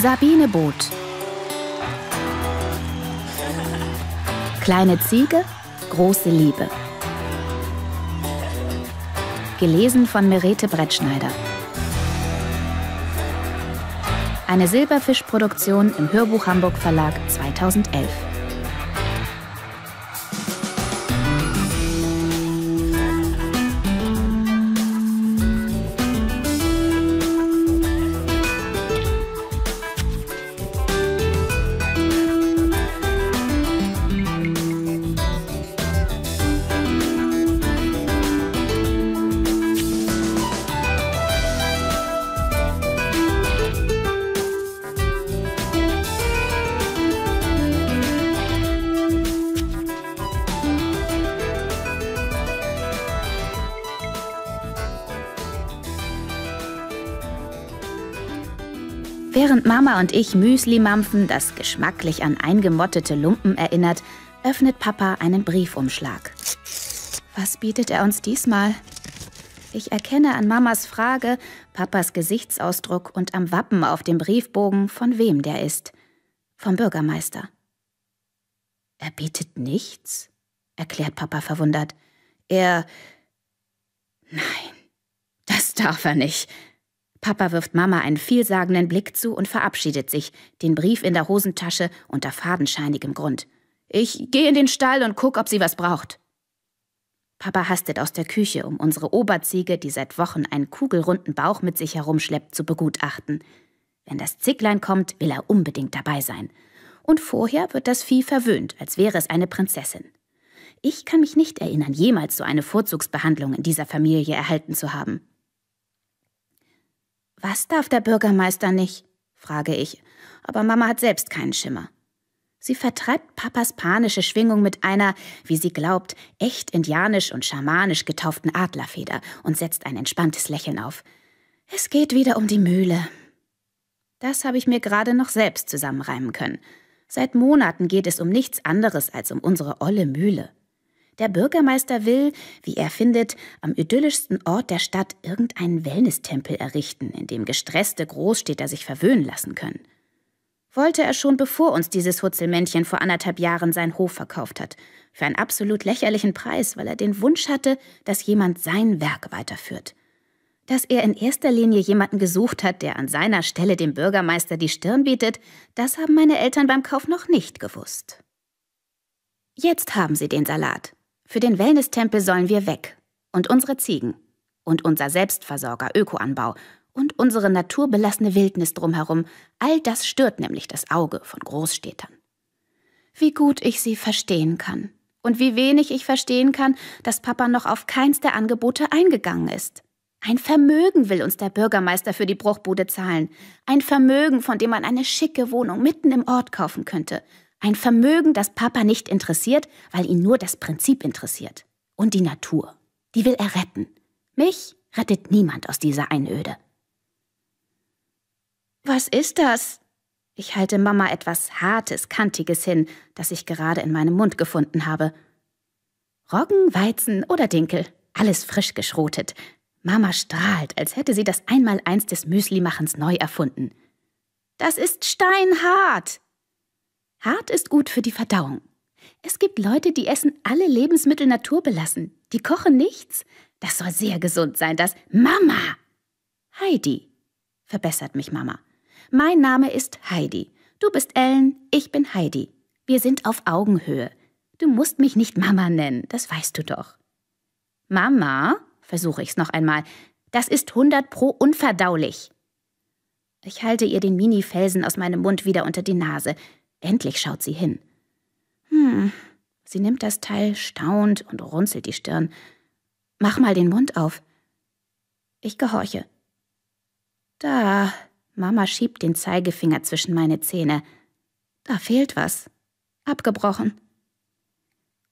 Sabine Boot. Kleine Ziege, große Liebe. Gelesen von Merete Brettschneider. Eine Silberfischproduktion im Hörbuch Hamburg Verlag 2011. Mama und ich Müsli mampfen, das geschmacklich an eingemottete Lumpen erinnert, öffnet Papa einen Briefumschlag. Was bietet er uns diesmal? Ich erkenne an Mamas Frage, Papas Gesichtsausdruck und am Wappen auf dem Briefbogen, von wem der ist. Vom Bürgermeister. Er bietet nichts? erklärt Papa verwundert. Er. Nein, das darf er nicht. Papa wirft Mama einen vielsagenden Blick zu und verabschiedet sich, den Brief in der Hosentasche unter fadenscheinigem Grund. Ich gehe in den Stall und guck, ob sie was braucht. Papa hastet aus der Küche, um unsere Oberziege, die seit Wochen einen kugelrunden Bauch mit sich herumschleppt, zu begutachten. Wenn das Zicklein kommt, will er unbedingt dabei sein. Und vorher wird das Vieh verwöhnt, als wäre es eine Prinzessin. Ich kann mich nicht erinnern, jemals so eine Vorzugsbehandlung in dieser Familie erhalten zu haben. Was darf der Bürgermeister nicht? frage ich, aber Mama hat selbst keinen Schimmer. Sie vertreibt Papas panische Schwingung mit einer, wie sie glaubt, echt indianisch und schamanisch getauften Adlerfeder und setzt ein entspanntes Lächeln auf. Es geht wieder um die Mühle. Das habe ich mir gerade noch selbst zusammenreimen können. Seit Monaten geht es um nichts anderes als um unsere olle Mühle. Der Bürgermeister will, wie er findet, am idyllischsten Ort der Stadt irgendeinen Wellnesstempel errichten, in dem gestresste Großstädter sich verwöhnen lassen können. Wollte er schon, bevor uns dieses Hutzelmännchen vor anderthalb Jahren seinen Hof verkauft hat, für einen absolut lächerlichen Preis, weil er den Wunsch hatte, dass jemand sein Werk weiterführt. Dass er in erster Linie jemanden gesucht hat, der an seiner Stelle dem Bürgermeister die Stirn bietet, das haben meine Eltern beim Kauf noch nicht gewusst. Jetzt haben sie den Salat, für den Wellness-Tempel sollen wir weg. Und unsere Ziegen. Und unser Selbstversorger, Ökoanbau. Und unsere naturbelassene Wildnis drumherum. All das stört nämlich das Auge von Großstädtern. Wie gut ich sie verstehen kann. Und wie wenig ich verstehen kann, dass Papa noch auf keins der Angebote eingegangen ist. Ein Vermögen will uns der Bürgermeister für die Bruchbude zahlen. Ein Vermögen, von dem man eine schicke Wohnung mitten im Ort kaufen könnte ein Vermögen, das Papa nicht interessiert, weil ihn nur das Prinzip interessiert. Und die Natur. Die will er retten. Mich rettet niemand aus dieser Einöde. Was ist das? Ich halte Mama etwas Hartes, Kantiges hin, das ich gerade in meinem Mund gefunden habe. Roggen, Weizen oder Dinkel, alles frisch geschrotet. Mama strahlt, als hätte sie das Einmaleins des Müsli-Machens neu erfunden. Das ist steinhart, Hart ist gut für die Verdauung. Es gibt Leute, die essen alle Lebensmittel naturbelassen. Die kochen nichts. Das soll sehr gesund sein, das Mama. Heidi, verbessert mich Mama. Mein Name ist Heidi. Du bist Ellen, ich bin Heidi. Wir sind auf Augenhöhe. Du musst mich nicht Mama nennen, das weißt du doch. Mama, versuche ich's noch einmal, das ist 100 pro unverdaulich. Ich halte ihr den Mini-Felsen aus meinem Mund wieder unter die Nase. Endlich schaut sie hin. Hm, sie nimmt das Teil, staunt und runzelt die Stirn. Mach mal den Mund auf. Ich gehorche. Da, Mama schiebt den Zeigefinger zwischen meine Zähne. Da fehlt was. Abgebrochen.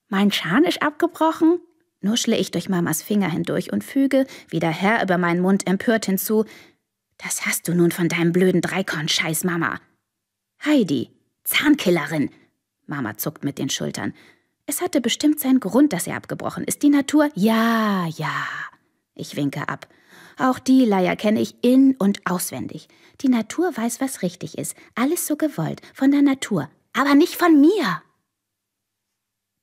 Mein Schan ist abgebrochen? Nuschle ich durch Mamas Finger hindurch und füge, wie der Herr über meinen Mund empört hinzu, das hast du nun von deinem blöden Dreikorn-Scheiß, Mama. Heidi. Zahnkillerin. Mama zuckt mit den Schultern. Es hatte bestimmt seinen Grund, dass er abgebrochen ist. Die Natur? Ja, ja. Ich winke ab. Auch die Leier kenne ich in und auswendig. Die Natur weiß, was richtig ist. Alles so gewollt, von der Natur, aber nicht von mir.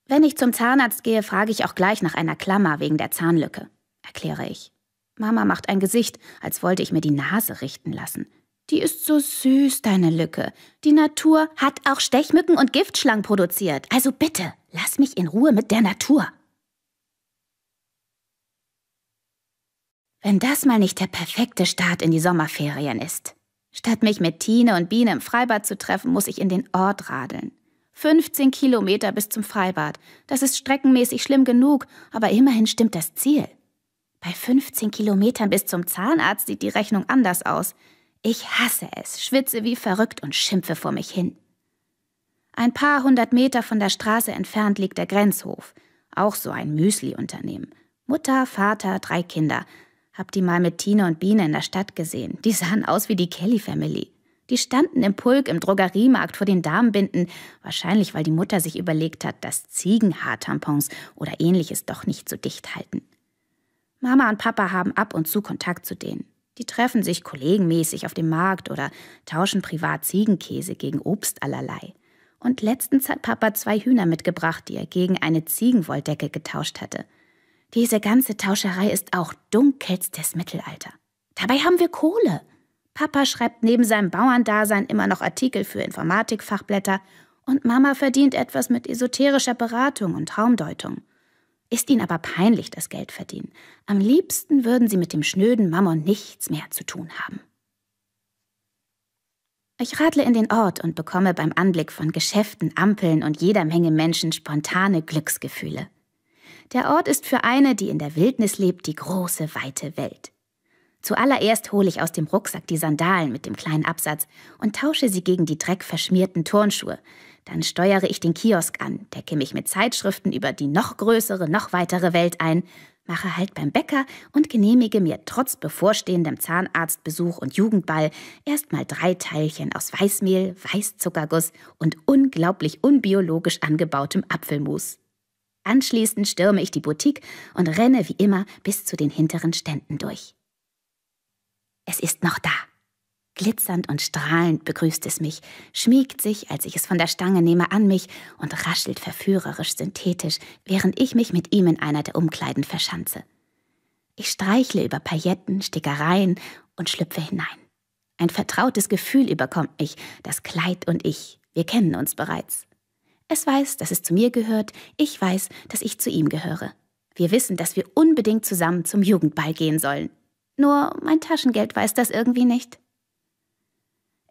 Wenn ich zum Zahnarzt gehe, frage ich auch gleich nach einer Klammer wegen der Zahnlücke, erkläre ich. Mama macht ein Gesicht, als wollte ich mir die Nase richten lassen. Die ist so süß, deine Lücke. Die Natur hat auch Stechmücken und Giftschlangen produziert. Also bitte, lass mich in Ruhe mit der Natur. Wenn das mal nicht der perfekte Start in die Sommerferien ist. Statt mich mit Tine und Biene im Freibad zu treffen, muss ich in den Ort radeln. 15 Kilometer bis zum Freibad. Das ist streckenmäßig schlimm genug, aber immerhin stimmt das Ziel. Bei 15 Kilometern bis zum Zahnarzt sieht die Rechnung anders aus. Ich hasse es, schwitze wie verrückt und schimpfe vor mich hin. Ein paar hundert Meter von der Straße entfernt liegt der Grenzhof, auch so ein Müsli-Unternehmen. Mutter, Vater, drei Kinder. Hab die mal mit Tine und Biene in der Stadt gesehen. Die sahen aus wie die Kelly Family. Die standen im Pulk im Drogeriemarkt vor den Damenbinden, wahrscheinlich weil die Mutter sich überlegt hat, dass Ziegenhaartampons oder ähnliches doch nicht so dicht halten. Mama und Papa haben ab und zu Kontakt zu denen. Die treffen sich kollegenmäßig auf dem Markt oder tauschen privat Ziegenkäse gegen Obst allerlei. Und letztens hat Papa zwei Hühner mitgebracht, die er gegen eine Ziegenwolldecke getauscht hatte. Diese ganze Tauscherei ist auch dunkelstes Mittelalter. Dabei haben wir Kohle. Papa schreibt neben seinem Bauerndasein immer noch Artikel für Informatikfachblätter und Mama verdient etwas mit esoterischer Beratung und Traumdeutung ist ihnen aber peinlich das Geld verdienen. Am liebsten würden sie mit dem schnöden Mammon nichts mehr zu tun haben. Ich radle in den Ort und bekomme beim Anblick von Geschäften, Ampeln und jeder Menge Menschen spontane Glücksgefühle. Der Ort ist für eine, die in der Wildnis lebt, die große, weite Welt. Zuallererst hole ich aus dem Rucksack die Sandalen mit dem kleinen Absatz und tausche sie gegen die dreckverschmierten Turnschuhe, dann steuere ich den Kiosk an, decke mich mit Zeitschriften über die noch größere, noch weitere Welt ein, mache Halt beim Bäcker und genehmige mir trotz bevorstehendem Zahnarztbesuch und Jugendball erstmal drei Teilchen aus Weißmehl, Weißzuckerguss und unglaublich unbiologisch angebautem Apfelmus. Anschließend stürme ich die Boutique und renne wie immer bis zu den hinteren Ständen durch. Es ist noch da. Glitzernd und strahlend begrüßt es mich, schmiegt sich, als ich es von der Stange nehme, an mich und raschelt verführerisch synthetisch, während ich mich mit ihm in einer der Umkleiden verschanze. Ich streichle über Pailletten, Stickereien und schlüpfe hinein. Ein vertrautes Gefühl überkommt mich, das Kleid und ich, wir kennen uns bereits. Es weiß, dass es zu mir gehört, ich weiß, dass ich zu ihm gehöre. Wir wissen, dass wir unbedingt zusammen zum Jugendball gehen sollen. Nur mein Taschengeld weiß das irgendwie nicht.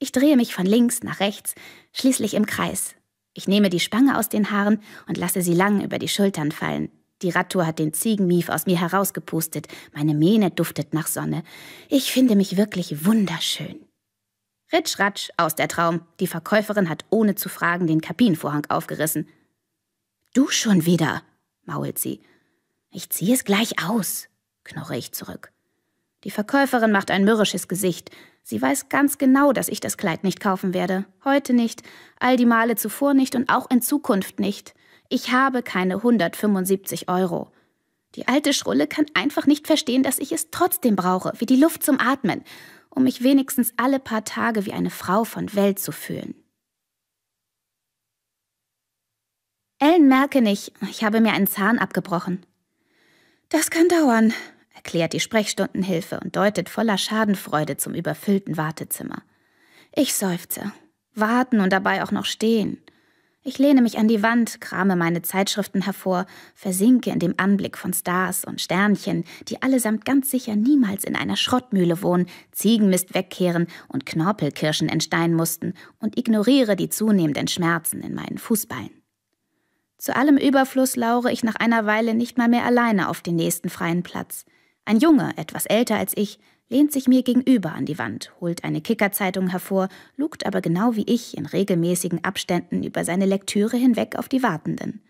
Ich drehe mich von links nach rechts, schließlich im Kreis. Ich nehme die Spange aus den Haaren und lasse sie lang über die Schultern fallen. Die Radtour hat den Ziegenmief aus mir herausgepustet. Meine Mähne duftet nach Sonne. Ich finde mich wirklich wunderschön. Ritsch, ratsch, aus der Traum. Die Verkäuferin hat ohne zu fragen den Kabinenvorhang aufgerissen. Du schon wieder, mault sie. Ich ziehe es gleich aus, knurre ich zurück. Die Verkäuferin macht ein mürrisches Gesicht. Sie weiß ganz genau, dass ich das Kleid nicht kaufen werde. Heute nicht, all die Male zuvor nicht und auch in Zukunft nicht. Ich habe keine 175 Euro. Die alte Schrulle kann einfach nicht verstehen, dass ich es trotzdem brauche, wie die Luft zum Atmen, um mich wenigstens alle paar Tage wie eine Frau von Welt zu fühlen. Ellen merke nicht, ich habe mir einen Zahn abgebrochen. Das kann dauern, erklärt die Sprechstundenhilfe und deutet voller Schadenfreude zum überfüllten Wartezimmer. Ich seufze. Warten und dabei auch noch stehen. Ich lehne mich an die Wand, krame meine Zeitschriften hervor, versinke in dem Anblick von Stars und Sternchen, die allesamt ganz sicher niemals in einer Schrottmühle wohnen, Ziegenmist wegkehren und Knorpelkirschen entstehen mussten und ignoriere die zunehmenden Schmerzen in meinen Fußballen. Zu allem Überfluss laure ich nach einer Weile nicht mal mehr alleine auf den nächsten freien Platz. Ein Junge, etwas älter als ich, lehnt sich mir gegenüber an die Wand, holt eine Kickerzeitung hervor, lugt aber genau wie ich in regelmäßigen Abständen über seine Lektüre hinweg auf die Wartenden.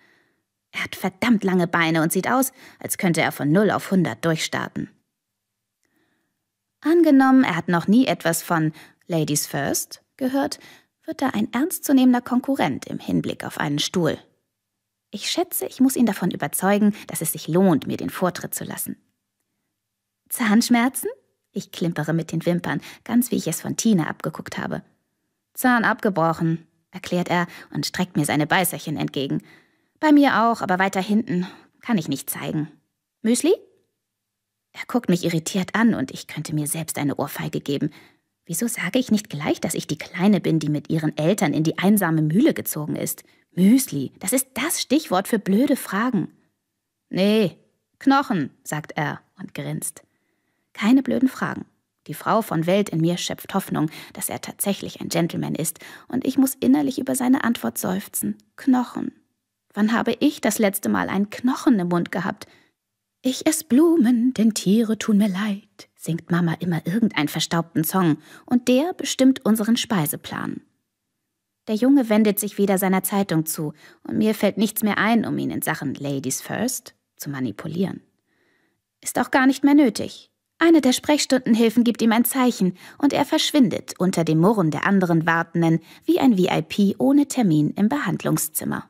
Er hat verdammt lange Beine und sieht aus, als könnte er von 0 auf 100 durchstarten. Angenommen, er hat noch nie etwas von Ladies First gehört, wird er ein ernstzunehmender Konkurrent im Hinblick auf einen Stuhl. Ich schätze, ich muss ihn davon überzeugen, dass es sich lohnt, mir den Vortritt zu lassen. Zahnschmerzen? Ich klimpere mit den Wimpern, ganz wie ich es von Tina abgeguckt habe. Zahn abgebrochen, erklärt er und streckt mir seine Beißerchen entgegen. Bei mir auch, aber weiter hinten. Kann ich nicht zeigen. Müsli? Er guckt mich irritiert an und ich könnte mir selbst eine Ohrfeige geben. Wieso sage ich nicht gleich, dass ich die Kleine bin, die mit ihren Eltern in die einsame Mühle gezogen ist? Müsli, das ist das Stichwort für blöde Fragen. Nee, Knochen, sagt er und grinst. Keine blöden Fragen. Die Frau von Welt in mir schöpft Hoffnung, dass er tatsächlich ein Gentleman ist, und ich muss innerlich über seine Antwort seufzen. Knochen. Wann habe ich das letzte Mal einen Knochen im Mund gehabt? Ich ess Blumen, denn Tiere tun mir leid, singt Mama immer irgendeinen verstaubten Song, und der bestimmt unseren Speiseplan. Der Junge wendet sich wieder seiner Zeitung zu, und mir fällt nichts mehr ein, um ihn in Sachen Ladies First zu manipulieren. Ist auch gar nicht mehr nötig. Eine der Sprechstundenhilfen gibt ihm ein Zeichen und er verschwindet unter dem Murren der anderen Wartenden wie ein VIP ohne Termin im Behandlungszimmer.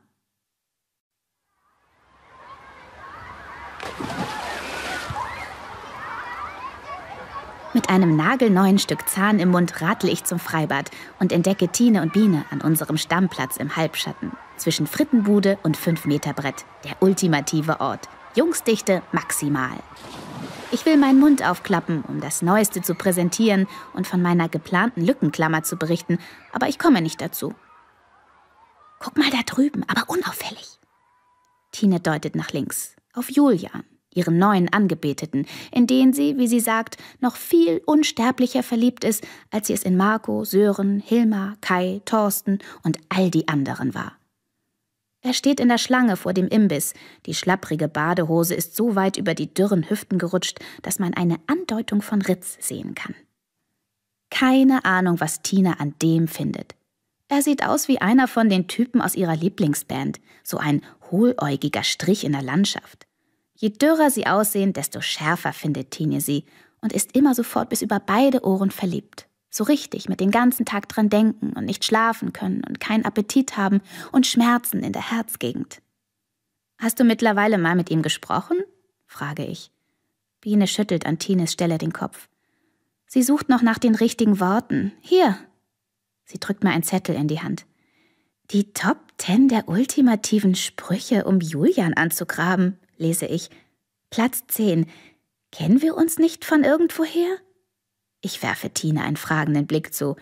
Mit einem nagelneuen Stück Zahn im Mund radle ich zum Freibad und entdecke Tine und Biene an unserem Stammplatz im Halbschatten. Zwischen Frittenbude und 5-Meter-Brett. Der ultimative Ort. Jungsdichte maximal. Ich will meinen Mund aufklappen, um das Neueste zu präsentieren und von meiner geplanten Lückenklammer zu berichten, aber ich komme nicht dazu. Guck mal da drüben, aber unauffällig. Tine deutet nach links, auf Julian, ihren neuen Angebeteten, in den sie, wie sie sagt, noch viel unsterblicher verliebt ist, als sie es in Marco, Sören, Hilmar, Kai, Thorsten und all die anderen war. Er steht in der Schlange vor dem Imbiss. Die schlapprige Badehose ist so weit über die dürren Hüften gerutscht, dass man eine Andeutung von Ritz sehen kann. Keine Ahnung, was Tina an dem findet. Er sieht aus wie einer von den Typen aus ihrer Lieblingsband, so ein hohläugiger Strich in der Landschaft. Je dürrer sie aussehen, desto schärfer findet Tine sie und ist immer sofort bis über beide Ohren verliebt. So richtig, mit dem ganzen Tag dran denken und nicht schlafen können und keinen Appetit haben und Schmerzen in der Herzgegend. Hast du mittlerweile mal mit ihm gesprochen? frage ich. Biene schüttelt an Tines Stelle den Kopf. Sie sucht noch nach den richtigen Worten. Hier. Sie drückt mir einen Zettel in die Hand. Die Top Ten der ultimativen Sprüche, um Julian anzugraben, lese ich. Platz 10. Kennen wir uns nicht von irgendwoher? Ich werfe Tine einen fragenden Blick zu.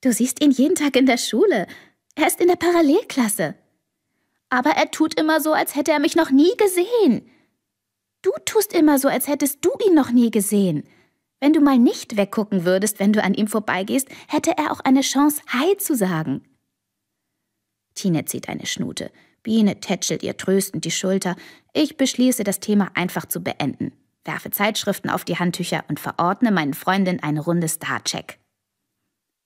Du siehst ihn jeden Tag in der Schule. Er ist in der Parallelklasse. Aber er tut immer so, als hätte er mich noch nie gesehen. Du tust immer so, als hättest du ihn noch nie gesehen. Wenn du mal nicht weggucken würdest, wenn du an ihm vorbeigehst, hätte er auch eine Chance, Hi zu sagen. Tine zieht eine Schnute. Biene tätschelt ihr tröstend die Schulter. Ich beschließe, das Thema einfach zu beenden werfe Zeitschriften auf die Handtücher und verordne meinen Freundinnen eine Runde Star-Check.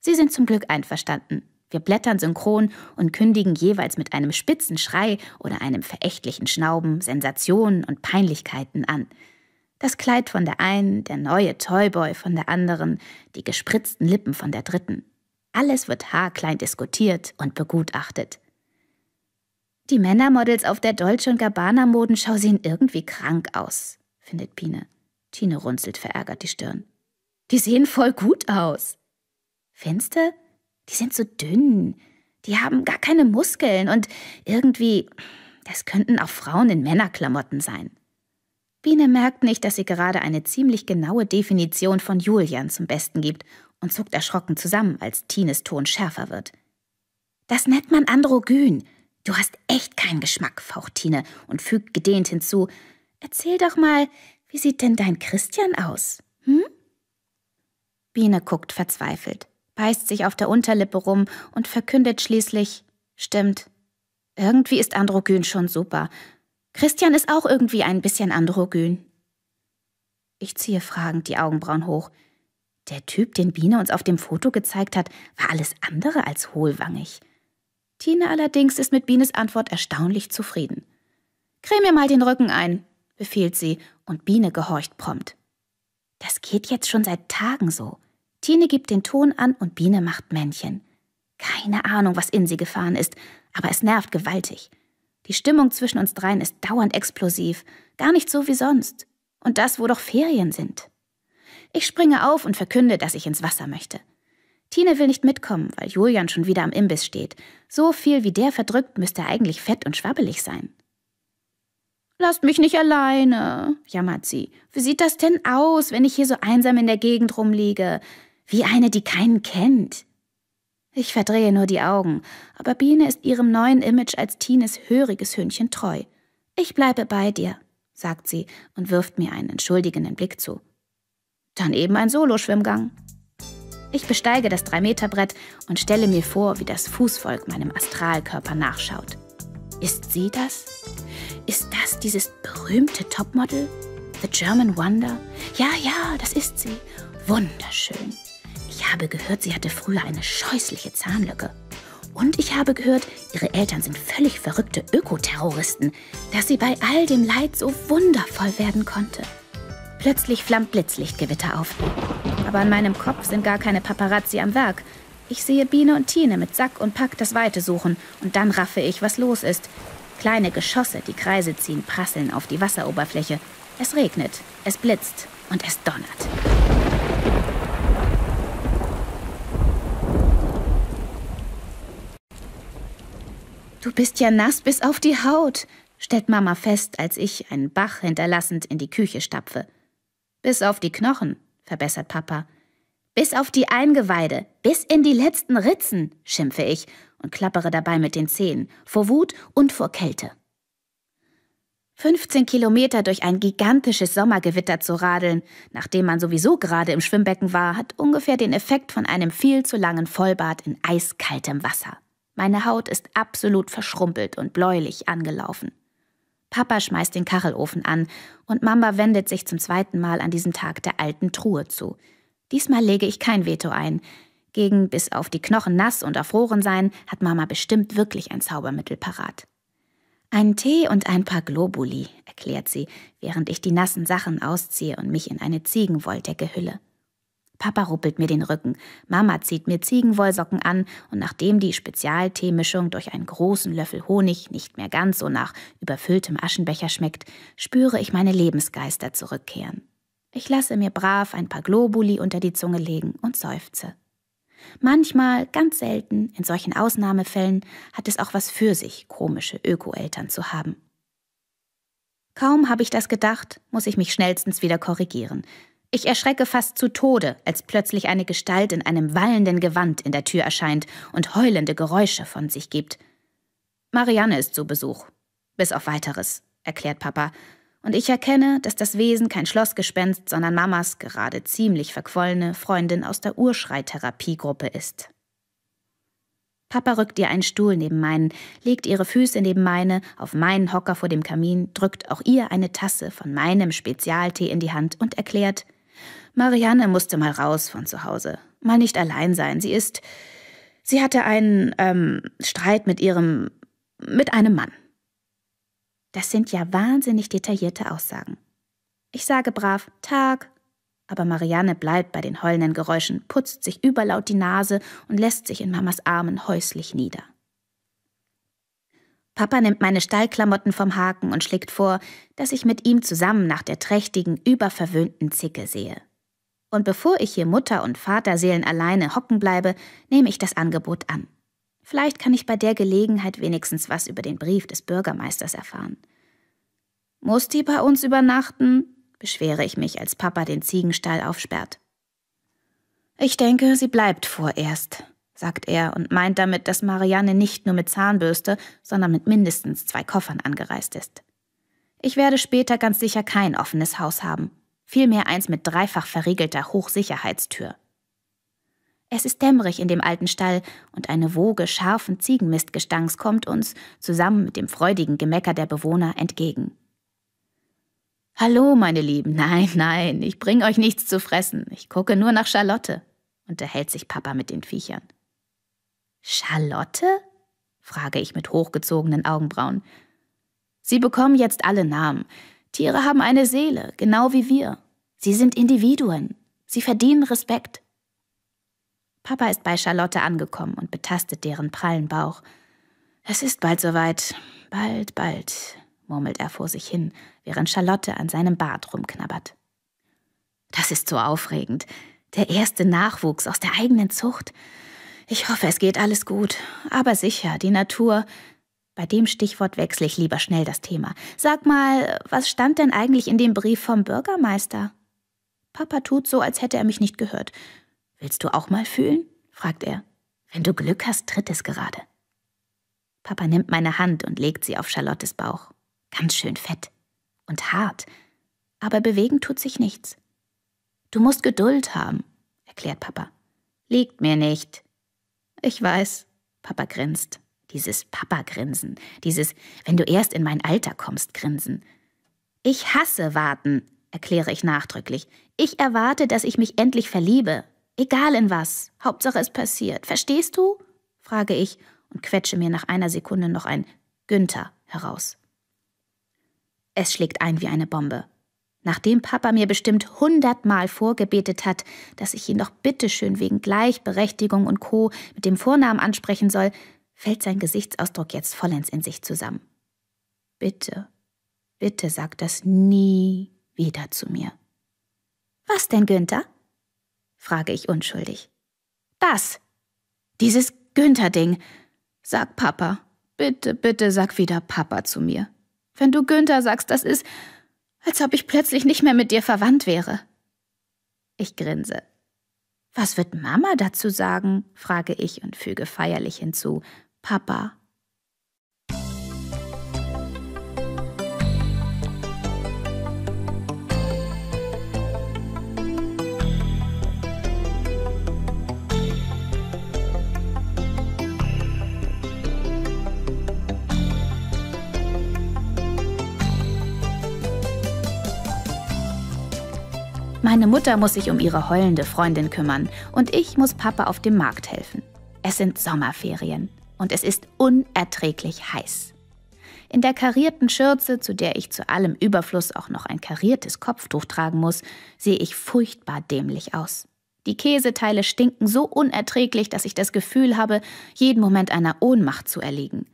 Sie sind zum Glück einverstanden. Wir blättern synchron und kündigen jeweils mit einem spitzen Schrei oder einem verächtlichen Schnauben Sensationen und Peinlichkeiten an. Das Kleid von der einen, der neue Toyboy von der anderen, die gespritzten Lippen von der dritten. Alles wird haarklein diskutiert und begutachtet. Die Männermodels auf der Dolce und Gabbana Modenschau sehen irgendwie krank aus findet Pine. Tine runzelt verärgert die Stirn. Die sehen voll gut aus. Fenster? Die sind so dünn. Die haben gar keine Muskeln und irgendwie, das könnten auch Frauen in Männerklamotten sein. Biene merkt nicht, dass sie gerade eine ziemlich genaue Definition von Julian zum Besten gibt und zuckt erschrocken zusammen, als Tines Ton schärfer wird. Das nennt man androgyn. Du hast echt keinen Geschmack, faucht Tine und fügt gedehnt hinzu, Erzähl doch mal, wie sieht denn dein Christian aus? Hm? Biene guckt verzweifelt, beißt sich auf der Unterlippe rum und verkündet schließlich, stimmt, irgendwie ist Androgyn schon super. Christian ist auch irgendwie ein bisschen androgyn. Ich ziehe fragend die Augenbrauen hoch. Der Typ, den Biene uns auf dem Foto gezeigt hat, war alles andere als hohlwangig. Tine allerdings ist mit Bienes Antwort erstaunlich zufrieden. Creme mir mal den Rücken ein, befiehlt sie, und Biene gehorcht prompt. Das geht jetzt schon seit Tagen so. Tine gibt den Ton an und Biene macht Männchen. Keine Ahnung, was in sie gefahren ist, aber es nervt gewaltig. Die Stimmung zwischen uns dreien ist dauernd explosiv, gar nicht so wie sonst. Und das, wo doch Ferien sind. Ich springe auf und verkünde, dass ich ins Wasser möchte. Tine will nicht mitkommen, weil Julian schon wieder am Imbiss steht. So viel wie der verdrückt, müsste er eigentlich fett und schwabbelig sein. Lasst mich nicht alleine, jammert sie. Wie sieht das denn aus, wenn ich hier so einsam in der Gegend rumliege? Wie eine, die keinen kennt. Ich verdrehe nur die Augen, aber Biene ist ihrem neuen Image als Tines höriges Hündchen treu. Ich bleibe bei dir, sagt sie und wirft mir einen entschuldigenden Blick zu. Dann eben ein Soloschwimmgang. Ich besteige das 3-Meter-Brett und stelle mir vor, wie das Fußvolk meinem Astralkörper nachschaut. Ist sie das? Ist das dieses berühmte Topmodel? The German Wonder? Ja, ja, das ist sie. Wunderschön. Ich habe gehört, sie hatte früher eine scheußliche Zahnlücke. Und ich habe gehört, ihre Eltern sind völlig verrückte Ökoterroristen, dass sie bei all dem Leid so wundervoll werden konnte. Plötzlich flammt Blitzlichtgewitter auf. Aber an meinem Kopf sind gar keine Paparazzi am Werk, ich sehe Biene und Tine mit Sack und Pack das Weite suchen und dann raffe ich, was los ist. Kleine Geschosse, die Kreise ziehen, prasseln auf die Wasseroberfläche. Es regnet, es blitzt und es donnert. Du bist ja nass bis auf die Haut, stellt Mama fest, als ich einen Bach hinterlassend in die Küche stapfe. Bis auf die Knochen, verbessert Papa. Bis auf die Eingeweide, bis in die letzten Ritzen, schimpfe ich und klappere dabei mit den Zähnen, vor Wut und vor Kälte. 15 Kilometer durch ein gigantisches Sommergewitter zu radeln, nachdem man sowieso gerade im Schwimmbecken war, hat ungefähr den Effekt von einem viel zu langen Vollbad in eiskaltem Wasser. Meine Haut ist absolut verschrumpelt und bläulich angelaufen. Papa schmeißt den Kachelofen an und Mama wendet sich zum zweiten Mal an diesem Tag der alten Truhe zu, Diesmal lege ich kein Veto ein. Gegen bis auf die Knochen nass und erfroren sein hat Mama bestimmt wirklich ein Zaubermittel parat. Einen Tee und ein paar Globuli, erklärt sie, während ich die nassen Sachen ausziehe und mich in eine Ziegenwolldecke hülle. Papa ruppelt mir den Rücken, Mama zieht mir Ziegenwollsocken an und nachdem die Spezialteemischung durch einen großen Löffel Honig nicht mehr ganz so nach überfülltem Aschenbecher schmeckt, spüre ich meine Lebensgeister zurückkehren. Ich lasse mir brav ein paar Globuli unter die Zunge legen und seufze. Manchmal, ganz selten, in solchen Ausnahmefällen, hat es auch was für sich, komische Öko-Eltern zu haben. Kaum habe ich das gedacht, muss ich mich schnellstens wieder korrigieren. Ich erschrecke fast zu Tode, als plötzlich eine Gestalt in einem wallenden Gewand in der Tür erscheint und heulende Geräusche von sich gibt. Marianne ist zu Besuch. Bis auf weiteres, erklärt Papa und ich erkenne, dass das Wesen kein Schlossgespenst, sondern Mamas gerade ziemlich verquollene Freundin aus der Urschreitherapiegruppe ist. Papa rückt ihr einen Stuhl neben meinen, legt ihre Füße neben meine, auf meinen Hocker vor dem Kamin, drückt auch ihr eine Tasse von meinem Spezialtee in die Hand und erklärt, Marianne musste mal raus von zu Hause, mal nicht allein sein. Sie ist, sie hatte einen ähm, Streit mit ihrem, mit einem Mann. Das sind ja wahnsinnig detaillierte Aussagen. Ich sage brav Tag, aber Marianne bleibt bei den heulenden Geräuschen, putzt sich überlaut die Nase und lässt sich in Mamas Armen häuslich nieder. Papa nimmt meine Stallklamotten vom Haken und schlägt vor, dass ich mit ihm zusammen nach der trächtigen, überverwöhnten Zicke sehe. Und bevor ich hier Mutter und Vaterseelen alleine hocken bleibe, nehme ich das Angebot an. Vielleicht kann ich bei der Gelegenheit wenigstens was über den Brief des Bürgermeisters erfahren. Muss die bei uns übernachten? beschwere ich mich, als Papa den Ziegenstall aufsperrt. Ich denke, sie bleibt vorerst, sagt er und meint damit, dass Marianne nicht nur mit Zahnbürste, sondern mit mindestens zwei Koffern angereist ist. Ich werde später ganz sicher kein offenes Haus haben, vielmehr eins mit dreifach verriegelter Hochsicherheitstür. Es ist dämmerig in dem alten Stall und eine Woge scharfen Ziegenmistgestanks kommt uns, zusammen mit dem freudigen Gemecker der Bewohner, entgegen. Hallo, meine Lieben. Nein, nein, ich bringe euch nichts zu fressen. Ich gucke nur nach Charlotte, unterhält sich Papa mit den Viechern. Charlotte? frage ich mit hochgezogenen Augenbrauen. Sie bekommen jetzt alle Namen. Tiere haben eine Seele, genau wie wir. Sie sind Individuen. Sie verdienen Respekt. Papa ist bei Charlotte angekommen und betastet deren prallen Bauch. Es ist bald soweit, bald, bald, murmelt er vor sich hin, während Charlotte an seinem Bart rumknabbert. Das ist so aufregend. Der erste Nachwuchs aus der eigenen Zucht. Ich hoffe, es geht alles gut. Aber sicher, die Natur. Bei dem Stichwort wechsle ich lieber schnell das Thema. Sag mal, was stand denn eigentlich in dem Brief vom Bürgermeister? Papa tut so, als hätte er mich nicht gehört. Willst du auch mal fühlen? fragt er. Wenn du Glück hast, tritt es gerade. Papa nimmt meine Hand und legt sie auf Charlottes Bauch. Ganz schön fett und hart, aber bewegen tut sich nichts. Du musst Geduld haben, erklärt Papa. Liegt mir nicht. Ich weiß, Papa grinst. Dieses Papa-Grinsen, dieses Wenn du erst in mein Alter kommst, Grinsen. Ich hasse Warten, erkläre ich nachdrücklich. Ich erwarte, dass ich mich endlich verliebe, Egal in was, Hauptsache es passiert. Verstehst du? frage ich und quetsche mir nach einer Sekunde noch ein Günther heraus. Es schlägt ein wie eine Bombe. Nachdem Papa mir bestimmt hundertmal vorgebetet hat, dass ich ihn doch bitteschön wegen Gleichberechtigung und Co. mit dem Vornamen ansprechen soll, fällt sein Gesichtsausdruck jetzt vollends in sich zusammen. Bitte, bitte sag das nie wieder zu mir. Was denn, Günther? frage ich unschuldig. Das! Dieses Günther-Ding! Sag Papa. Bitte, bitte sag wieder Papa zu mir. Wenn du Günther sagst, das ist, als ob ich plötzlich nicht mehr mit dir verwandt wäre. Ich grinse. Was wird Mama dazu sagen? frage ich und füge feierlich hinzu. Papa. Meine Mutter muss sich um ihre heulende Freundin kümmern und ich muss Papa auf dem Markt helfen. Es sind Sommerferien und es ist unerträglich heiß. In der karierten Schürze, zu der ich zu allem Überfluss auch noch ein kariertes Kopftuch tragen muss, sehe ich furchtbar dämlich aus. Die Käseteile stinken so unerträglich, dass ich das Gefühl habe, jeden Moment einer Ohnmacht zu erliegen.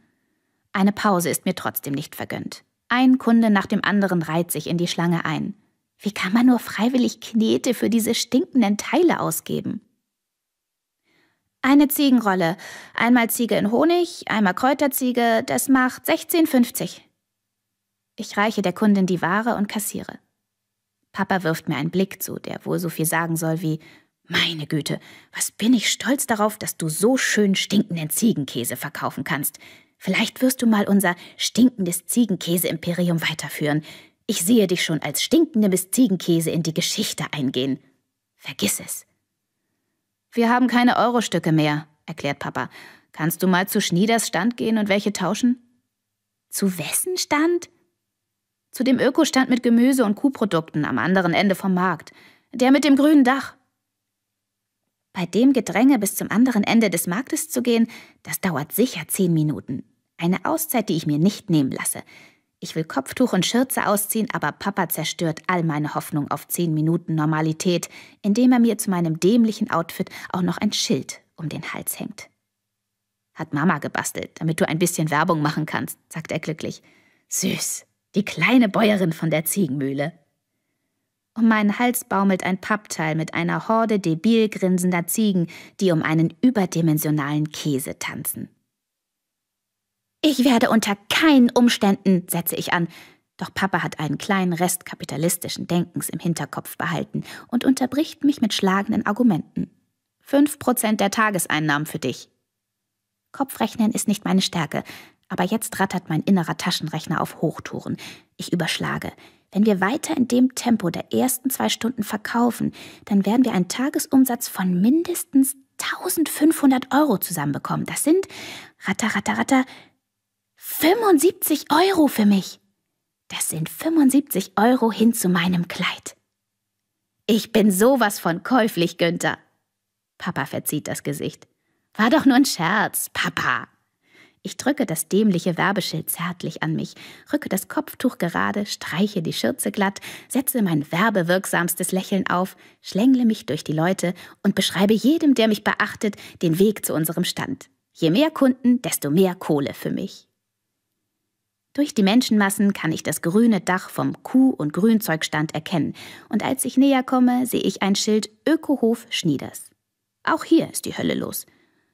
Eine Pause ist mir trotzdem nicht vergönnt. Ein Kunde nach dem anderen reiht sich in die Schlange ein. Wie kann man nur freiwillig Knete für diese stinkenden Teile ausgeben? Eine Ziegenrolle, einmal Ziege in Honig, einmal Kräuterziege, das macht 16,50. Ich reiche der Kundin die Ware und kassiere. Papa wirft mir einen Blick zu, der wohl so viel sagen soll wie meine Güte, was bin ich stolz darauf, dass du so schön stinkenden Ziegenkäse verkaufen kannst. Vielleicht wirst du mal unser stinkendes Ziegenkäse-Imperium weiterführen. Ich sehe dich schon als stinkende Miss Ziegenkäse in die Geschichte eingehen. Vergiss es. Wir haben keine Eurostücke mehr, erklärt Papa. Kannst du mal zu Schnieders Stand gehen und welche tauschen? Zu wessen Stand? Zu dem Ökostand mit Gemüse und Kuhprodukten am anderen Ende vom Markt. Der mit dem grünen Dach. Bei dem Gedränge bis zum anderen Ende des Marktes zu gehen, das dauert sicher zehn Minuten. Eine Auszeit, die ich mir nicht nehmen lasse. Ich will Kopftuch und Schürze ausziehen, aber Papa zerstört all meine Hoffnung auf zehn Minuten Normalität, indem er mir zu meinem dämlichen Outfit auch noch ein Schild um den Hals hängt. Hat Mama gebastelt, damit du ein bisschen Werbung machen kannst, sagt er glücklich. Süß, die kleine Bäuerin von der Ziegenmühle. Um meinen Hals baumelt ein Pappteil mit einer Horde debil grinsender Ziegen, die um einen überdimensionalen Käse tanzen. Ich werde unter keinen Umständen, setze ich an. Doch Papa hat einen kleinen Rest kapitalistischen Denkens im Hinterkopf behalten und unterbricht mich mit schlagenden Argumenten. Fünf Prozent der Tageseinnahmen für dich. Kopfrechnen ist nicht meine Stärke, aber jetzt rattert mein innerer Taschenrechner auf Hochtouren. Ich überschlage. Wenn wir weiter in dem Tempo der ersten zwei Stunden verkaufen, dann werden wir einen Tagesumsatz von mindestens 1500 Euro zusammenbekommen. Das sind, ratter, ratter, ratter, 75 Euro für mich. Das sind 75 Euro hin zu meinem Kleid. Ich bin sowas von käuflich, Günther. Papa verzieht das Gesicht. War doch nur ein Scherz, Papa. Ich drücke das dämliche Werbeschild zärtlich an mich, rücke das Kopftuch gerade, streiche die Schürze glatt, setze mein werbewirksamstes Lächeln auf, schlängle mich durch die Leute und beschreibe jedem, der mich beachtet, den Weg zu unserem Stand. Je mehr Kunden, desto mehr Kohle für mich. Durch die Menschenmassen kann ich das grüne Dach vom Kuh- und Grünzeugstand erkennen und als ich näher komme, sehe ich ein Schild Ökohof Schnieders. Auch hier ist die Hölle los.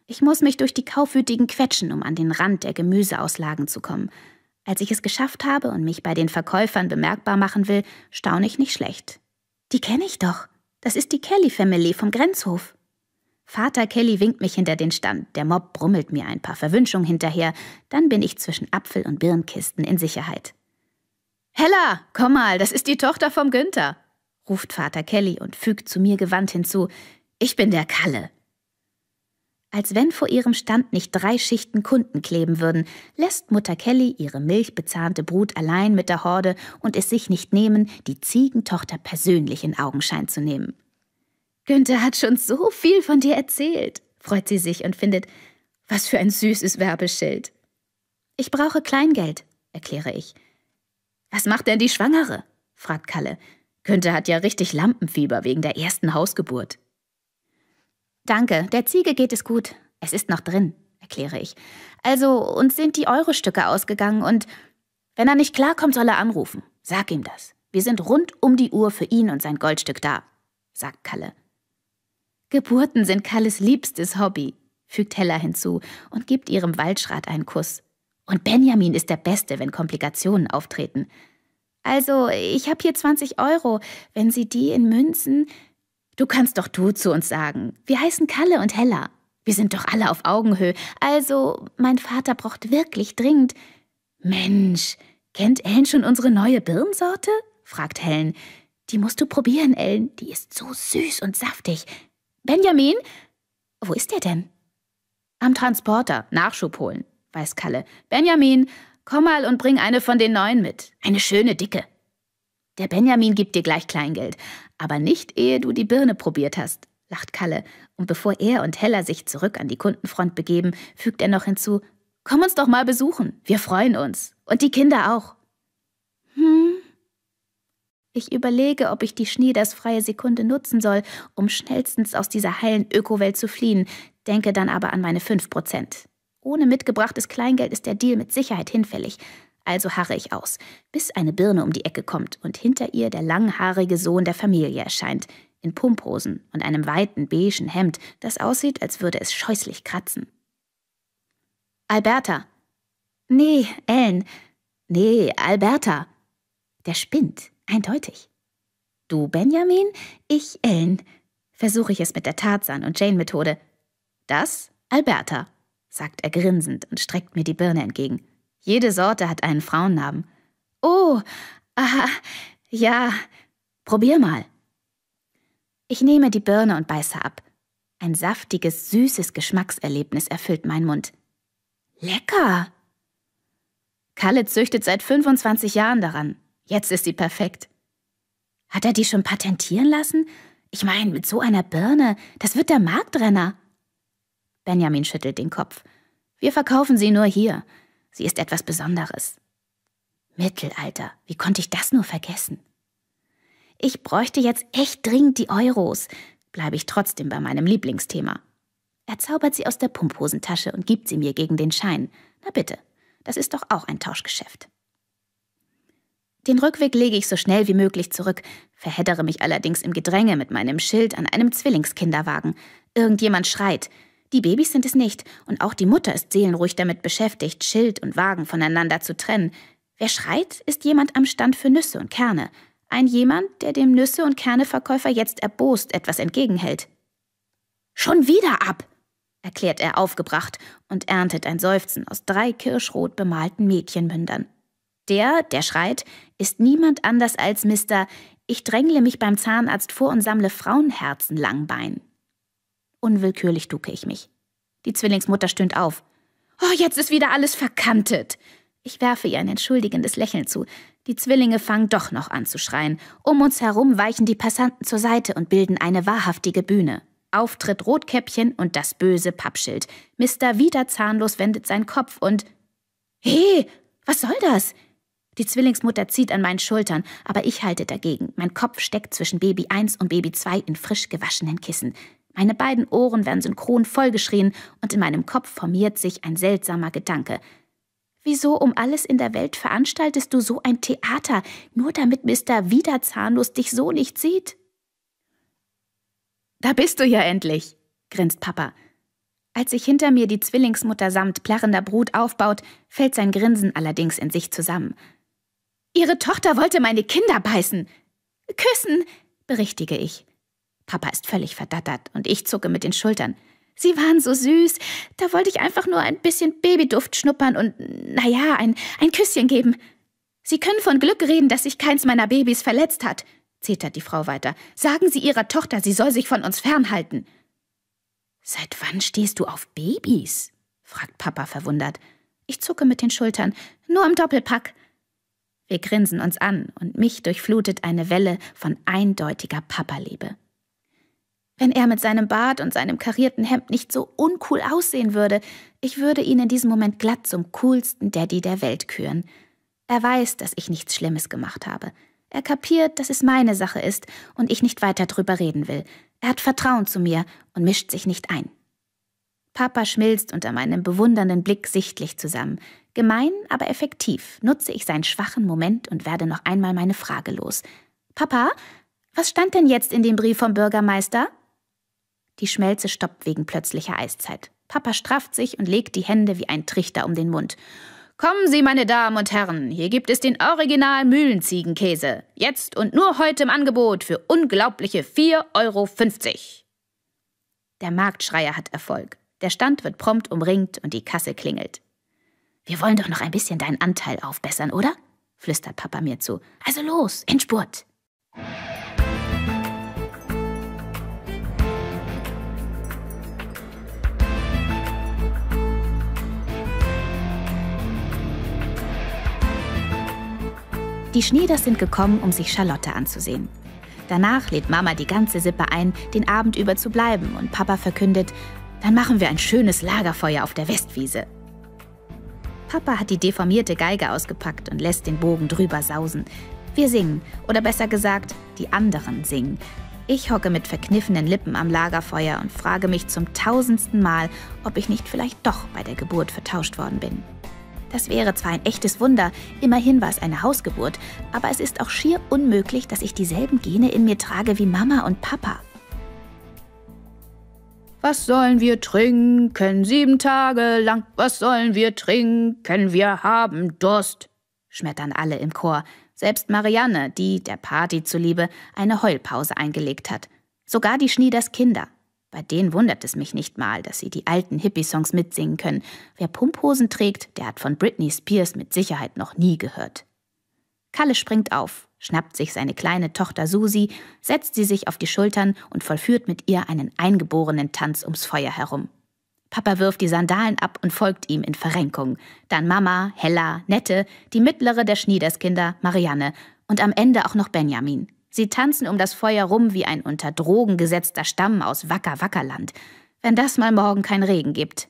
Ich muss mich durch die Kaufwütigen quetschen, um an den Rand der Gemüseauslagen zu kommen. Als ich es geschafft habe und mich bei den Verkäufern bemerkbar machen will, staune ich nicht schlecht. Die kenne ich doch. Das ist die Kelly Family vom Grenzhof. Vater Kelly winkt mich hinter den Stand, der Mob brummelt mir ein paar Verwünschungen hinterher, dann bin ich zwischen Apfel- und Birnkisten in Sicherheit. Hella, komm mal, das ist die Tochter vom Günther, ruft Vater Kelly und fügt zu mir gewandt hinzu, ich bin der Kalle. Als wenn vor ihrem Stand nicht drei Schichten Kunden kleben würden, lässt Mutter Kelly ihre milchbezahnte Brut allein mit der Horde und es sich nicht nehmen, die Ziegentochter persönlich in Augenschein zu nehmen. Günther hat schon so viel von dir erzählt, freut sie sich und findet, was für ein süßes Werbeschild. Ich brauche Kleingeld, erkläre ich. Was macht denn die Schwangere? fragt Kalle. Günther hat ja richtig Lampenfieber wegen der ersten Hausgeburt. Danke, der Ziege geht es gut. Es ist noch drin, erkläre ich. Also, uns sind die Eurostücke ausgegangen und wenn er nicht klarkommt, soll er anrufen. Sag ihm das. Wir sind rund um die Uhr für ihn und sein Goldstück da, sagt Kalle. Geburten sind Kalles liebstes Hobby, fügt Hella hinzu und gibt ihrem Waldschrat einen Kuss. Und Benjamin ist der Beste, wenn Komplikationen auftreten. Also, ich habe hier 20 Euro. Wenn Sie die in Münzen. Du kannst doch du zu uns sagen. Wir heißen Kalle und Hella. Wir sind doch alle auf Augenhöhe. Also, mein Vater braucht wirklich dringend. Mensch, kennt Ellen schon unsere neue Birnsorte? fragt Helen. Die musst du probieren, Ellen. Die ist so süß und saftig. Benjamin? Wo ist der denn? Am Transporter, Nachschub holen, weiß Kalle. Benjamin, komm mal und bring eine von den neuen mit. Eine schöne dicke. Der Benjamin gibt dir gleich Kleingeld, aber nicht ehe du die Birne probiert hast, lacht Kalle. Und bevor er und Hella sich zurück an die Kundenfront begeben, fügt er noch hinzu: Komm uns doch mal besuchen, wir freuen uns. Und die Kinder auch. Hm, ich überlege, ob ich die schneedersfreie Sekunde nutzen soll, um schnellstens aus dieser heilen Ökowelt zu fliehen, denke dann aber an meine 5%. Ohne mitgebrachtes Kleingeld ist der Deal mit Sicherheit hinfällig. Also harre ich aus, bis eine Birne um die Ecke kommt und hinter ihr der langhaarige Sohn der Familie erscheint, in Pumphosen und einem weiten beigen Hemd, das aussieht, als würde es scheußlich kratzen. Alberta. Nee, Ellen. Nee, Alberta. Der spinnt. Eindeutig. Du Benjamin, ich Ellen. Versuche ich es mit der Tarzan- und Jane-Methode. Das Alberta, sagt er grinsend und streckt mir die Birne entgegen. Jede Sorte hat einen Frauennamen. Oh, aha, ja, probier mal. Ich nehme die Birne und beiße ab. Ein saftiges, süßes Geschmackserlebnis erfüllt meinen Mund. Lecker! Kalle züchtet seit 25 Jahren daran, Jetzt ist sie perfekt. Hat er die schon patentieren lassen? Ich meine, mit so einer Birne, das wird der Marktrenner. Benjamin schüttelt den Kopf. Wir verkaufen sie nur hier. Sie ist etwas Besonderes. Mittelalter, wie konnte ich das nur vergessen? Ich bräuchte jetzt echt dringend die Euros, bleibe ich trotzdem bei meinem Lieblingsthema. Er zaubert sie aus der Pumphosentasche und gibt sie mir gegen den Schein. Na bitte, das ist doch auch ein Tauschgeschäft. Den Rückweg lege ich so schnell wie möglich zurück, verheddere mich allerdings im Gedränge mit meinem Schild an einem Zwillingskinderwagen. Irgendjemand schreit. Die Babys sind es nicht, und auch die Mutter ist seelenruhig damit beschäftigt, Schild und Wagen voneinander zu trennen. Wer schreit, ist jemand am Stand für Nüsse und Kerne. Ein jemand, der dem Nüsse- und Kerneverkäufer jetzt erbost etwas entgegenhält. Schon wieder ab! erklärt er aufgebracht und erntet ein Seufzen aus drei kirschrot bemalten Mädchenmündern. Der, der schreit, ist niemand anders als Mr. Ich drängle mich beim Zahnarzt vor und sammle Frauenherzen langbein. Unwillkürlich ducke ich mich. Die Zwillingsmutter stöhnt auf. Oh, jetzt ist wieder alles verkantet. Ich werfe ihr ein entschuldigendes Lächeln zu. Die Zwillinge fangen doch noch an zu schreien. Um uns herum weichen die Passanten zur Seite und bilden eine wahrhaftige Bühne. Auftritt Rotkäppchen und das böse Pappschild. Mister wieder zahnlos wendet seinen Kopf und He, was soll das? Die Zwillingsmutter zieht an meinen Schultern, aber ich halte dagegen. Mein Kopf steckt zwischen Baby 1 und Baby 2 in frisch gewaschenen Kissen. Meine beiden Ohren werden synchron vollgeschrien und in meinem Kopf formiert sich ein seltsamer Gedanke. Wieso um alles in der Welt veranstaltest du so ein Theater, nur damit Mr. Wiederzahnlos dich so nicht sieht? Da bist du ja endlich, grinst Papa. Als sich hinter mir die Zwillingsmutter samt plärrender Brut aufbaut, fällt sein Grinsen allerdings in sich zusammen. Ihre Tochter wollte meine Kinder beißen. Küssen, berichtige ich. Papa ist völlig verdattert und ich zucke mit den Schultern. Sie waren so süß. Da wollte ich einfach nur ein bisschen Babyduft schnuppern und, naja, ein, ein Küsschen geben. Sie können von Glück reden, dass sich keins meiner Babys verletzt hat, zetert die Frau weiter. Sagen Sie Ihrer Tochter, sie soll sich von uns fernhalten. Seit wann stehst du auf Babys? fragt Papa verwundert. Ich zucke mit den Schultern. Nur im Doppelpack. Wir grinsen uns an und mich durchflutet eine Welle von eindeutiger Papaliebe. Wenn er mit seinem Bart und seinem karierten Hemd nicht so uncool aussehen würde, ich würde ihn in diesem Moment glatt zum coolsten Daddy der Welt küren. Er weiß, dass ich nichts Schlimmes gemacht habe. Er kapiert, dass es meine Sache ist und ich nicht weiter drüber reden will. Er hat Vertrauen zu mir und mischt sich nicht ein. Papa schmilzt unter meinem bewundernden Blick sichtlich zusammen. Gemein, aber effektiv nutze ich seinen schwachen Moment und werde noch einmal meine Frage los. Papa, was stand denn jetzt in dem Brief vom Bürgermeister? Die Schmelze stoppt wegen plötzlicher Eiszeit. Papa strafft sich und legt die Hände wie ein Trichter um den Mund. Kommen Sie, meine Damen und Herren, hier gibt es den Original Mühlenziegenkäse. Jetzt und nur heute im Angebot für unglaubliche 4,50 Euro. Der Marktschreier hat Erfolg. Der Stand wird prompt umringt und die Kasse klingelt. Wir wollen doch noch ein bisschen deinen Anteil aufbessern, oder? flüstert Papa mir zu. Also los, in Spurt! Die Schneiders sind gekommen, um sich Charlotte anzusehen. Danach lädt Mama die ganze Sippe ein, den Abend über zu bleiben und Papa verkündet, dann machen wir ein schönes Lagerfeuer auf der Westwiese. Papa hat die deformierte Geige ausgepackt und lässt den Bogen drüber sausen. Wir singen, oder besser gesagt, die anderen singen. Ich hocke mit verkniffenen Lippen am Lagerfeuer und frage mich zum tausendsten Mal, ob ich nicht vielleicht doch bei der Geburt vertauscht worden bin. Das wäre zwar ein echtes Wunder, immerhin war es eine Hausgeburt, aber es ist auch schier unmöglich, dass ich dieselben Gene in mir trage wie Mama und Papa. Was sollen wir trinken sieben Tage lang? Was sollen wir trinken? Wir haben Durst, schmettern alle im Chor, selbst Marianne, die, der Party zuliebe, eine Heulpause eingelegt hat. Sogar die Schnieders Kinder. Bei denen wundert es mich nicht mal, dass sie die alten Hippie-Songs mitsingen können. Wer Pumphosen trägt, der hat von Britney Spears mit Sicherheit noch nie gehört. Kalle springt auf, schnappt sich seine kleine Tochter Susi, setzt sie sich auf die Schultern und vollführt mit ihr einen eingeborenen Tanz ums Feuer herum. Papa wirft die Sandalen ab und folgt ihm in Verrenkung. Dann Mama, Hella, Nette, die mittlere der Schniederskinder, Marianne und am Ende auch noch Benjamin. Sie tanzen um das Feuer rum wie ein unter Drogen gesetzter Stamm aus Wacker-Wackerland. Wenn das mal morgen kein Regen gibt.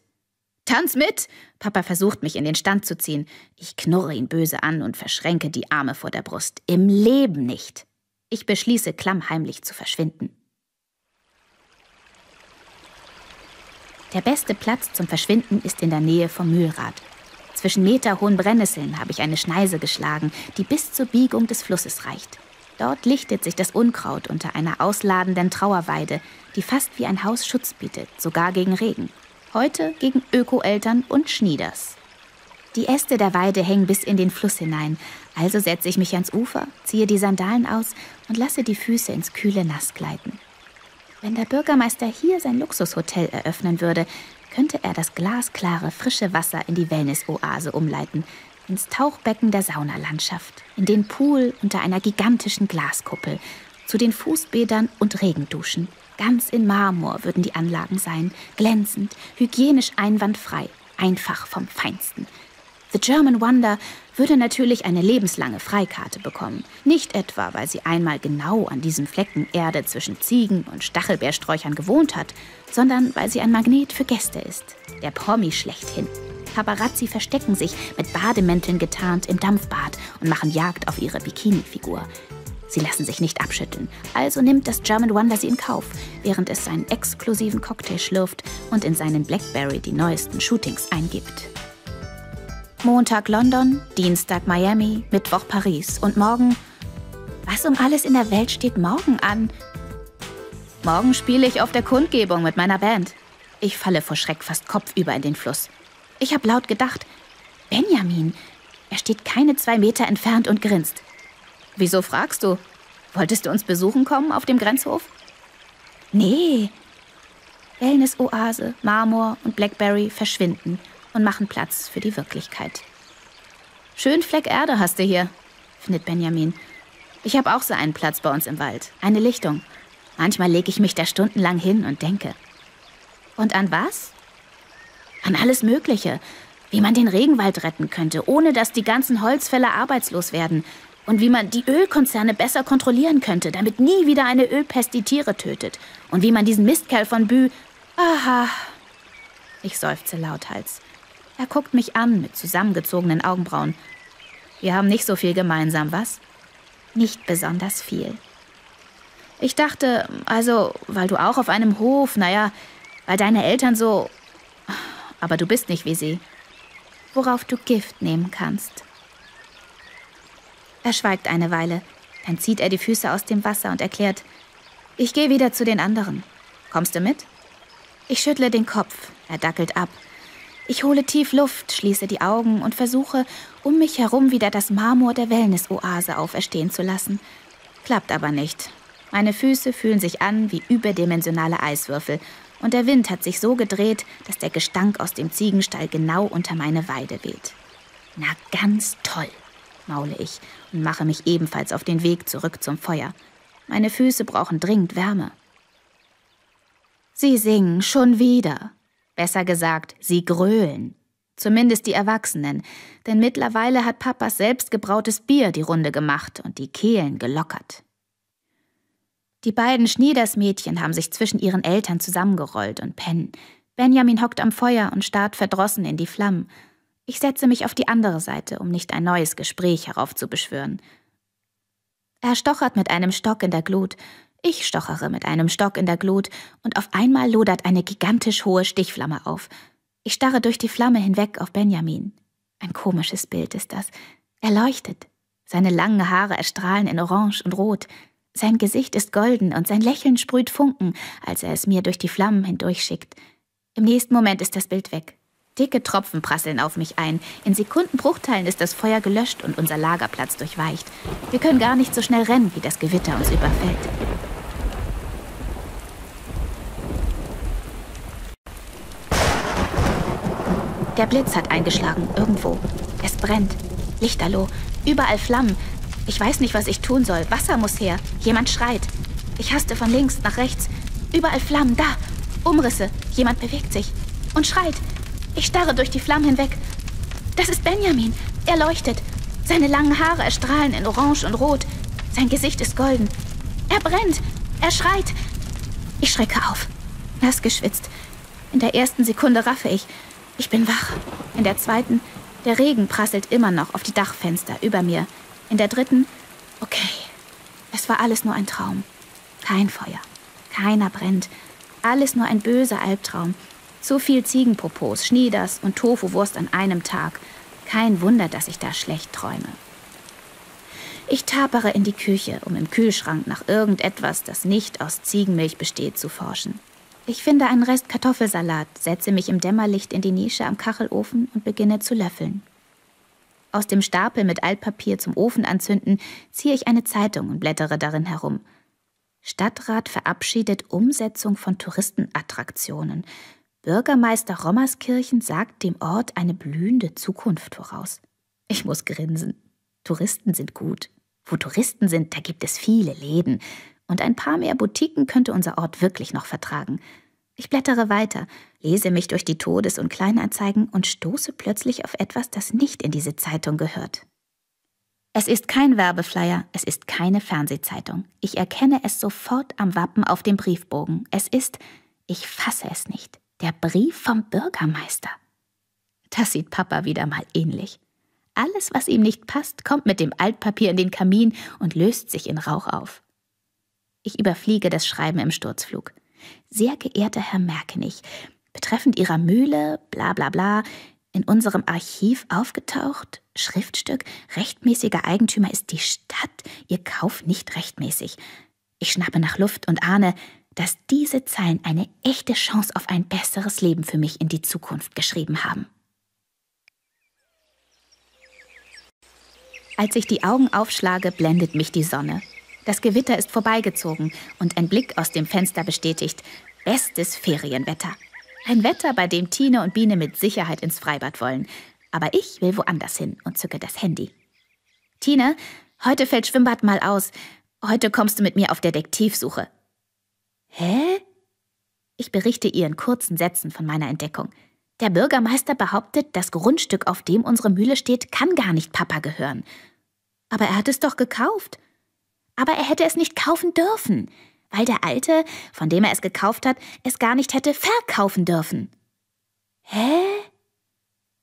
Tanz mit! Papa versucht, mich in den Stand zu ziehen. Ich knurre ihn böse an und verschränke die Arme vor der Brust. Im Leben nicht! Ich beschließe, klammheimlich zu verschwinden. Der beste Platz zum Verschwinden ist in der Nähe vom Mühlrad. Zwischen meterhohen Brennnesseln habe ich eine Schneise geschlagen, die bis zur Biegung des Flusses reicht. Dort lichtet sich das Unkraut unter einer ausladenden Trauerweide, die fast wie ein Haus Schutz bietet, sogar gegen Regen. Heute gegen Ökoeltern und Schnieders. Die Äste der Weide hängen bis in den Fluss hinein, also setze ich mich ans Ufer, ziehe die Sandalen aus und lasse die Füße ins kühle Nass gleiten. Wenn der Bürgermeister hier sein Luxushotel eröffnen würde, könnte er das glasklare, frische Wasser in die Wellnessoase umleiten, ins Tauchbecken der Saunalandschaft, in den Pool unter einer gigantischen Glaskuppel, zu den Fußbädern und Regenduschen. Ganz in Marmor würden die Anlagen sein, glänzend, hygienisch einwandfrei, einfach vom Feinsten. The German Wonder würde natürlich eine lebenslange Freikarte bekommen. Nicht etwa, weil sie einmal genau an diesem Flecken Erde zwischen Ziegen und Stachelbeersträuchern gewohnt hat, sondern weil sie ein Magnet für Gäste ist. Der Promi schlechthin. Paparazzi verstecken sich, mit Bademänteln getarnt, im Dampfbad und machen Jagd auf ihre Bikini-Figur. Sie lassen sich nicht abschütteln, also nimmt das German Wonder sie in Kauf, während es seinen exklusiven Cocktail schlürft und in seinen Blackberry die neuesten Shootings eingibt. Montag London, Dienstag Miami, Mittwoch Paris und morgen. Was um alles in der Welt steht morgen an? Morgen spiele ich auf der Kundgebung mit meiner Band. Ich falle vor Schreck fast kopfüber in den Fluss. Ich habe laut gedacht, Benjamin, er steht keine zwei Meter entfernt und grinst. Wieso fragst du? Wolltest du uns besuchen kommen auf dem Grenzhof? Nee. Wellness-Oase, Marmor und Blackberry verschwinden und machen Platz für die Wirklichkeit. Schön Fleck Erde hast du hier, findet Benjamin. Ich habe auch so einen Platz bei uns im Wald, eine Lichtung. Manchmal lege ich mich da stundenlang hin und denke. Und an was? An alles Mögliche. Wie man den Regenwald retten könnte, ohne dass die ganzen Holzfäller arbeitslos werden, und wie man die Ölkonzerne besser kontrollieren könnte, damit nie wieder eine Ölpest die Tiere tötet. Und wie man diesen Mistkerl von Bü... Aha. Ich seufze lauthals. Er guckt mich an mit zusammengezogenen Augenbrauen. Wir haben nicht so viel gemeinsam, was? Nicht besonders viel. Ich dachte, also, weil du auch auf einem Hof, naja, weil deine Eltern so... Aber du bist nicht wie sie. Worauf du Gift nehmen kannst. Er schweigt eine Weile. Dann zieht er die Füße aus dem Wasser und erklärt, ich gehe wieder zu den anderen. Kommst du mit? Ich schüttle den Kopf, er dackelt ab. Ich hole tief Luft, schließe die Augen und versuche, um mich herum wieder das Marmor der Wellness-Oase auferstehen zu lassen. Klappt aber nicht. Meine Füße fühlen sich an wie überdimensionale Eiswürfel und der Wind hat sich so gedreht, dass der Gestank aus dem Ziegenstall genau unter meine Weide weht. Na ganz toll, maule ich und mache mich ebenfalls auf den Weg zurück zum Feuer. Meine Füße brauchen dringend Wärme. Sie singen schon wieder. Besser gesagt, sie gröhlen. Zumindest die Erwachsenen, denn mittlerweile hat Papas selbstgebrautes Bier die Runde gemacht und die Kehlen gelockert. Die beiden Schniedersmädchen haben sich zwischen ihren Eltern zusammengerollt und pennen. Benjamin hockt am Feuer und starrt verdrossen in die Flammen. Ich setze mich auf die andere Seite, um nicht ein neues Gespräch heraufzubeschwören. Er stochert mit einem Stock in der Glut, ich stochere mit einem Stock in der Glut, und auf einmal lodert eine gigantisch hohe Stichflamme auf. Ich starre durch die Flamme hinweg auf Benjamin. Ein komisches Bild ist das. Er leuchtet. Seine langen Haare erstrahlen in Orange und Rot. Sein Gesicht ist golden und sein Lächeln sprüht Funken, als er es mir durch die Flammen hindurchschickt. Im nächsten Moment ist das Bild weg. Dicke Tropfen prasseln auf mich ein. In Sekundenbruchteilen ist das Feuer gelöscht und unser Lagerplatz durchweicht. Wir können gar nicht so schnell rennen, wie das Gewitter uns überfällt. Der Blitz hat eingeschlagen, irgendwo. Es brennt. Lichterloh. Überall Flammen. Ich weiß nicht, was ich tun soll. Wasser muss her. Jemand schreit. Ich haste von links nach rechts. Überall Flammen. Da. Umrisse. Jemand bewegt sich. Und schreit. Ich starre durch die Flammen hinweg. Das ist Benjamin. Er leuchtet. Seine langen Haare erstrahlen in Orange und Rot. Sein Gesicht ist golden. Er brennt. Er schreit. Ich schrecke auf. Nass geschwitzt. In der ersten Sekunde raffe ich. Ich bin wach. In der zweiten, der Regen prasselt immer noch auf die Dachfenster über mir. In der dritten, okay. Es war alles nur ein Traum. Kein Feuer. Keiner brennt. Alles nur ein böser Albtraum. So viel Ziegenpopos, Schnieders und Tofuwurst an einem Tag. Kein Wunder, dass ich da schlecht träume. Ich tapere in die Küche, um im Kühlschrank nach irgendetwas, das nicht aus Ziegenmilch besteht, zu forschen. Ich finde einen Rest Kartoffelsalat, setze mich im Dämmerlicht in die Nische am Kachelofen und beginne zu löffeln. Aus dem Stapel mit Altpapier zum Ofen anzünden, ziehe ich eine Zeitung und blättere darin herum. Stadtrat verabschiedet Umsetzung von Touristenattraktionen. Bürgermeister Rommerskirchen sagt dem Ort eine blühende Zukunft voraus. Ich muss grinsen. Touristen sind gut. Wo Touristen sind, da gibt es viele Läden. Und ein paar mehr Boutiquen könnte unser Ort wirklich noch vertragen. Ich blättere weiter, lese mich durch die Todes- und Kleinanzeigen und stoße plötzlich auf etwas, das nicht in diese Zeitung gehört. Es ist kein Werbeflyer, es ist keine Fernsehzeitung. Ich erkenne es sofort am Wappen auf dem Briefbogen. Es ist, ich fasse es nicht. Der Brief vom Bürgermeister. Das sieht Papa wieder mal ähnlich. Alles, was ihm nicht passt, kommt mit dem Altpapier in den Kamin und löst sich in Rauch auf. Ich überfliege das Schreiben im Sturzflug. Sehr geehrter Herr Merkenich, betreffend Ihrer Mühle, bla bla bla, in unserem Archiv aufgetaucht, Schriftstück, rechtmäßiger Eigentümer ist die Stadt, Ihr Kauf nicht rechtmäßig. Ich schnappe nach Luft und ahne, dass diese Zeilen eine echte Chance auf ein besseres Leben für mich in die Zukunft geschrieben haben. Als ich die Augen aufschlage, blendet mich die Sonne. Das Gewitter ist vorbeigezogen und ein Blick aus dem Fenster bestätigt, bestes Ferienwetter. Ein Wetter, bei dem Tine und Biene mit Sicherheit ins Freibad wollen. Aber ich will woanders hin und zücke das Handy. Tine, heute fällt Schwimmbad mal aus. Heute kommst du mit mir auf Detektivsuche. Hä? Ich berichte ihr in kurzen Sätzen von meiner Entdeckung. Der Bürgermeister behauptet, das Grundstück, auf dem unsere Mühle steht, kann gar nicht Papa gehören. Aber er hat es doch gekauft. Aber er hätte es nicht kaufen dürfen, weil der Alte, von dem er es gekauft hat, es gar nicht hätte verkaufen dürfen. Hä?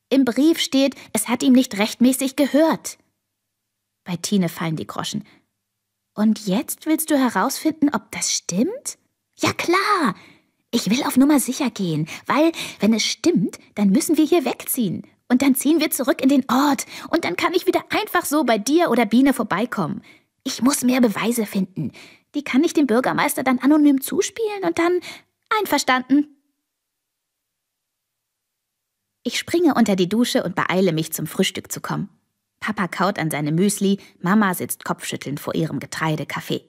Im Brief steht, es hat ihm nicht rechtmäßig gehört. Bei Tine fallen die Groschen. Und jetzt willst du herausfinden, ob das stimmt? Ja klar. Ich will auf Nummer sicher gehen, weil, wenn es stimmt, dann müssen wir hier wegziehen. Und dann ziehen wir zurück in den Ort. Und dann kann ich wieder einfach so bei dir oder Biene vorbeikommen. Ich muss mehr Beweise finden. Die kann ich dem Bürgermeister dann anonym zuspielen und dann einverstanden. Ich springe unter die Dusche und beeile mich, zum Frühstück zu kommen. Papa kaut an seine Müsli, Mama sitzt kopfschüttelnd vor ihrem Getreidekaffee.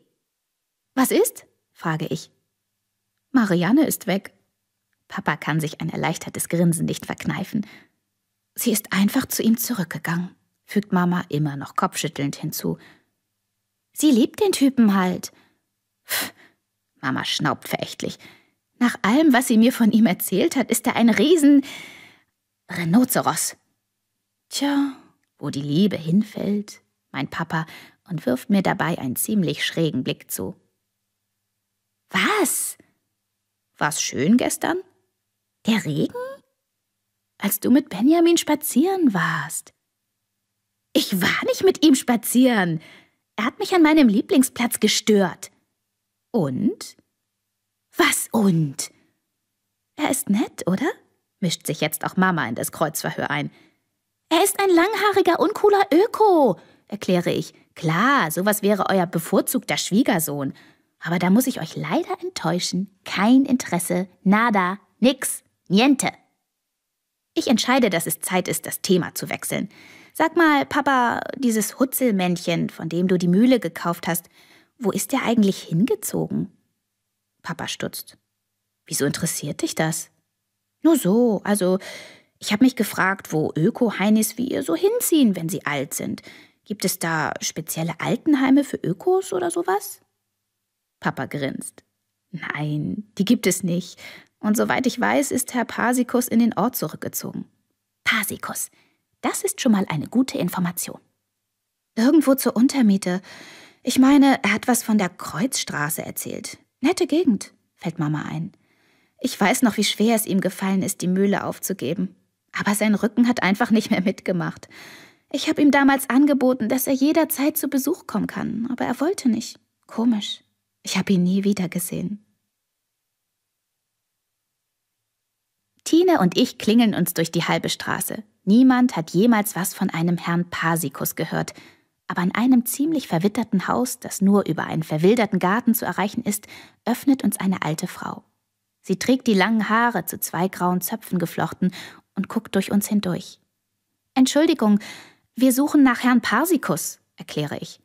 Was ist? frage ich. Marianne ist weg. Papa kann sich ein erleichtertes Grinsen nicht verkneifen. Sie ist einfach zu ihm zurückgegangen, fügt Mama immer noch kopfschüttelnd hinzu. Sie liebt den Typen halt. Pff, Mama schnaubt verächtlich. Nach allem, was sie mir von ihm erzählt hat, ist er ein Riesen. Rhinoceros. Tja, wo die Liebe hinfällt, meint Papa und wirft mir dabei einen ziemlich schrägen Blick zu. Was? War's schön gestern? Der Regen? Als du mit Benjamin spazieren warst. Ich war nicht mit ihm spazieren. Er hat mich an meinem Lieblingsplatz gestört. Und? Was und? Er ist nett, oder? mischt sich jetzt auch Mama in das Kreuzverhör ein. Er ist ein langhaariger, uncooler Öko, erkläre ich. Klar, sowas wäre euer bevorzugter Schwiegersohn. Aber da muss ich euch leider enttäuschen. Kein Interesse, nada, nix, niente. Ich entscheide, dass es Zeit ist, das Thema zu wechseln. Sag mal, Papa, dieses Hutzelmännchen, von dem du die Mühle gekauft hast, wo ist der eigentlich hingezogen? Papa stutzt. Wieso interessiert dich das? Nur so, also ich habe mich gefragt, wo Öko-Heinis wie ihr so hinziehen, wenn sie alt sind. Gibt es da spezielle Altenheime für Ökos oder sowas? Papa grinst. Nein, die gibt es nicht. Und soweit ich weiß, ist Herr Pasikus in den Ort zurückgezogen. Pasikus, das ist schon mal eine gute Information. Irgendwo zur Untermiete. Ich meine, er hat was von der Kreuzstraße erzählt. Nette Gegend, fällt Mama ein. Ich weiß noch, wie schwer es ihm gefallen ist, die Mühle aufzugeben. Aber sein Rücken hat einfach nicht mehr mitgemacht. Ich habe ihm damals angeboten, dass er jederzeit zu Besuch kommen kann, aber er wollte nicht. Komisch. Ich habe ihn nie wiedergesehen. Tine und ich klingeln uns durch die halbe Straße. Niemand hat jemals was von einem Herrn Pasikus gehört. Aber an einem ziemlich verwitterten Haus, das nur über einen verwilderten Garten zu erreichen ist, öffnet uns eine alte Frau. Sie trägt die langen Haare zu zwei grauen Zöpfen geflochten und guckt durch uns hindurch. Entschuldigung, wir suchen nach Herrn Parsikus, erkläre ich.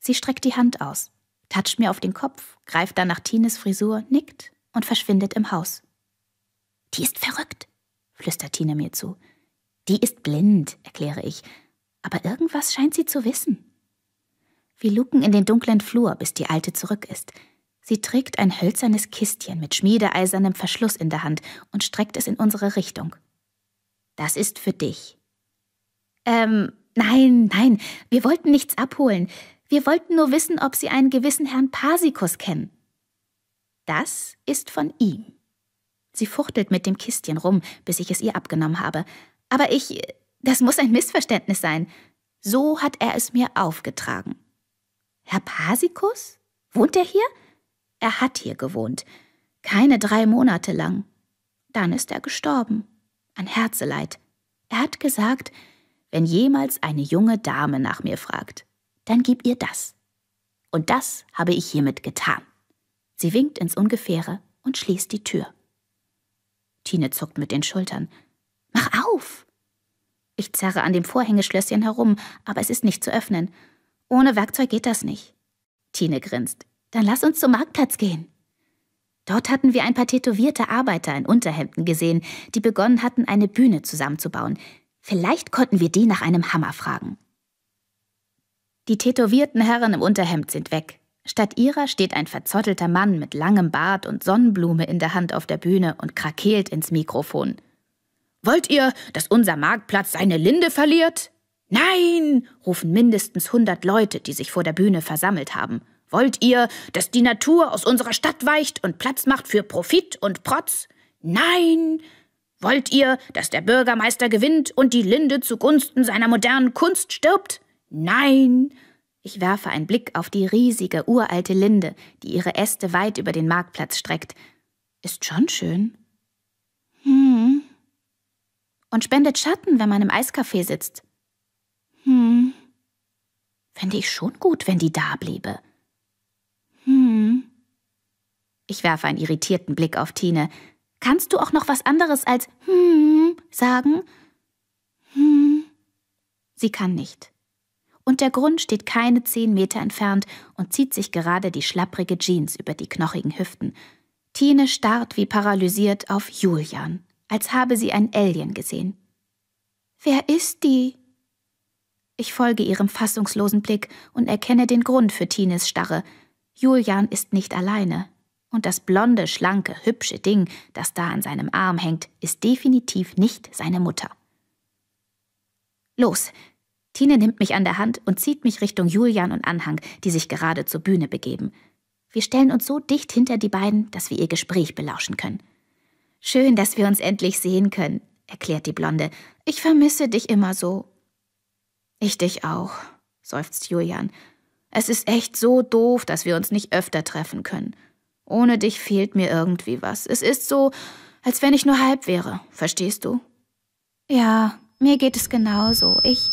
Sie streckt die Hand aus tatscht mir auf den Kopf, greift dann nach Tines Frisur, nickt und verschwindet im Haus. Die ist verrückt, flüstert Tine mir zu. Die ist blind, erkläre ich, aber irgendwas scheint sie zu wissen. Wir luken in den dunklen Flur, bis die Alte zurück ist. Sie trägt ein hölzernes Kistchen mit schmiedeeisernem Verschluss in der Hand und streckt es in unsere Richtung. Das ist für dich. Ähm, nein, nein, wir wollten nichts abholen. Wir wollten nur wissen, ob Sie einen gewissen Herrn Pasikus kennen. Das ist von ihm. Sie fuchtelt mit dem Kistchen rum, bis ich es ihr abgenommen habe. Aber ich. Das muss ein Missverständnis sein. So hat er es mir aufgetragen. Herr Pasikus? Wohnt er hier? Er hat hier gewohnt. Keine drei Monate lang. Dann ist er gestorben. An Herzeleid. Er hat gesagt, wenn jemals eine junge Dame nach mir fragt, dann gib ihr das. Und das habe ich hiermit getan. Sie winkt ins Ungefähre und schließt die Tür. Tine zuckt mit den Schultern. Mach auf! Ich zerre an dem Vorhängeschlösschen herum, aber es ist nicht zu öffnen. Ohne Werkzeug geht das nicht. Tine grinst. Dann lass uns zum Marktplatz gehen. Dort hatten wir ein paar tätowierte Arbeiter in Unterhemden gesehen, die begonnen hatten, eine Bühne zusammenzubauen. Vielleicht konnten wir die nach einem Hammer fragen. Die tätowierten Herren im Unterhemd sind weg. Statt ihrer steht ein verzottelter Mann mit langem Bart und Sonnenblume in der Hand auf der Bühne und krakeelt ins Mikrofon. Wollt ihr, dass unser Marktplatz seine Linde verliert? Nein! rufen mindestens hundert Leute, die sich vor der Bühne versammelt haben. Wollt ihr, dass die Natur aus unserer Stadt weicht und Platz macht für Profit und Protz? Nein! Wollt ihr, dass der Bürgermeister gewinnt und die Linde zugunsten seiner modernen Kunst stirbt? Nein! Ich werfe einen Blick auf die riesige, uralte Linde, die ihre Äste weit über den Marktplatz streckt. Ist schon schön. Hm. Und spendet Schatten, wenn man im Eiskaffee sitzt. Hm. Fände ich schon gut, wenn die da bliebe. Hm. Ich werfe einen irritierten Blick auf Tine. Kannst du auch noch was anderes als hm sagen? Hm. Sie kann nicht und der Grund steht keine zehn Meter entfernt und zieht sich gerade die schlapprige Jeans über die knochigen Hüften. Tine starrt wie paralysiert auf Julian, als habe sie ein Alien gesehen. Wer ist die? Ich folge ihrem fassungslosen Blick und erkenne den Grund für Tines Starre. Julian ist nicht alleine. Und das blonde, schlanke, hübsche Ding, das da an seinem Arm hängt, ist definitiv nicht seine Mutter. Los, Tine nimmt mich an der Hand und zieht mich Richtung Julian und Anhang, die sich gerade zur Bühne begeben. Wir stellen uns so dicht hinter die beiden, dass wir ihr Gespräch belauschen können. Schön, dass wir uns endlich sehen können, erklärt die Blonde. Ich vermisse dich immer so. Ich dich auch, seufzt Julian. Es ist echt so doof, dass wir uns nicht öfter treffen können. Ohne dich fehlt mir irgendwie was. Es ist so, als wenn ich nur halb wäre, verstehst du? Ja, mir geht es genauso. Ich.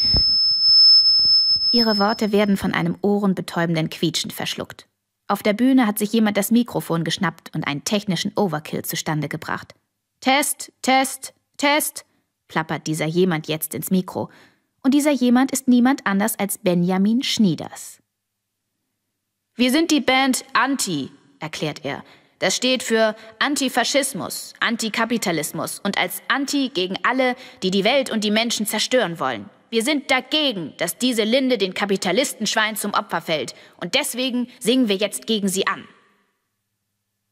Ihre Worte werden von einem ohrenbetäubenden Quietschen verschluckt. Auf der Bühne hat sich jemand das Mikrofon geschnappt und einen technischen Overkill zustande gebracht. Test, Test, Test, plappert dieser jemand jetzt ins Mikro. Und dieser jemand ist niemand anders als Benjamin Schnieders. Wir sind die Band Anti, erklärt er. Das steht für Antifaschismus, Antikapitalismus und als Anti gegen alle, die die Welt und die Menschen zerstören wollen. Wir sind dagegen, dass diese Linde den Kapitalistenschwein zum Opfer fällt. Und deswegen singen wir jetzt gegen sie an.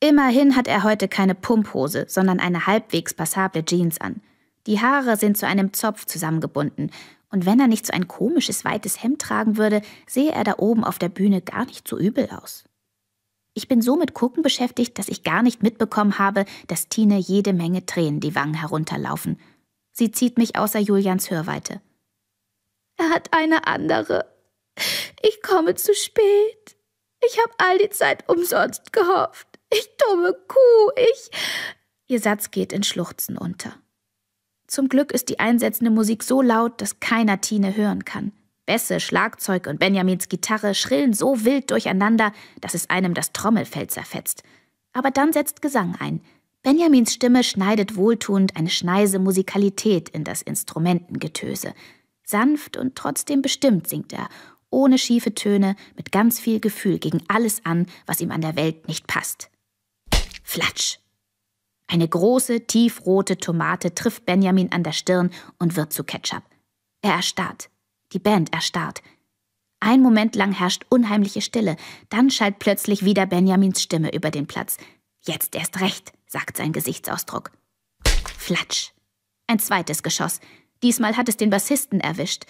Immerhin hat er heute keine Pumphose, sondern eine halbwegs passable Jeans an. Die Haare sind zu einem Zopf zusammengebunden. Und wenn er nicht so ein komisches weites Hemd tragen würde, sehe er da oben auf der Bühne gar nicht so übel aus. Ich bin so mit Gucken beschäftigt, dass ich gar nicht mitbekommen habe, dass Tine jede Menge Tränen die Wangen herunterlaufen. Sie zieht mich außer Julians Hörweite. Er hat eine andere. Ich komme zu spät. Ich habe all die Zeit umsonst gehofft. Ich dumme Kuh, ich. Ihr Satz geht in Schluchzen unter. Zum Glück ist die einsetzende Musik so laut, dass keiner Tine hören kann. Bässe, Schlagzeug und Benjamins Gitarre schrillen so wild durcheinander, dass es einem das Trommelfell zerfetzt. Aber dann setzt Gesang ein. Benjamins Stimme schneidet wohltuend eine Schneise Musikalität in das Instrumentengetöse. Sanft und trotzdem bestimmt singt er, ohne schiefe Töne, mit ganz viel Gefühl gegen alles an, was ihm an der Welt nicht passt. Flatsch! Eine große, tiefrote Tomate trifft Benjamin an der Stirn und wird zu Ketchup. Er erstarrt. Die Band erstarrt. Ein Moment lang herrscht unheimliche Stille, dann schallt plötzlich wieder Benjamins Stimme über den Platz. Jetzt erst recht, sagt sein Gesichtsausdruck. Flatsch. Ein zweites Geschoss. Diesmal hat es den Bassisten erwischt.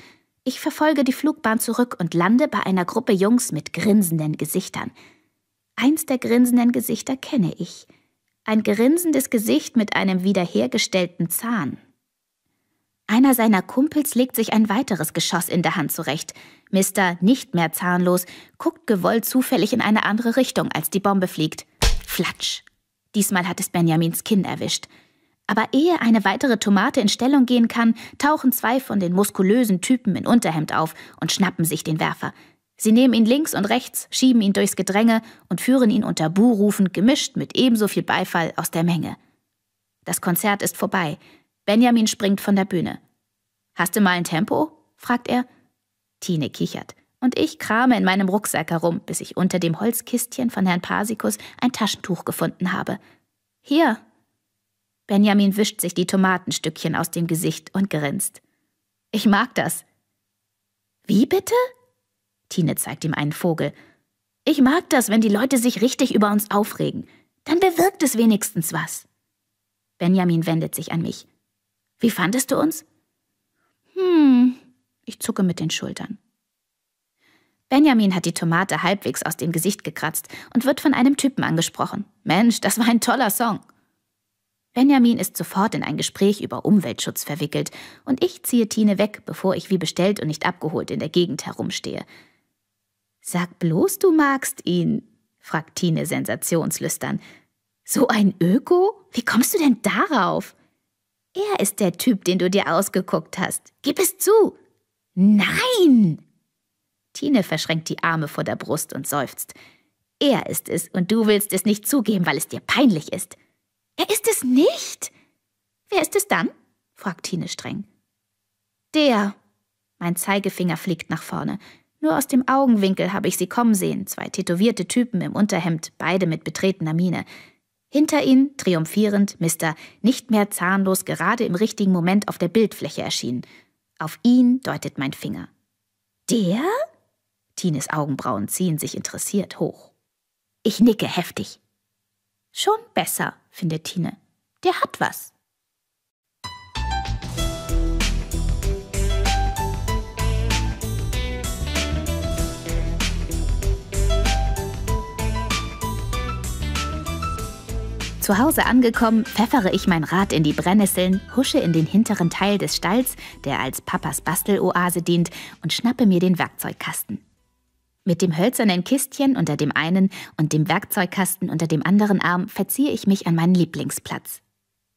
Ich verfolge die Flugbahn zurück und lande bei einer Gruppe Jungs mit grinsenden Gesichtern. Eins der grinsenden Gesichter kenne ich. Ein grinsendes Gesicht mit einem wiederhergestellten Zahn. Einer seiner Kumpels legt sich ein weiteres Geschoss in der Hand zurecht. Mister, nicht mehr zahnlos, guckt gewollt zufällig in eine andere Richtung, als die Bombe fliegt. Flatsch! Diesmal hat es Benjamins Kinn erwischt. Aber ehe eine weitere Tomate in Stellung gehen kann, tauchen zwei von den muskulösen Typen in Unterhemd auf und schnappen sich den Werfer. Sie nehmen ihn links und rechts, schieben ihn durchs Gedränge und führen ihn unter Buhrufen, gemischt mit ebenso viel Beifall aus der Menge. Das Konzert ist vorbei. Benjamin springt von der Bühne. Hast du mal ein Tempo? fragt er. Tine kichert und ich krame in meinem Rucksack herum, bis ich unter dem Holzkistchen von Herrn Pasikus ein Taschentuch gefunden habe. Hier, Benjamin wischt sich die Tomatenstückchen aus dem Gesicht und grinst. Ich mag das. Wie bitte? Tine zeigt ihm einen Vogel. Ich mag das, wenn die Leute sich richtig über uns aufregen. Dann bewirkt es wenigstens was. Benjamin wendet sich an mich. Wie fandest du uns? Hm, ich zucke mit den Schultern. Benjamin hat die Tomate halbwegs aus dem Gesicht gekratzt und wird von einem Typen angesprochen. Mensch, das war ein toller Song. Benjamin ist sofort in ein Gespräch über Umweltschutz verwickelt und ich ziehe Tine weg, bevor ich wie bestellt und nicht abgeholt in der Gegend herumstehe. Sag bloß, du magst ihn, fragt Tine sensationslüstern. So ein Öko? Wie kommst du denn darauf? Er ist der Typ, den du dir ausgeguckt hast. Gib es zu! Nein! Tine verschränkt die Arme vor der Brust und seufzt. Er ist es und du willst es nicht zugeben, weil es dir peinlich ist. Er ist es nicht. Wer ist es dann? fragt Tine streng. Der. Mein Zeigefinger fliegt nach vorne. Nur aus dem Augenwinkel habe ich sie kommen sehen, zwei tätowierte Typen im Unterhemd, beide mit betretener Miene. Hinter ihnen, triumphierend, Mister, nicht mehr zahnlos, gerade im richtigen Moment auf der Bildfläche erschienen. Auf ihn deutet mein Finger. Der? Tines Augenbrauen ziehen sich interessiert hoch. Ich nicke heftig. Schon besser, findet Tine. Der hat was. Zu Hause angekommen, pfeffere ich mein Rad in die Brennnesseln, husche in den hinteren Teil des Stalls, der als Papas Basteloase dient, und schnappe mir den Werkzeugkasten. Mit dem hölzernen Kistchen unter dem einen und dem Werkzeugkasten unter dem anderen Arm verziehe ich mich an meinen Lieblingsplatz.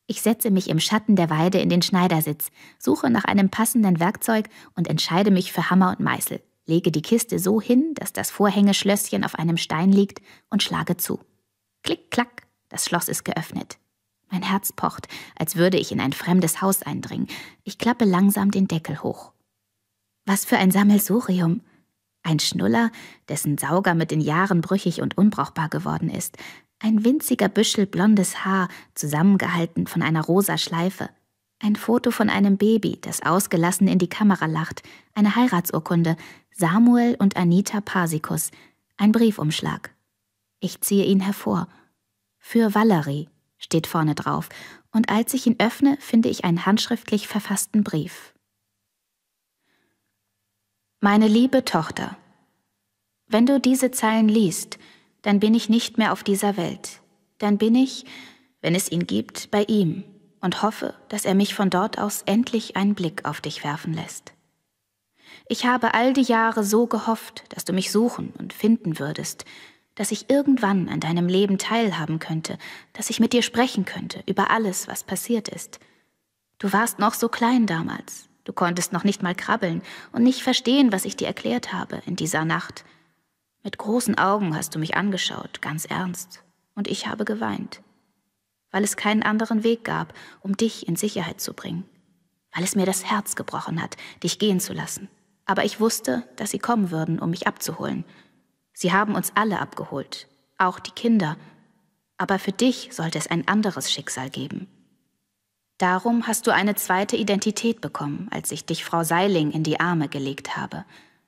Ich setze mich im Schatten der Weide in den Schneidersitz, suche nach einem passenden Werkzeug und entscheide mich für Hammer und Meißel, lege die Kiste so hin, dass das Vorhängeschlösschen auf einem Stein liegt und schlage zu. Klick, klack, das Schloss ist geöffnet. Mein Herz pocht, als würde ich in ein fremdes Haus eindringen. Ich klappe langsam den Deckel hoch. Was für ein Sammelsurium! Ein Schnuller, dessen Sauger mit den Jahren brüchig und unbrauchbar geworden ist. Ein winziger Büschel blondes Haar, zusammengehalten von einer rosa Schleife. Ein Foto von einem Baby, das ausgelassen in die Kamera lacht. Eine Heiratsurkunde. Samuel und Anita Pasikus. Ein Briefumschlag. Ich ziehe ihn hervor. Für Valerie steht vorne drauf. Und als ich ihn öffne, finde ich einen handschriftlich verfassten Brief. Meine liebe Tochter, wenn du diese Zeilen liest, dann bin ich nicht mehr auf dieser Welt. Dann bin ich, wenn es ihn gibt, bei ihm und hoffe, dass er mich von dort aus endlich einen Blick auf dich werfen lässt. Ich habe all die Jahre so gehofft, dass du mich suchen und finden würdest, dass ich irgendwann an deinem Leben teilhaben könnte, dass ich mit dir sprechen könnte über alles, was passiert ist. Du warst noch so klein damals, Du konntest noch nicht mal krabbeln und nicht verstehen, was ich dir erklärt habe in dieser Nacht. Mit großen Augen hast du mich angeschaut, ganz ernst, und ich habe geweint, weil es keinen anderen Weg gab, um dich in Sicherheit zu bringen, weil es mir das Herz gebrochen hat, dich gehen zu lassen. Aber ich wusste, dass sie kommen würden, um mich abzuholen. Sie haben uns alle abgeholt, auch die Kinder, aber für dich sollte es ein anderes Schicksal geben. Darum hast du eine zweite Identität bekommen, als ich dich Frau Seiling in die Arme gelegt habe.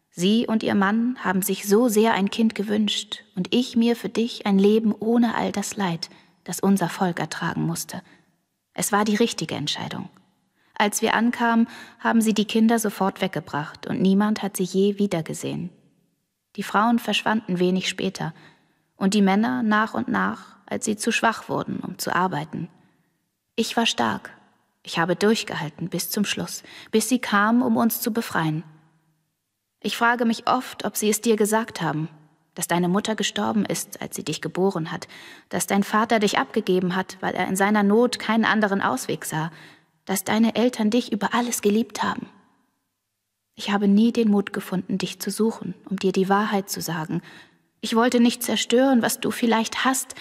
Sie und ihr Mann haben sich so sehr ein Kind gewünscht und ich mir für dich ein Leben ohne all das Leid, das unser Volk ertragen musste. Es war die richtige Entscheidung. Als wir ankamen, haben sie die Kinder sofort weggebracht und niemand hat sie je wiedergesehen. Die Frauen verschwanden wenig später und die Männer nach und nach, als sie zu schwach wurden, um zu arbeiten. Ich war stark ich habe durchgehalten bis zum Schluss, bis sie kam, um uns zu befreien. Ich frage mich oft, ob sie es dir gesagt haben, dass deine Mutter gestorben ist, als sie dich geboren hat, dass dein Vater dich abgegeben hat, weil er in seiner Not keinen anderen Ausweg sah, dass deine Eltern dich über alles geliebt haben. Ich habe nie den Mut gefunden, dich zu suchen, um dir die Wahrheit zu sagen. Ich wollte nicht zerstören, was du vielleicht hast,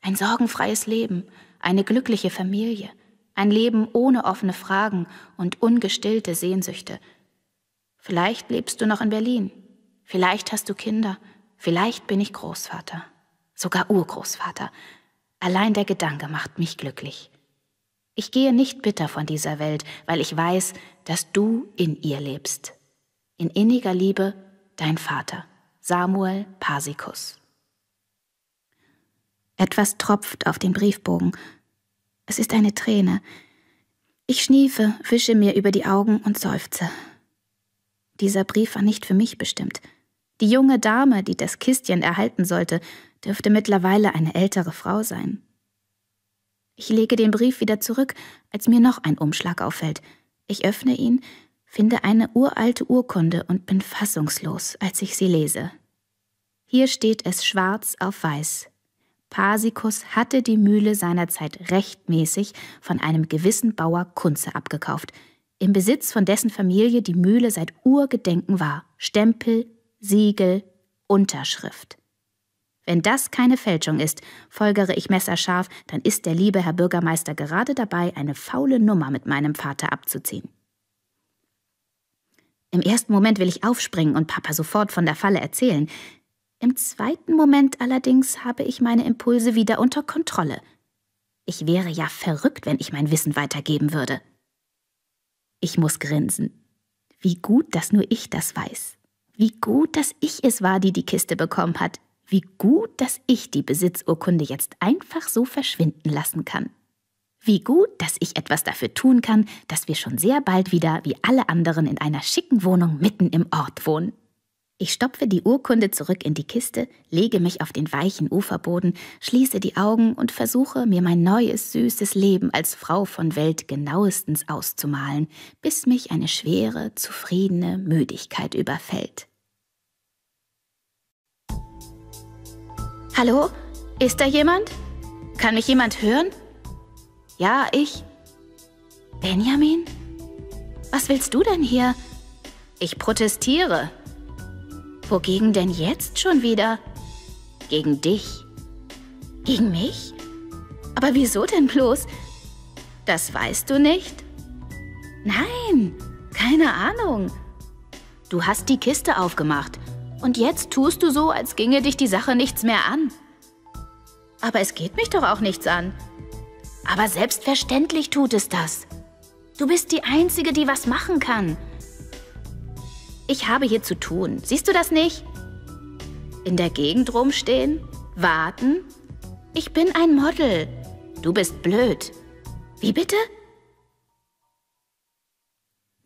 ein sorgenfreies Leben, eine glückliche Familie, ein Leben ohne offene Fragen und ungestillte Sehnsüchte. Vielleicht lebst du noch in Berlin, vielleicht hast du Kinder, vielleicht bin ich Großvater, sogar Urgroßvater. Allein der Gedanke macht mich glücklich. Ich gehe nicht bitter von dieser Welt, weil ich weiß, dass du in ihr lebst. In inniger Liebe dein Vater, Samuel Pasikus. Etwas tropft auf den Briefbogen, es ist eine Träne. Ich schniefe, wische mir über die Augen und seufze. Dieser Brief war nicht für mich bestimmt. Die junge Dame, die das Kistchen erhalten sollte, dürfte mittlerweile eine ältere Frau sein. Ich lege den Brief wieder zurück, als mir noch ein Umschlag auffällt. Ich öffne ihn, finde eine uralte Urkunde und bin fassungslos, als ich sie lese. Hier steht es schwarz auf weiß. Parsicus hatte die Mühle seinerzeit rechtmäßig von einem gewissen Bauer Kunze abgekauft, im Besitz von dessen Familie die Mühle seit Urgedenken war. Stempel, Siegel, Unterschrift. Wenn das keine Fälschung ist, folgere ich messerscharf, dann ist der liebe Herr Bürgermeister gerade dabei, eine faule Nummer mit meinem Vater abzuziehen. Im ersten Moment will ich aufspringen und Papa sofort von der Falle erzählen. Im zweiten Moment allerdings habe ich meine Impulse wieder unter Kontrolle. Ich wäre ja verrückt, wenn ich mein Wissen weitergeben würde. Ich muss grinsen. Wie gut, dass nur ich das weiß. Wie gut, dass ich es war, die die Kiste bekommen hat. Wie gut, dass ich die Besitzurkunde jetzt einfach so verschwinden lassen kann. Wie gut, dass ich etwas dafür tun kann, dass wir schon sehr bald wieder wie alle anderen in einer schicken Wohnung mitten im Ort wohnen. Ich stopfe die Urkunde zurück in die Kiste, lege mich auf den weichen Uferboden, schließe die Augen und versuche, mir mein neues, süßes Leben als Frau von Welt genauestens auszumalen, bis mich eine schwere, zufriedene Müdigkeit überfällt. Hallo? Ist da jemand? Kann mich jemand hören? Ja, ich. Benjamin? Was willst du denn hier? Ich protestiere. Wogegen denn jetzt schon wieder? Gegen dich. Gegen mich? Aber wieso denn bloß? Das weißt du nicht? Nein, keine Ahnung. Du hast die Kiste aufgemacht und jetzt tust du so, als ginge dich die Sache nichts mehr an. Aber es geht mich doch auch nichts an. Aber selbstverständlich tut es das. Du bist die Einzige, die was machen kann. Ich habe hier zu tun. Siehst du das nicht? In der Gegend rumstehen? Warten? Ich bin ein Model. Du bist blöd. Wie bitte?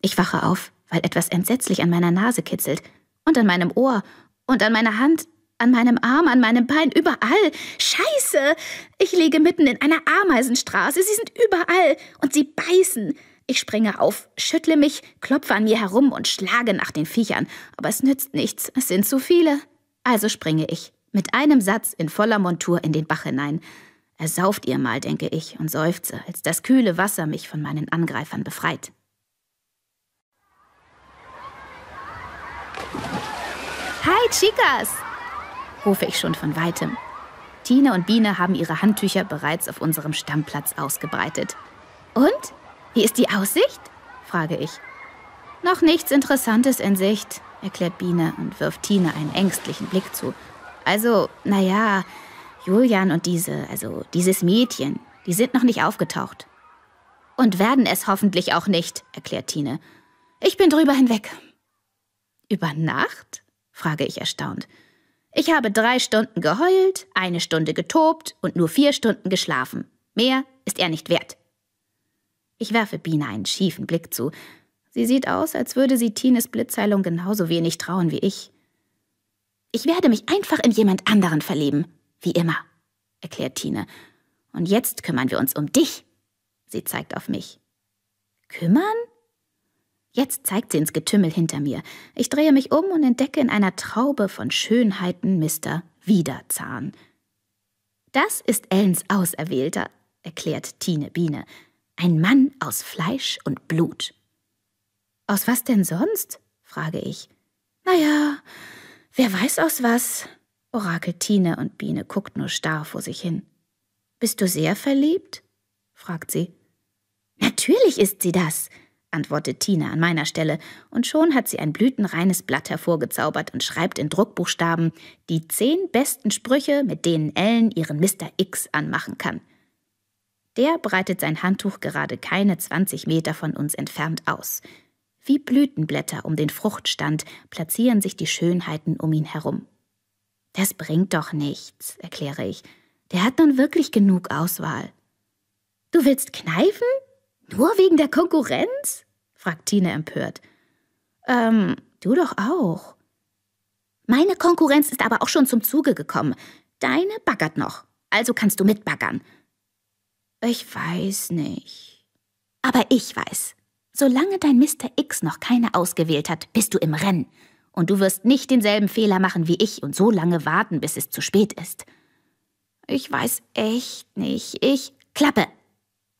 Ich wache auf, weil etwas entsetzlich an meiner Nase kitzelt und an meinem Ohr und an meiner Hand, an meinem Arm, an meinem Bein, überall. Scheiße! Ich liege mitten in einer Ameisenstraße. Sie sind überall und sie beißen. Ich springe auf, schüttle mich, klopfe an mir herum und schlage nach den Viechern. Aber es nützt nichts, es sind zu viele. Also springe ich, mit einem Satz in voller Montur in den Bach hinein. Er sauft ihr mal, denke ich, und seufze, als das kühle Wasser mich von meinen Angreifern befreit. Hi, Chicas! rufe ich schon von weitem. Tine und Biene haben ihre Handtücher bereits auf unserem Stammplatz ausgebreitet. Und? Wie ist die Aussicht? frage ich. Noch nichts Interessantes in Sicht, erklärt Biene und wirft Tine einen ängstlichen Blick zu. Also, naja, Julian und diese, also dieses Mädchen, die sind noch nicht aufgetaucht. Und werden es hoffentlich auch nicht, erklärt Tine. Ich bin drüber hinweg. Über Nacht? frage ich erstaunt. Ich habe drei Stunden geheult, eine Stunde getobt und nur vier Stunden geschlafen. Mehr ist er nicht wert. Ich werfe Biene einen schiefen Blick zu. Sie sieht aus, als würde sie Tines Blitzheilung genauso wenig trauen wie ich. Ich werde mich einfach in jemand anderen verlieben, wie immer, erklärt Tine. Und jetzt kümmern wir uns um dich. Sie zeigt auf mich. Kümmern? Jetzt zeigt sie ins Getümmel hinter mir. Ich drehe mich um und entdecke in einer Traube von Schönheiten Mr. Wiederzahn. Das ist Ellens Auserwählter, erklärt Tine Biene. Ein Mann aus Fleisch und Blut. Aus was denn sonst? frage ich. Naja, wer weiß aus was? Orakelt Tine und Biene guckt nur starr vor sich hin. Bist du sehr verliebt? fragt sie. Natürlich ist sie das, antwortet Tine an meiner Stelle, und schon hat sie ein blütenreines Blatt hervorgezaubert und schreibt in Druckbuchstaben die zehn besten Sprüche, mit denen Ellen ihren Mr. X anmachen kann. Der breitet sein Handtuch gerade keine 20 Meter von uns entfernt aus. Wie Blütenblätter um den Fruchtstand platzieren sich die Schönheiten um ihn herum. Das bringt doch nichts, erkläre ich. Der hat nun wirklich genug Auswahl. Du willst kneifen? Nur wegen der Konkurrenz? fragt Tine empört. Ähm, du doch auch. Meine Konkurrenz ist aber auch schon zum Zuge gekommen. Deine baggert noch. Also kannst du mitbaggern. Ich weiß nicht. Aber ich weiß. Solange dein Mr. X noch keine ausgewählt hat, bist du im Rennen. Und du wirst nicht denselben Fehler machen wie ich und so lange warten, bis es zu spät ist. Ich weiß echt nicht. Ich. Klappe!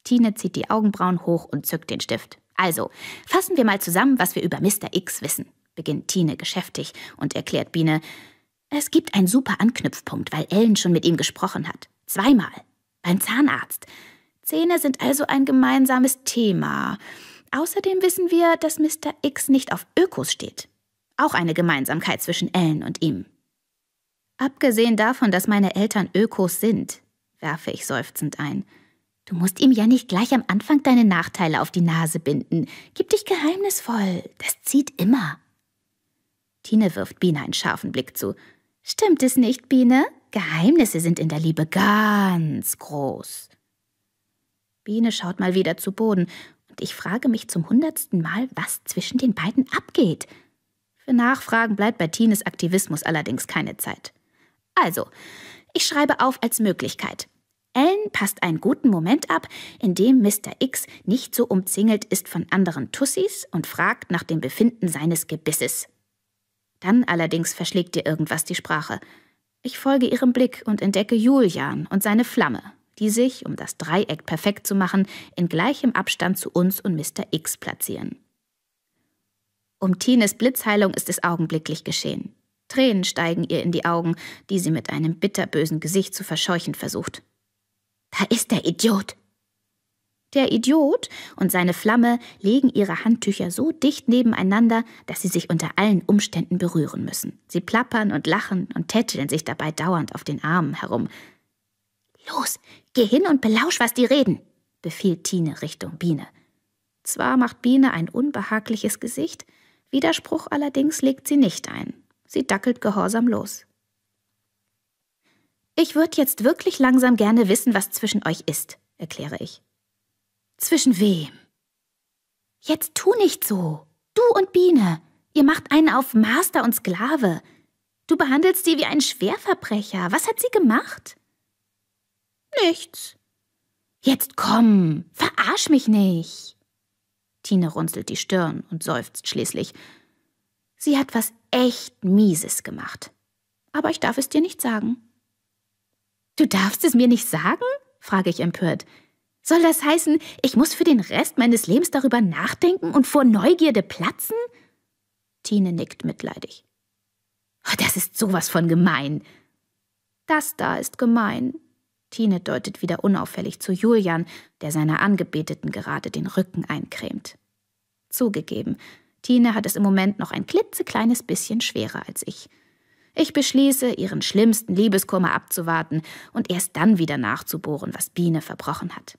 Tine zieht die Augenbrauen hoch und zückt den Stift. Also, fassen wir mal zusammen, was wir über Mr. X wissen, beginnt Tine geschäftig und erklärt Biene, es gibt einen super Anknüpfpunkt, weil Ellen schon mit ihm gesprochen hat. Zweimal. Beim Zahnarzt. Zähne sind also ein gemeinsames Thema. Außerdem wissen wir, dass Mr. X nicht auf Ökos steht. Auch eine Gemeinsamkeit zwischen Ellen und ihm. Abgesehen davon, dass meine Eltern Ökos sind, werfe ich seufzend ein. Du musst ihm ja nicht gleich am Anfang deine Nachteile auf die Nase binden. Gib dich geheimnisvoll. Das zieht immer. Tine wirft Biene einen scharfen Blick zu. Stimmt es nicht, Biene? Geheimnisse sind in der Liebe ganz groß. Biene schaut mal wieder zu Boden und ich frage mich zum hundertsten Mal, was zwischen den beiden abgeht. Für Nachfragen bleibt bei Tines Aktivismus allerdings keine Zeit. Also, ich schreibe auf als Möglichkeit. Ellen passt einen guten Moment ab, in dem Mr. X nicht so umzingelt ist von anderen Tussis und fragt nach dem Befinden seines Gebisses. Dann allerdings verschlägt ihr irgendwas die Sprache. Ich folge ihrem Blick und entdecke Julian und seine Flamme, die sich, um das Dreieck perfekt zu machen, in gleichem Abstand zu uns und Mr. X platzieren. Um Tines Blitzheilung ist es augenblicklich geschehen. Tränen steigen ihr in die Augen, die sie mit einem bitterbösen Gesicht zu verscheuchen versucht. Da ist der Idiot! Der Idiot und seine Flamme legen ihre Handtücher so dicht nebeneinander, dass sie sich unter allen Umständen berühren müssen. Sie plappern und lachen und tätscheln sich dabei dauernd auf den Armen herum. Los, Geh hin und belausch, was die reden, befiehlt Tine Richtung Biene. Zwar macht Biene ein unbehagliches Gesicht, Widerspruch allerdings legt sie nicht ein. Sie dackelt gehorsam los. Ich würde jetzt wirklich langsam gerne wissen, was zwischen euch ist, erkläre ich. Zwischen wem? Jetzt tu nicht so. Du und Biene. Ihr macht einen auf Master und Sklave. Du behandelst sie wie einen Schwerverbrecher. Was hat sie gemacht? Nichts. Jetzt komm, verarsch mich nicht. Tine runzelt die Stirn und seufzt schließlich. Sie hat was echt Mieses gemacht. Aber ich darf es dir nicht sagen. Du darfst es mir nicht sagen? frage ich empört. Soll das heißen, ich muss für den Rest meines Lebens darüber nachdenken und vor Neugierde platzen? Tine nickt mitleidig. Oh, das ist sowas von gemein. Das da ist gemein, Tine deutet wieder unauffällig zu Julian, der seiner Angebeteten gerade den Rücken eincremt. Zugegeben, Tine hat es im Moment noch ein klitzekleines bisschen schwerer als ich. Ich beschließe, ihren schlimmsten Liebeskummer abzuwarten und erst dann wieder nachzubohren, was Biene verbrochen hat.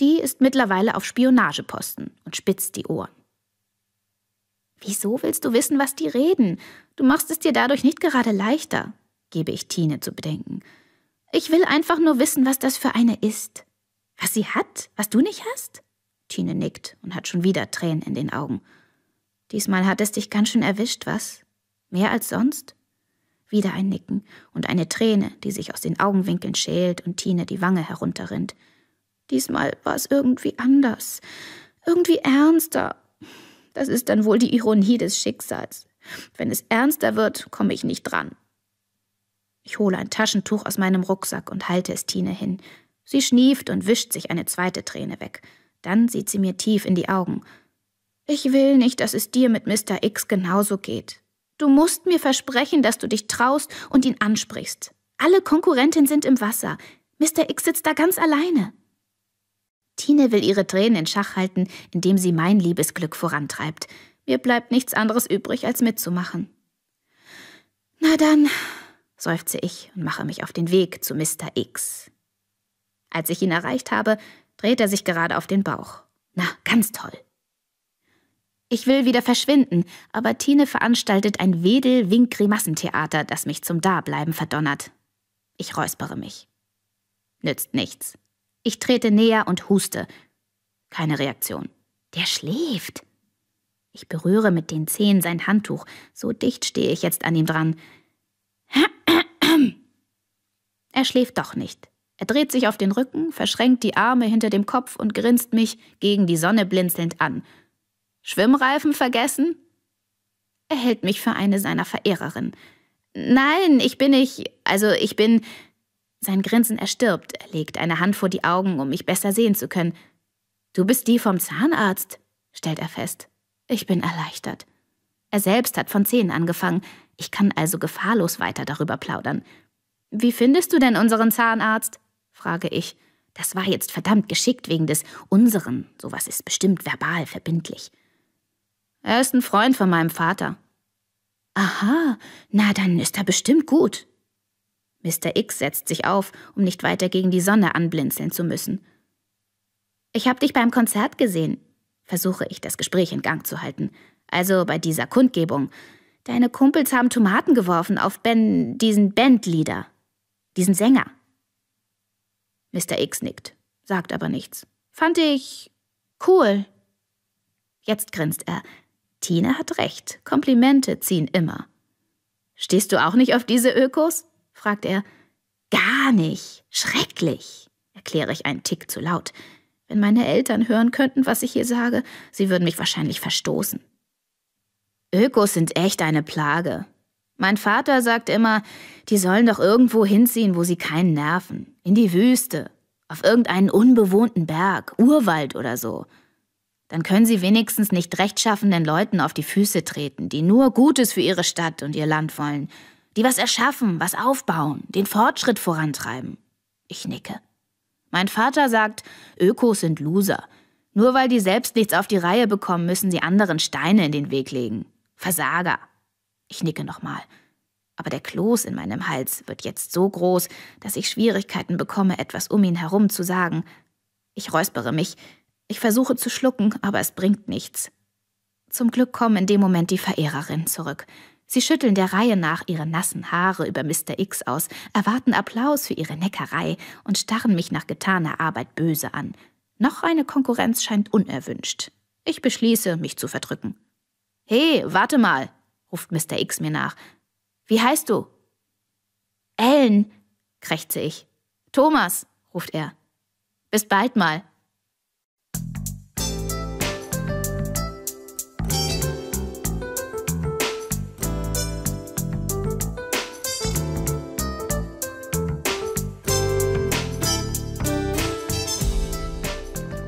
Die ist mittlerweile auf Spionageposten und spitzt die Ohren. Wieso willst du wissen, was die reden? Du machst es dir dadurch nicht gerade leichter, gebe ich Tine zu bedenken. Ich will einfach nur wissen, was das für eine ist. Was sie hat, was du nicht hast? Tine nickt und hat schon wieder Tränen in den Augen. Diesmal hat es dich ganz schön erwischt, was? Mehr als sonst? Wieder ein Nicken und eine Träne, die sich aus den Augenwinkeln schält und Tine die Wange herunterrinnt. Diesmal war es irgendwie anders, irgendwie ernster. Das ist dann wohl die Ironie des Schicksals. Wenn es ernster wird, komme ich nicht dran. Ich hole ein Taschentuch aus meinem Rucksack und halte es Tine hin. Sie schnieft und wischt sich eine zweite Träne weg. Dann sieht sie mir tief in die Augen. Ich will nicht, dass es dir mit Mr. X genauso geht. Du musst mir versprechen, dass du dich traust und ihn ansprichst. Alle Konkurrentinnen sind im Wasser. Mr. X sitzt da ganz alleine. Tine will ihre Tränen in Schach halten, indem sie mein Liebesglück vorantreibt. Mir bleibt nichts anderes übrig, als mitzumachen. Na dann, seufze ich und mache mich auf den Weg zu Mr. X. Als ich ihn erreicht habe, dreht er sich gerade auf den Bauch. Na, ganz toll. Ich will wieder verschwinden, aber Tine veranstaltet ein Wedel-Wink-Grimassentheater, das mich zum Dableiben verdonnert. Ich räuspere mich. Nützt nichts. Ich trete näher und huste. Keine Reaktion. Der schläft. Ich berühre mit den Zehen sein Handtuch. So dicht stehe ich jetzt an ihm dran. Ha! Er schläft doch nicht. Er dreht sich auf den Rücken, verschränkt die Arme hinter dem Kopf und grinst mich gegen die Sonne blinzelnd an. Schwimmreifen vergessen? Er hält mich für eine seiner Verehrerinnen. Nein, ich bin nicht. Also, ich bin. Sein Grinsen erstirbt. Er legt eine Hand vor die Augen, um mich besser sehen zu können. Du bist die vom Zahnarzt, stellt er fest. Ich bin erleichtert. Er selbst hat von zehn angefangen. Ich kann also gefahrlos weiter darüber plaudern. Wie findest du denn unseren Zahnarzt? frage ich. Das war jetzt verdammt geschickt wegen des unseren. Sowas ist bestimmt verbal verbindlich. Er ist ein Freund von meinem Vater. Aha, na dann ist er bestimmt gut. Mr. X setzt sich auf, um nicht weiter gegen die Sonne anblinzeln zu müssen. Ich hab dich beim Konzert gesehen, versuche ich, das Gespräch in Gang zu halten. Also bei dieser Kundgebung. Deine Kumpels haben Tomaten geworfen auf Ben, diesen Bandleader. Diesen Sänger. Mr. X nickt, sagt aber nichts. Fand ich cool. Jetzt grinst er. Tina hat recht, Komplimente ziehen immer. Stehst du auch nicht auf diese Ökos? fragt er. Gar nicht. Schrecklich, erkläre ich einen Tick zu laut. Wenn meine Eltern hören könnten, was ich hier sage, sie würden mich wahrscheinlich verstoßen. Ökos sind echt eine Plage, mein Vater sagt immer, die sollen doch irgendwo hinziehen, wo sie keinen nerven. In die Wüste, auf irgendeinen unbewohnten Berg, Urwald oder so. Dann können sie wenigstens nicht rechtschaffenden Leuten auf die Füße treten, die nur Gutes für ihre Stadt und ihr Land wollen, die was erschaffen, was aufbauen, den Fortschritt vorantreiben. Ich nicke. Mein Vater sagt, Ökos sind Loser. Nur weil die selbst nichts auf die Reihe bekommen, müssen sie anderen Steine in den Weg legen. Versager. Ich nicke nochmal. Aber der Kloß in meinem Hals wird jetzt so groß, dass ich Schwierigkeiten bekomme, etwas um ihn herum zu sagen. Ich räuspere mich. Ich versuche zu schlucken, aber es bringt nichts. Zum Glück kommen in dem Moment die Verehrerinnen zurück. Sie schütteln der Reihe nach ihre nassen Haare über Mr. X aus, erwarten Applaus für ihre Neckerei und starren mich nach getaner Arbeit böse an. Noch eine Konkurrenz scheint unerwünscht. Ich beschließe, mich zu verdrücken. Hey, warte mal, ruft Mr. X mir nach. Wie heißt du? Ellen, krächze ich. Thomas, ruft er. Bis bald mal.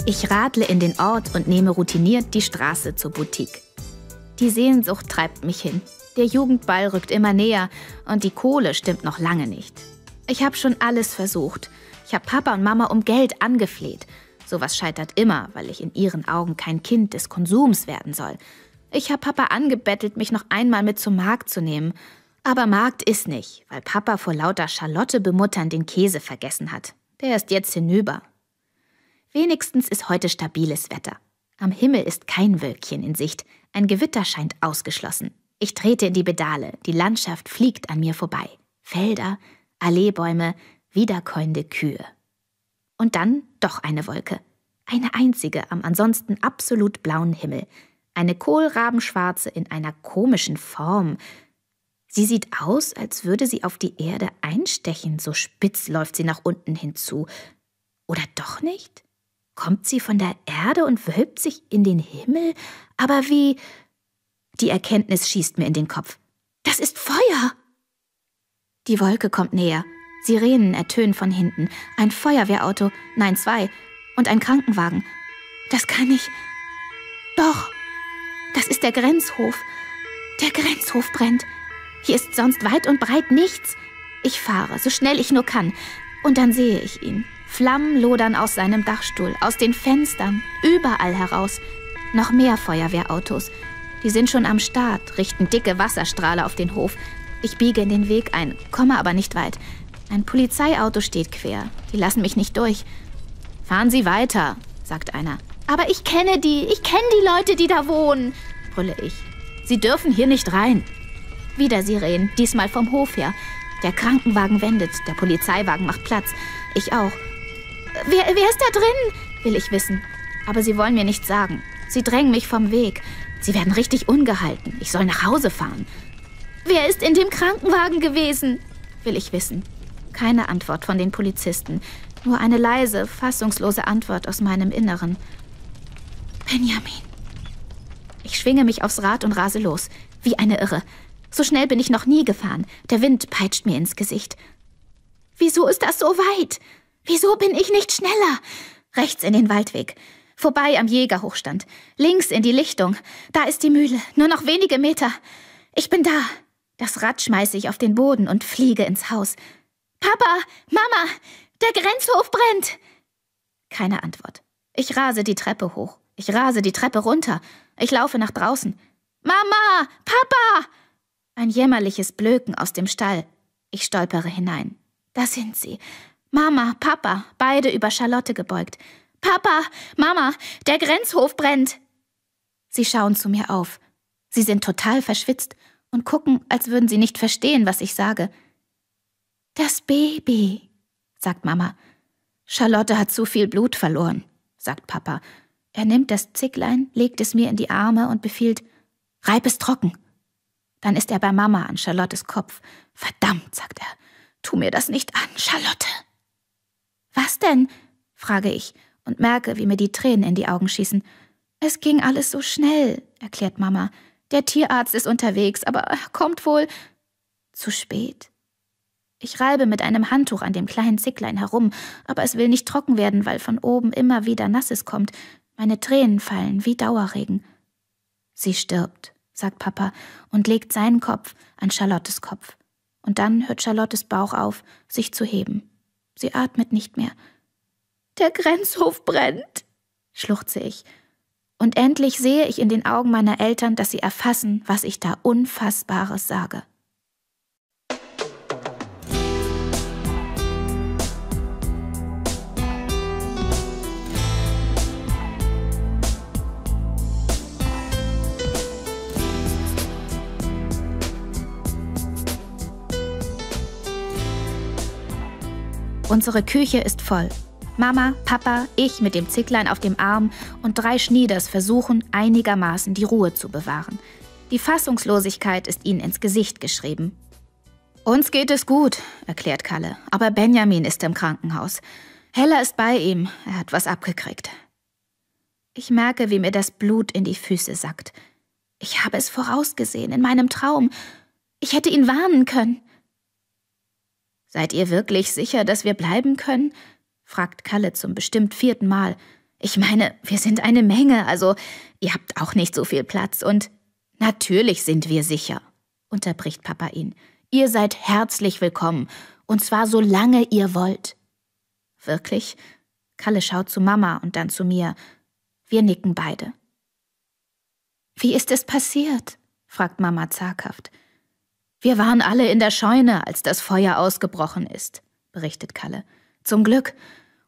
Ich radle in den Ort und nehme routiniert die Straße zur Boutique. Die Sehnsucht treibt mich hin. Der Jugendball rückt immer näher und die Kohle stimmt noch lange nicht. Ich habe schon alles versucht. Ich habe Papa und Mama um Geld angefleht. Sowas scheitert immer, weil ich in ihren Augen kein Kind des Konsums werden soll. Ich habe Papa angebettelt, mich noch einmal mit zum Markt zu nehmen. Aber Markt ist nicht, weil Papa vor lauter Charlotte bemuttern den Käse vergessen hat. Der ist jetzt hinüber. Wenigstens ist heute stabiles Wetter. Am Himmel ist kein Wölkchen in Sicht, ein Gewitter scheint ausgeschlossen. Ich trete in die Pedale, die Landschaft fliegt an mir vorbei. Felder, Alleebäume, wiederkäuende Kühe. Und dann doch eine Wolke. Eine einzige am ansonsten absolut blauen Himmel. Eine Kohlrabenschwarze in einer komischen Form. Sie sieht aus, als würde sie auf die Erde einstechen, so spitz läuft sie nach unten hinzu. Oder doch nicht? kommt sie von der Erde und wölbt sich in den Himmel, aber wie... Die Erkenntnis schießt mir in den Kopf. Das ist Feuer! Die Wolke kommt näher. Sirenen ertönen von hinten. Ein Feuerwehrauto, nein, zwei. Und ein Krankenwagen. Das kann ich. Doch! Das ist der Grenzhof. Der Grenzhof brennt. Hier ist sonst weit und breit nichts. Ich fahre, so schnell ich nur kann. Und dann sehe ich ihn. Flammen lodern aus seinem Dachstuhl, aus den Fenstern, überall heraus. Noch mehr Feuerwehrautos. Die sind schon am Start, richten dicke Wasserstrahle auf den Hof. Ich biege in den Weg ein, komme aber nicht weit. Ein Polizeiauto steht quer. Die lassen mich nicht durch. Fahren Sie weiter, sagt einer. Aber ich kenne die. Ich kenne die Leute, die da wohnen, brülle ich. Sie dürfen hier nicht rein. Wieder Sirenen, diesmal vom Hof her. Der Krankenwagen wendet, der Polizeiwagen macht Platz. Ich auch. Wer, wer ist da drin? will ich wissen. Aber sie wollen mir nichts sagen. Sie drängen mich vom Weg. Sie werden richtig ungehalten. Ich soll nach Hause fahren. Wer ist in dem Krankenwagen gewesen? will ich wissen. Keine Antwort von den Polizisten. Nur eine leise, fassungslose Antwort aus meinem Inneren. Benjamin. Ich schwinge mich aufs Rad und rase los. Wie eine Irre. So schnell bin ich noch nie gefahren. Der Wind peitscht mir ins Gesicht. Wieso ist das so weit? Wieso bin ich nicht schneller? Rechts in den Waldweg. Vorbei am Jägerhochstand. Links in die Lichtung. Da ist die Mühle. Nur noch wenige Meter. Ich bin da. Das Rad schmeiße ich auf den Boden und fliege ins Haus. Papa, Mama, der Grenzhof brennt! Keine Antwort. Ich rase die Treppe hoch. Ich rase die Treppe runter. Ich laufe nach draußen. Mama! Papa! Ein jämmerliches Blöken aus dem Stall. Ich stolpere hinein. Da sind sie. Mama, Papa, beide über Charlotte gebeugt. Papa, Mama, der Grenzhof brennt. Sie schauen zu mir auf. Sie sind total verschwitzt und gucken, als würden sie nicht verstehen, was ich sage. Das Baby, sagt Mama. Charlotte hat zu viel Blut verloren, sagt Papa. Er nimmt das Zicklein, legt es mir in die Arme und befiehlt, reib es trocken. Dann ist er bei Mama an Charlottes Kopf. Verdammt, sagt er, tu mir das nicht an, Charlotte. Was denn? frage ich und merke, wie mir die Tränen in die Augen schießen. Es ging alles so schnell, erklärt Mama. Der Tierarzt ist unterwegs, aber er kommt wohl zu spät. Ich reibe mit einem Handtuch an dem kleinen Zicklein herum, aber es will nicht trocken werden, weil von oben immer wieder Nasses kommt. Meine Tränen fallen wie Dauerregen. Sie stirbt, sagt Papa und legt seinen Kopf an Charlottes Kopf. Und dann hört Charlottes Bauch auf, sich zu heben. Sie atmet nicht mehr. Der Grenzhof brennt, schluchze ich. Und endlich sehe ich in den Augen meiner Eltern, dass sie erfassen, was ich da Unfassbares sage. Unsere Küche ist voll. Mama, Papa, ich mit dem Zicklein auf dem Arm und drei Schnieders versuchen einigermaßen die Ruhe zu bewahren. Die Fassungslosigkeit ist ihnen ins Gesicht geschrieben. Uns geht es gut, erklärt Kalle, aber Benjamin ist im Krankenhaus. Hella ist bei ihm, er hat was abgekriegt. Ich merke, wie mir das Blut in die Füße sackt. Ich habe es vorausgesehen, in meinem Traum. Ich hätte ihn warnen können. Seid ihr wirklich sicher, dass wir bleiben können? fragt Kalle zum bestimmt vierten Mal. Ich meine, wir sind eine Menge, also ihr habt auch nicht so viel Platz und natürlich sind wir sicher, unterbricht Papa ihn. Ihr seid herzlich willkommen, und zwar solange ihr wollt. Wirklich? Kalle schaut zu Mama und dann zu mir. Wir nicken beide. Wie ist es passiert? fragt Mama zaghaft. Wir waren alle in der Scheune, als das Feuer ausgebrochen ist, berichtet Kalle. Zum Glück.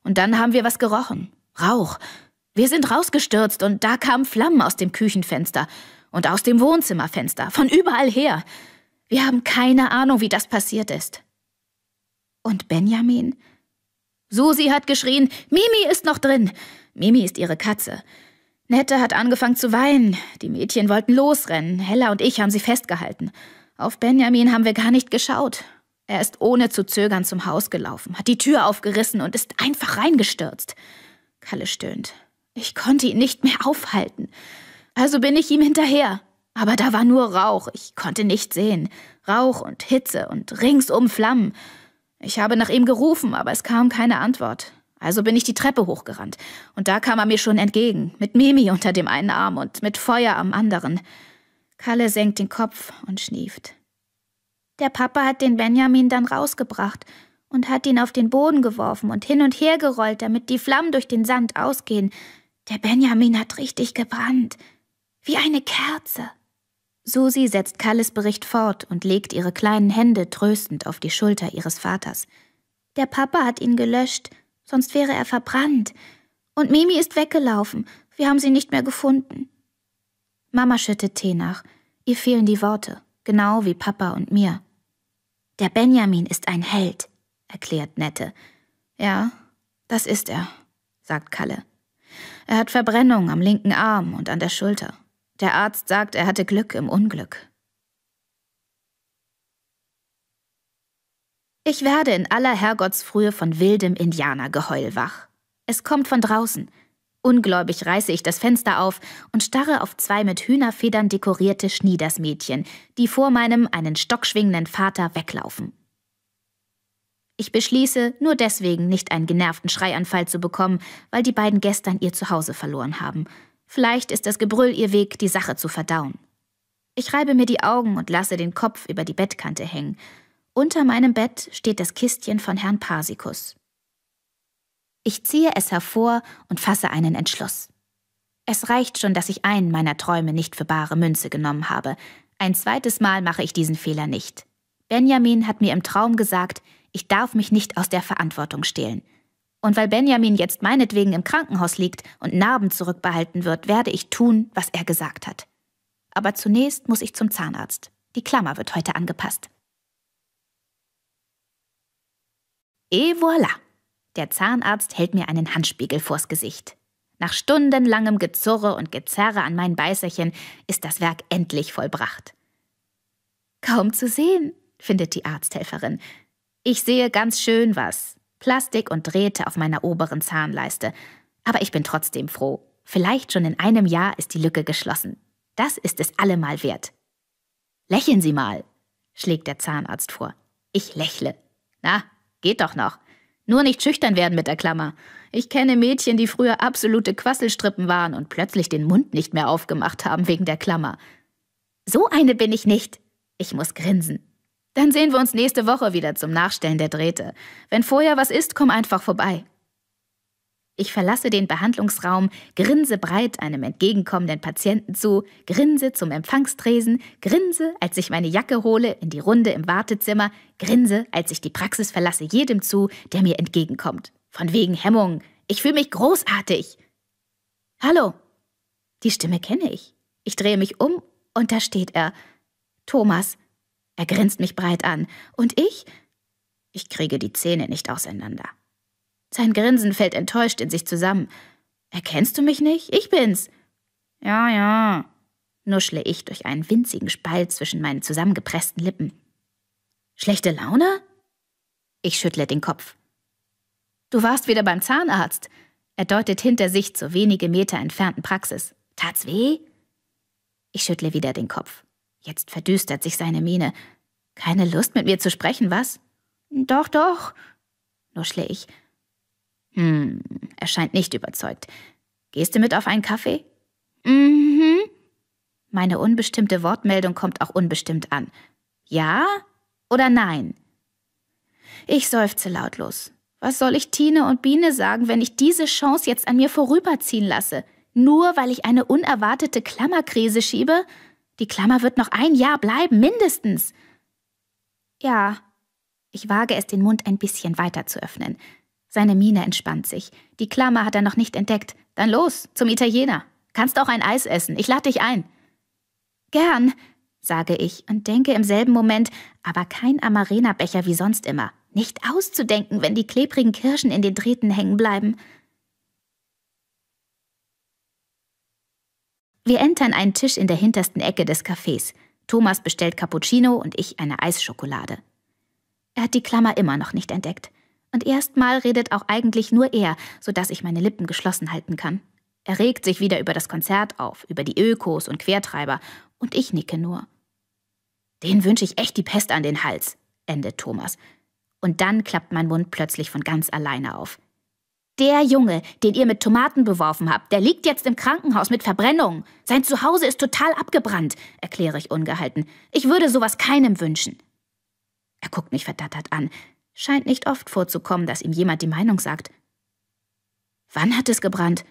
Und dann haben wir was gerochen. Rauch. Wir sind rausgestürzt und da kamen Flammen aus dem Küchenfenster und aus dem Wohnzimmerfenster, von überall her. Wir haben keine Ahnung, wie das passiert ist. Und Benjamin? Susi hat geschrien, Mimi ist noch drin. Mimi ist ihre Katze. Nette hat angefangen zu weinen. Die Mädchen wollten losrennen. Hella und ich haben sie festgehalten. Auf Benjamin haben wir gar nicht geschaut. Er ist ohne zu zögern zum Haus gelaufen, hat die Tür aufgerissen und ist einfach reingestürzt. Kalle stöhnt. Ich konnte ihn nicht mehr aufhalten. Also bin ich ihm hinterher. Aber da war nur Rauch, ich konnte nicht sehen. Rauch und Hitze und ringsum Flammen. Ich habe nach ihm gerufen, aber es kam keine Antwort. Also bin ich die Treppe hochgerannt. Und da kam er mir schon entgegen, mit Mimi unter dem einen Arm und mit Feuer am anderen. Kalle senkt den Kopf und schnieft. Der Papa hat den Benjamin dann rausgebracht und hat ihn auf den Boden geworfen und hin und her gerollt, damit die Flammen durch den Sand ausgehen. Der Benjamin hat richtig gebrannt. Wie eine Kerze. Susi setzt Kalles Bericht fort und legt ihre kleinen Hände tröstend auf die Schulter ihres Vaters. Der Papa hat ihn gelöscht, sonst wäre er verbrannt. Und Mimi ist weggelaufen. Wir haben sie nicht mehr gefunden. Mama schüttet Tee nach. Ihr fehlen die Worte, genau wie Papa und mir. Der Benjamin ist ein Held, erklärt Nette. Ja, das ist er, sagt Kalle. Er hat Verbrennung am linken Arm und an der Schulter. Der Arzt sagt, er hatte Glück im Unglück. Ich werde in aller Herrgottsfrühe von wildem Indianergeheul wach. Es kommt von draußen, Ungläubig reiße ich das Fenster auf und starre auf zwei mit Hühnerfedern dekorierte Schniedersmädchen, die vor meinem einen Stock schwingenden Vater weglaufen. Ich beschließe, nur deswegen nicht einen genervten Schreianfall zu bekommen, weil die beiden gestern ihr Zuhause verloren haben. Vielleicht ist das Gebrüll ihr Weg, die Sache zu verdauen. Ich reibe mir die Augen und lasse den Kopf über die Bettkante hängen. Unter meinem Bett steht das Kistchen von Herrn Parsikus, ich ziehe es hervor und fasse einen Entschluss. Es reicht schon, dass ich einen meiner Träume nicht für bare Münze genommen habe. Ein zweites Mal mache ich diesen Fehler nicht. Benjamin hat mir im Traum gesagt, ich darf mich nicht aus der Verantwortung stehlen. Und weil Benjamin jetzt meinetwegen im Krankenhaus liegt und Narben zurückbehalten wird, werde ich tun, was er gesagt hat. Aber zunächst muss ich zum Zahnarzt. Die Klammer wird heute angepasst. Et voilà! Der Zahnarzt hält mir einen Handspiegel vors Gesicht. Nach stundenlangem Gezurre und Gezerre an meinen Beißerchen ist das Werk endlich vollbracht. Kaum zu sehen, findet die Arzthelferin. Ich sehe ganz schön was. Plastik und Drähte auf meiner oberen Zahnleiste. Aber ich bin trotzdem froh. Vielleicht schon in einem Jahr ist die Lücke geschlossen. Das ist es allemal wert. Lächeln Sie mal, schlägt der Zahnarzt vor. Ich lächle. Na, geht doch noch. Nur nicht schüchtern werden mit der Klammer. Ich kenne Mädchen, die früher absolute Quasselstrippen waren und plötzlich den Mund nicht mehr aufgemacht haben wegen der Klammer. So eine bin ich nicht. Ich muss grinsen. Dann sehen wir uns nächste Woche wieder zum Nachstellen der Drähte. Wenn vorher was ist, komm einfach vorbei. Ich verlasse den Behandlungsraum, grinse breit einem entgegenkommenden Patienten zu, grinse zum Empfangstresen, grinse, als ich meine Jacke hole, in die Runde im Wartezimmer, grinse, als ich die Praxis verlasse, jedem zu, der mir entgegenkommt. Von wegen Hemmung. Ich fühle mich großartig. Hallo. Die Stimme kenne ich. Ich drehe mich um und da steht er. Thomas. Er grinst mich breit an. Und ich? Ich kriege die Zähne nicht auseinander. Sein Grinsen fällt enttäuscht in sich zusammen. Erkennst du mich nicht? Ich bin's. Ja, ja, nuschle ich durch einen winzigen Spalt zwischen meinen zusammengepressten Lippen. Schlechte Laune? Ich schüttle den Kopf. Du warst wieder beim Zahnarzt. Er deutet hinter sich zur wenige Meter entfernten Praxis. Tat's weh? Ich schüttle wieder den Kopf. Jetzt verdüstert sich seine Miene. Keine Lust, mit mir zu sprechen, was? Doch, doch, nuschle ich hm, er scheint nicht überzeugt. Gehst du mit auf einen Kaffee? Mhm. Meine unbestimmte Wortmeldung kommt auch unbestimmt an. Ja oder nein? Ich seufze lautlos. Was soll ich Tine und Biene sagen, wenn ich diese Chance jetzt an mir vorüberziehen lasse? Nur weil ich eine unerwartete Klammerkrise schiebe? Die Klammer wird noch ein Jahr bleiben, mindestens. Ja. Ich wage es, den Mund ein bisschen weiter zu öffnen. Seine Miene entspannt sich. Die Klammer hat er noch nicht entdeckt. Dann los, zum Italiener. Kannst auch ein Eis essen. Ich lade dich ein. Gern, sage ich und denke im selben Moment, aber kein Amarena-Becher wie sonst immer. Nicht auszudenken, wenn die klebrigen Kirschen in den Drähten hängen bleiben. Wir entern einen Tisch in der hintersten Ecke des Cafés. Thomas bestellt Cappuccino und ich eine Eisschokolade. Er hat die Klammer immer noch nicht entdeckt. Und erstmal redet auch eigentlich nur er, sodass ich meine Lippen geschlossen halten kann. Er regt sich wieder über das Konzert auf, über die Ökos und Quertreiber, und ich nicke nur. Den wünsche ich echt die Pest an den Hals, endet Thomas. Und dann klappt mein Mund plötzlich von ganz alleine auf. Der Junge, den ihr mit Tomaten beworfen habt, der liegt jetzt im Krankenhaus mit Verbrennungen. Sein Zuhause ist total abgebrannt, erkläre ich ungehalten. Ich würde sowas keinem wünschen. Er guckt mich verdattert an, Scheint nicht oft vorzukommen, dass ihm jemand die Meinung sagt. Wann hat es gebrannt?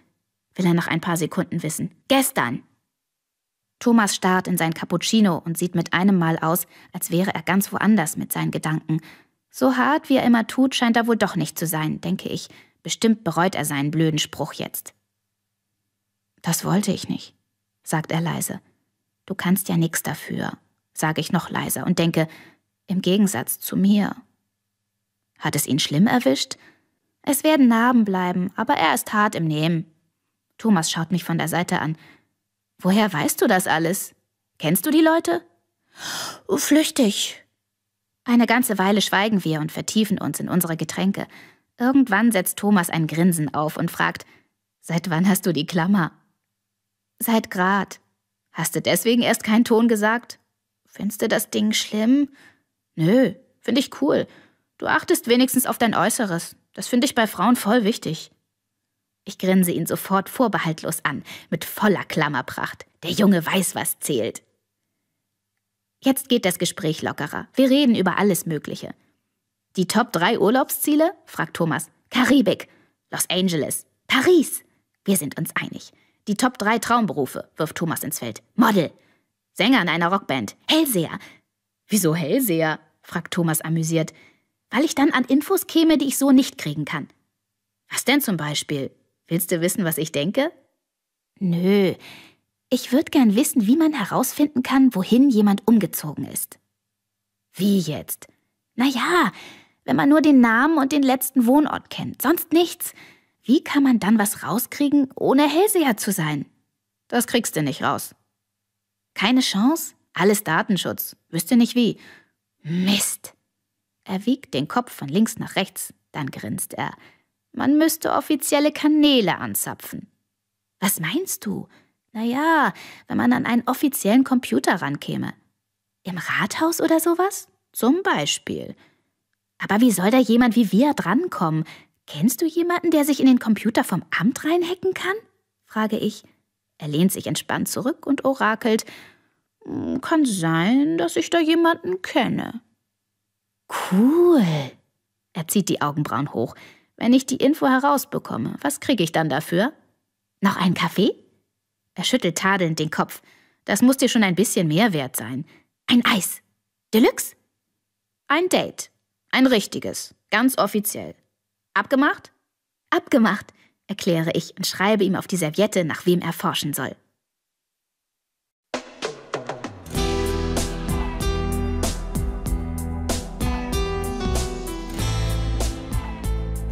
will er nach ein paar Sekunden wissen. Gestern! Thomas starrt in sein Cappuccino und sieht mit einem Mal aus, als wäre er ganz woanders mit seinen Gedanken. So hart, wie er immer tut, scheint er wohl doch nicht zu sein, denke ich. Bestimmt bereut er seinen blöden Spruch jetzt. Das wollte ich nicht, sagt er leise. Du kannst ja nichts dafür, sage ich noch leiser und denke, im Gegensatz zu mir. Hat es ihn schlimm erwischt? Es werden Narben bleiben, aber er ist hart im Nehmen. Thomas schaut mich von der Seite an. Woher weißt du das alles? Kennst du die Leute? Oh, flüchtig. Eine ganze Weile schweigen wir und vertiefen uns in unsere Getränke. Irgendwann setzt Thomas ein Grinsen auf und fragt, Seit wann hast du die Klammer? Seit Grad. Hast du deswegen erst keinen Ton gesagt? Findest du das Ding schlimm? Nö, finde ich cool. Du achtest wenigstens auf dein Äußeres. Das finde ich bei Frauen voll wichtig. Ich grinse ihn sofort vorbehaltlos an, mit voller Klammerpracht. Der Junge weiß, was zählt. Jetzt geht das Gespräch lockerer. Wir reden über alles Mögliche. Die Top 3 Urlaubsziele? fragt Thomas. Karibik, Los Angeles, Paris. Wir sind uns einig. Die Top 3 Traumberufe, wirft Thomas ins Feld. Model, Sänger in einer Rockband, Hellseher. Wieso Hellseher? fragt Thomas amüsiert weil ich dann an Infos käme, die ich so nicht kriegen kann. Was denn zum Beispiel? Willst du wissen, was ich denke? Nö, ich würde gern wissen, wie man herausfinden kann, wohin jemand umgezogen ist. Wie jetzt? Naja, wenn man nur den Namen und den letzten Wohnort kennt, sonst nichts. Wie kann man dann was rauskriegen, ohne Hellseher zu sein? Das kriegst du nicht raus. Keine Chance? Alles Datenschutz. Wüsste nicht wie. Mist. Er wiegt den Kopf von links nach rechts, dann grinst er. Man müsste offizielle Kanäle anzapfen. Was meinst du? Naja, wenn man an einen offiziellen Computer rankäme. Im Rathaus oder sowas? Zum Beispiel. Aber wie soll da jemand wie wir drankommen? Kennst du jemanden, der sich in den Computer vom Amt reinhacken kann? frage ich. Er lehnt sich entspannt zurück und orakelt. Hm, kann sein, dass ich da jemanden kenne. Cool. Er zieht die Augenbrauen hoch. Wenn ich die Info herausbekomme, was kriege ich dann dafür? Noch einen Kaffee? Er schüttelt tadelnd den Kopf. Das muss dir schon ein bisschen mehr wert sein. Ein Eis. Deluxe? Ein Date. Ein richtiges. Ganz offiziell. Abgemacht? Abgemacht, erkläre ich und schreibe ihm auf die Serviette, nach wem er forschen soll.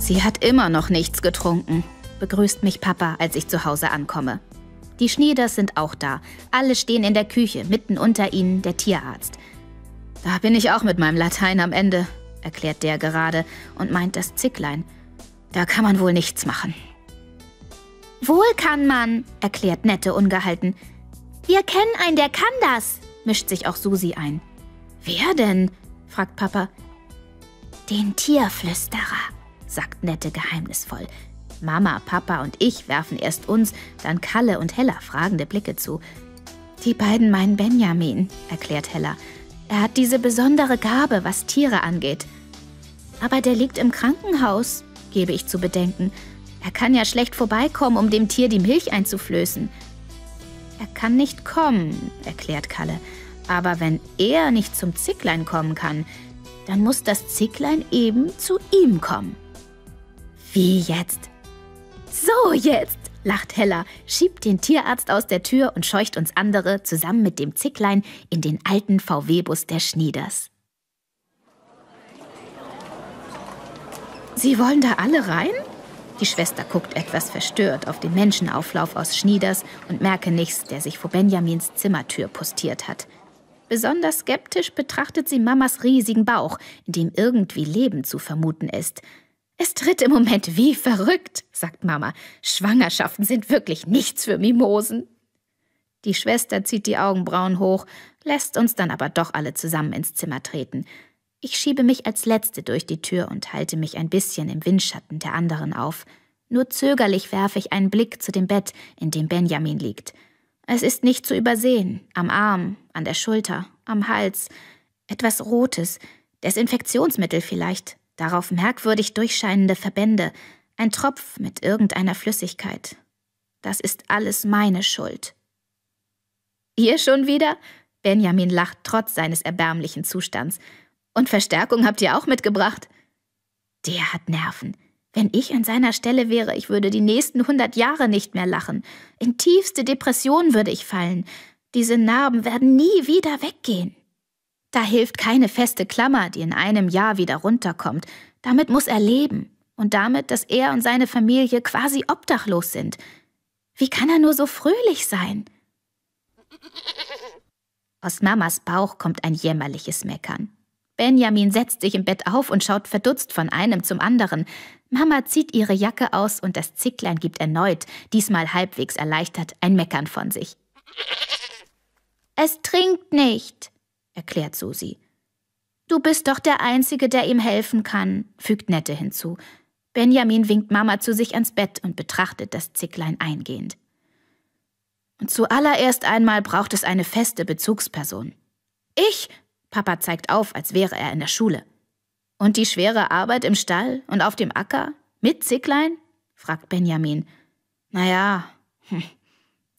Sie hat immer noch nichts getrunken, begrüßt mich Papa, als ich zu Hause ankomme. Die Schnieders sind auch da. Alle stehen in der Küche, mitten unter ihnen der Tierarzt. Da bin ich auch mit meinem Latein am Ende, erklärt der gerade und meint das Zicklein. Da kann man wohl nichts machen. Wohl kann man, erklärt Nette ungehalten. Wir kennen einen, der kann das, mischt sich auch Susi ein. Wer denn? fragt Papa. Den Tierflüsterer, sagt Nette geheimnisvoll. Mama, Papa und ich werfen erst uns, dann Kalle und Hella fragende Blicke zu. Die beiden meinen Benjamin, erklärt Hella. Er hat diese besondere Gabe, was Tiere angeht. Aber der liegt im Krankenhaus, gebe ich zu bedenken. Er kann ja schlecht vorbeikommen, um dem Tier die Milch einzuflößen. Er kann nicht kommen, erklärt Kalle. Aber wenn er nicht zum Zicklein kommen kann, dann muss das Zicklein eben zu ihm kommen. Wie jetzt? So jetzt, lacht Hella, schiebt den Tierarzt aus der Tür und scheucht uns andere zusammen mit dem Zicklein in den alten VW-Bus der Schnieders. Sie wollen da alle rein? Die Schwester guckt etwas verstört auf den Menschenauflauf aus Schnieders und merke nichts, der sich vor Benjamins Zimmertür postiert hat. Besonders skeptisch betrachtet sie Mamas riesigen Bauch, in dem irgendwie Leben zu vermuten ist. Es tritt im Moment wie verrückt, sagt Mama. Schwangerschaften sind wirklich nichts für Mimosen. Die Schwester zieht die Augenbrauen hoch, lässt uns dann aber doch alle zusammen ins Zimmer treten. Ich schiebe mich als Letzte durch die Tür und halte mich ein bisschen im Windschatten der anderen auf. Nur zögerlich werfe ich einen Blick zu dem Bett, in dem Benjamin liegt. Es ist nicht zu übersehen, am Arm, an der Schulter, am Hals. Etwas Rotes, Desinfektionsmittel vielleicht, darauf merkwürdig durchscheinende Verbände, ein Tropf mit irgendeiner Flüssigkeit. Das ist alles meine Schuld. Ihr schon wieder? Benjamin lacht trotz seines erbärmlichen Zustands. Und Verstärkung habt ihr auch mitgebracht? Der hat Nerven. Wenn ich an seiner Stelle wäre, ich würde die nächsten hundert Jahre nicht mehr lachen. In tiefste Depression würde ich fallen. Diese Narben werden nie wieder weggehen. Da hilft keine feste Klammer, die in einem Jahr wieder runterkommt. Damit muss er leben. Und damit, dass er und seine Familie quasi obdachlos sind. Wie kann er nur so fröhlich sein? Aus Mamas Bauch kommt ein jämmerliches Meckern. Benjamin setzt sich im Bett auf und schaut verdutzt von einem zum anderen. Mama zieht ihre Jacke aus und das Zicklein gibt erneut, diesmal halbwegs erleichtert, ein Meckern von sich. Es trinkt nicht erklärt Susi. Du bist doch der Einzige, der ihm helfen kann, fügt Nette hinzu. Benjamin winkt Mama zu sich ans Bett und betrachtet das Zicklein eingehend. Und zuallererst einmal braucht es eine feste Bezugsperson. Ich? Papa zeigt auf, als wäre er in der Schule. Und die schwere Arbeit im Stall und auf dem Acker? Mit Zicklein? fragt Benjamin. Naja, hm,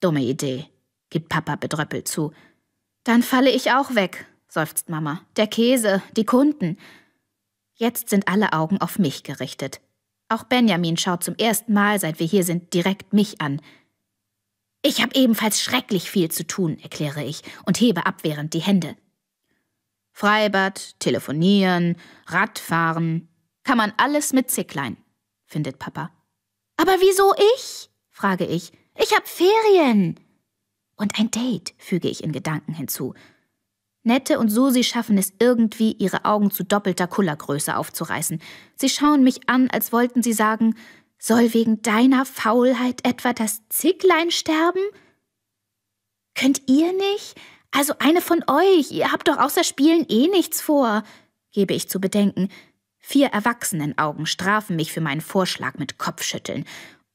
dumme Idee, gibt Papa bedröppelt zu dann falle ich auch weg, seufzt Mama. Der Käse, die Kunden. Jetzt sind alle Augen auf mich gerichtet. Auch Benjamin schaut zum ersten Mal, seit wir hier sind, direkt mich an. Ich habe ebenfalls schrecklich viel zu tun, erkläre ich und hebe abwehrend die Hände. Freibad, telefonieren, Radfahren, kann man alles mit Zicklein, findet Papa. Aber wieso ich? frage ich. Ich habe Ferien. Und ein Date, füge ich in Gedanken hinzu. Nette und Susi schaffen es irgendwie, ihre Augen zu doppelter Kullergröße aufzureißen. Sie schauen mich an, als wollten sie sagen, soll wegen deiner Faulheit etwa das Zicklein sterben? Könnt ihr nicht? Also eine von euch, ihr habt doch außer Spielen eh nichts vor, gebe ich zu bedenken. Vier Erwachsenenaugen strafen mich für meinen Vorschlag mit Kopfschütteln.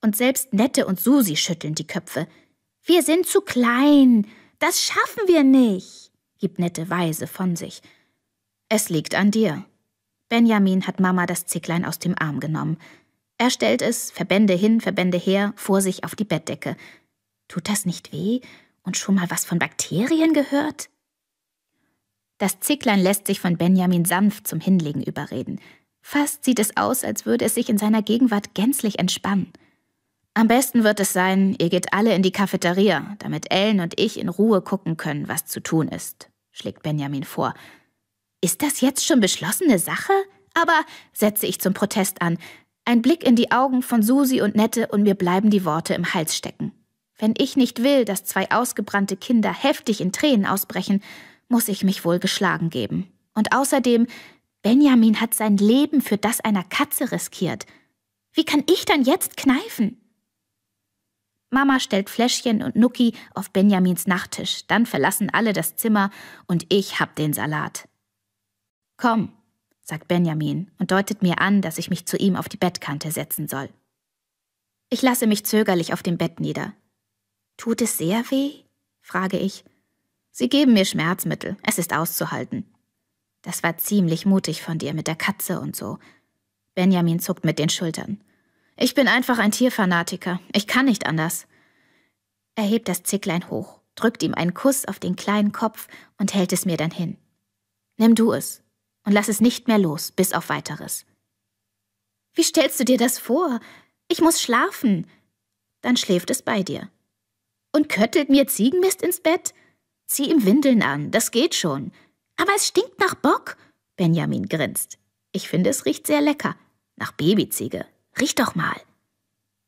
Und selbst Nette und Susi schütteln die Köpfe. Wir sind zu klein. Das schaffen wir nicht, gibt Nette weise von sich. Es liegt an dir. Benjamin hat Mama das Zicklein aus dem Arm genommen. Er stellt es, Verbände hin, Verbände her, vor sich auf die Bettdecke. Tut das nicht weh? Und schon mal was von Bakterien gehört? Das Zicklein lässt sich von Benjamin sanft zum Hinlegen überreden. Fast sieht es aus, als würde es sich in seiner Gegenwart gänzlich entspannen. Am besten wird es sein, ihr geht alle in die Cafeteria, damit Ellen und ich in Ruhe gucken können, was zu tun ist, schlägt Benjamin vor. Ist das jetzt schon beschlossene Sache? Aber, setze ich zum Protest an, ein Blick in die Augen von Susi und Nette und mir bleiben die Worte im Hals stecken. Wenn ich nicht will, dass zwei ausgebrannte Kinder heftig in Tränen ausbrechen, muss ich mich wohl geschlagen geben. Und außerdem, Benjamin hat sein Leben für das einer Katze riskiert. Wie kann ich dann jetzt kneifen? Mama stellt Fläschchen und Nuki auf Benjamins Nachttisch, dann verlassen alle das Zimmer und ich hab den Salat. Komm, sagt Benjamin und deutet mir an, dass ich mich zu ihm auf die Bettkante setzen soll. Ich lasse mich zögerlich auf dem Bett nieder. Tut es sehr weh? frage ich. Sie geben mir Schmerzmittel, es ist auszuhalten. Das war ziemlich mutig von dir mit der Katze und so. Benjamin zuckt mit den Schultern. Ich bin einfach ein Tierfanatiker. Ich kann nicht anders. Er hebt das Zicklein hoch, drückt ihm einen Kuss auf den kleinen Kopf und hält es mir dann hin. Nimm du es und lass es nicht mehr los, bis auf weiteres. Wie stellst du dir das vor? Ich muss schlafen. Dann schläft es bei dir. Und köttelt mir Ziegenmist ins Bett? Zieh ihm Windeln an, das geht schon. Aber es stinkt nach Bock, Benjamin grinst. Ich finde, es riecht sehr lecker. Nach Babyziege, Riech doch mal.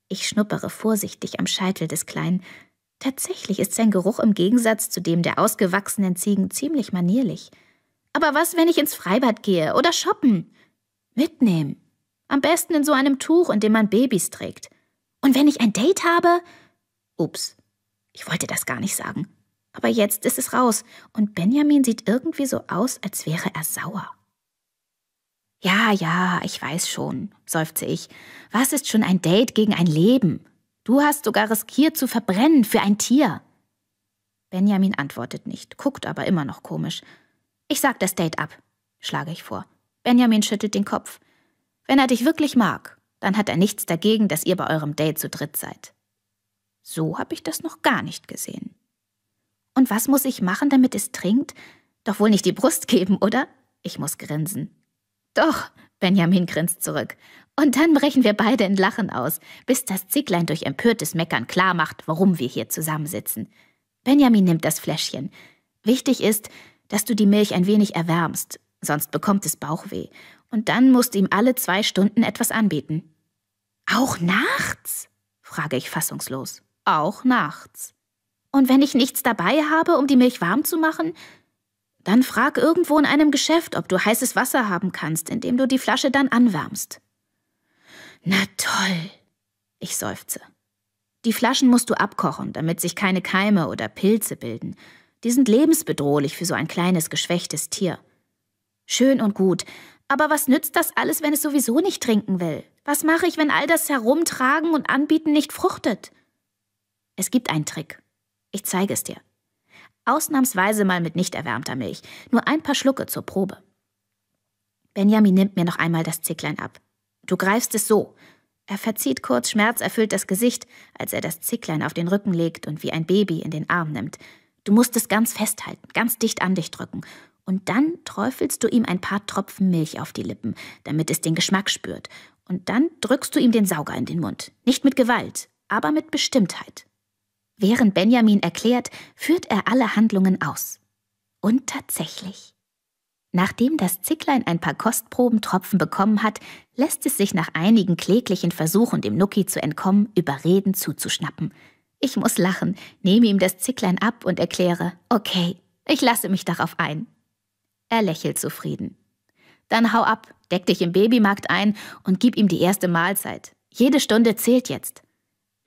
Ich schnuppere vorsichtig am Scheitel des Kleinen. Tatsächlich ist sein Geruch im Gegensatz zu dem der ausgewachsenen Ziegen ziemlich manierlich. Aber was, wenn ich ins Freibad gehe oder shoppen? Mitnehmen. Am besten in so einem Tuch, in dem man Babys trägt. Und wenn ich ein Date habe? Ups, ich wollte das gar nicht sagen. Aber jetzt ist es raus und Benjamin sieht irgendwie so aus, als wäre er sauer. Ja, ja, ich weiß schon, seufzte ich. Was ist schon ein Date gegen ein Leben? Du hast sogar riskiert zu verbrennen für ein Tier. Benjamin antwortet nicht, guckt aber immer noch komisch. Ich sag das Date ab, schlage ich vor. Benjamin schüttelt den Kopf. Wenn er dich wirklich mag, dann hat er nichts dagegen, dass ihr bei eurem Date zu dritt seid. So habe ich das noch gar nicht gesehen. Und was muss ich machen, damit es trinkt? Doch wohl nicht die Brust geben, oder? Ich muss grinsen. Doch, Benjamin grinst zurück. Und dann brechen wir beide in Lachen aus, bis das Zicklein durch empörtes Meckern klarmacht, warum wir hier zusammensitzen. Benjamin nimmt das Fläschchen. Wichtig ist, dass du die Milch ein wenig erwärmst, sonst bekommt es Bauchweh. Und dann musst du ihm alle zwei Stunden etwas anbieten. Auch nachts? frage ich fassungslos. Auch nachts. Und wenn ich nichts dabei habe, um die Milch warm zu machen, dann frag irgendwo in einem Geschäft, ob du heißes Wasser haben kannst, indem du die Flasche dann anwärmst. Na toll, ich seufze. Die Flaschen musst du abkochen, damit sich keine Keime oder Pilze bilden. Die sind lebensbedrohlich für so ein kleines, geschwächtes Tier. Schön und gut, aber was nützt das alles, wenn es sowieso nicht trinken will? Was mache ich, wenn all das Herumtragen und Anbieten nicht fruchtet? Es gibt einen Trick. Ich zeige es dir. Ausnahmsweise mal mit nicht erwärmter Milch. Nur ein paar Schlucke zur Probe. Benjamin nimmt mir noch einmal das Zicklein ab. Du greifst es so. Er verzieht kurz schmerzerfüllt das Gesicht, als er das Zicklein auf den Rücken legt und wie ein Baby in den Arm nimmt. Du musst es ganz festhalten, ganz dicht an dich drücken. Und dann träufelst du ihm ein paar Tropfen Milch auf die Lippen, damit es den Geschmack spürt. Und dann drückst du ihm den Sauger in den Mund. Nicht mit Gewalt, aber mit Bestimmtheit. Während Benjamin erklärt, führt er alle Handlungen aus. Und tatsächlich. Nachdem das Zicklein ein paar Kostprobentropfen bekommen hat, lässt es sich nach einigen kläglichen Versuchen, dem Nuki zu entkommen, überreden zuzuschnappen. Ich muss lachen, nehme ihm das Zicklein ab und erkläre, okay, ich lasse mich darauf ein. Er lächelt zufrieden. Dann hau ab, deck dich im Babymarkt ein und gib ihm die erste Mahlzeit. Jede Stunde zählt jetzt.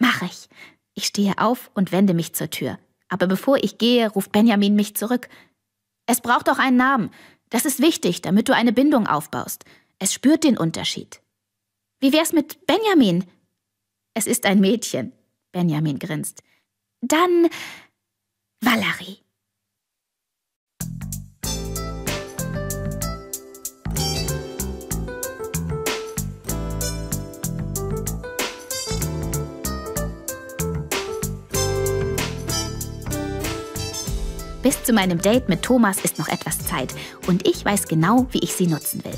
Mach ich, ich stehe auf und wende mich zur Tür. Aber bevor ich gehe, ruft Benjamin mich zurück. Es braucht auch einen Namen. Das ist wichtig, damit du eine Bindung aufbaust. Es spürt den Unterschied. Wie wär's mit Benjamin? Es ist ein Mädchen. Benjamin grinst. Dann Valerie. Bis zu meinem Date mit Thomas ist noch etwas Zeit und ich weiß genau, wie ich sie nutzen will.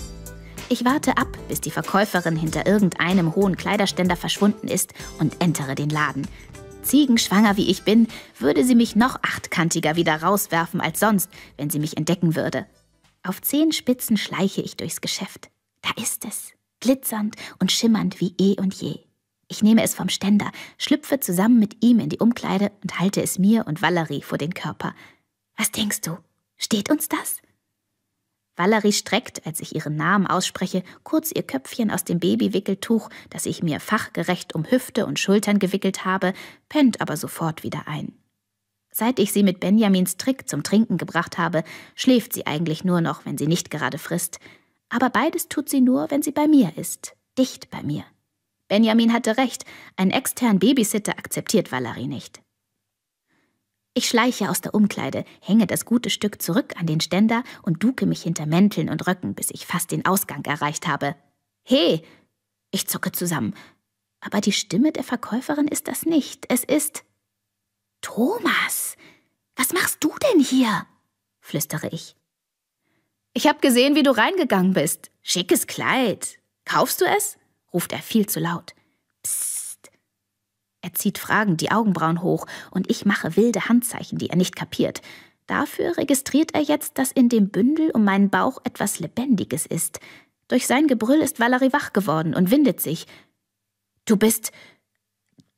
Ich warte ab, bis die Verkäuferin hinter irgendeinem hohen Kleiderständer verschwunden ist und entere den Laden. Ziegenschwanger wie ich bin, würde sie mich noch achtkantiger wieder rauswerfen als sonst, wenn sie mich entdecken würde. Auf zehn Spitzen schleiche ich durchs Geschäft. Da ist es, glitzernd und schimmernd wie eh und je. Ich nehme es vom Ständer, schlüpfe zusammen mit ihm in die Umkleide und halte es mir und Valerie vor den Körper. Was denkst du? Steht uns das? Valerie streckt, als ich ihren Namen ausspreche, kurz ihr Köpfchen aus dem Babywickeltuch, das ich mir fachgerecht um Hüfte und Schultern gewickelt habe, pennt aber sofort wieder ein. Seit ich sie mit Benjamins Trick zum Trinken gebracht habe, schläft sie eigentlich nur noch, wenn sie nicht gerade frisst. Aber beides tut sie nur, wenn sie bei mir ist, dicht bei mir. Benjamin hatte recht, einen externen Babysitter akzeptiert Valerie nicht. Ich schleiche aus der Umkleide, hänge das gute Stück zurück an den Ständer und duke mich hinter Mänteln und Röcken, bis ich fast den Ausgang erreicht habe. He! Ich zucke zusammen. Aber die Stimme der Verkäuferin ist das nicht. Es ist. Thomas! Was machst du denn hier? flüstere ich. Ich hab gesehen, wie du reingegangen bist. Schickes Kleid. Kaufst du es? ruft er viel zu laut. Psst. Er zieht fragend die Augenbrauen hoch und ich mache wilde Handzeichen, die er nicht kapiert. Dafür registriert er jetzt, dass in dem Bündel um meinen Bauch etwas Lebendiges ist. Durch sein Gebrüll ist Valerie wach geworden und windet sich. Du bist.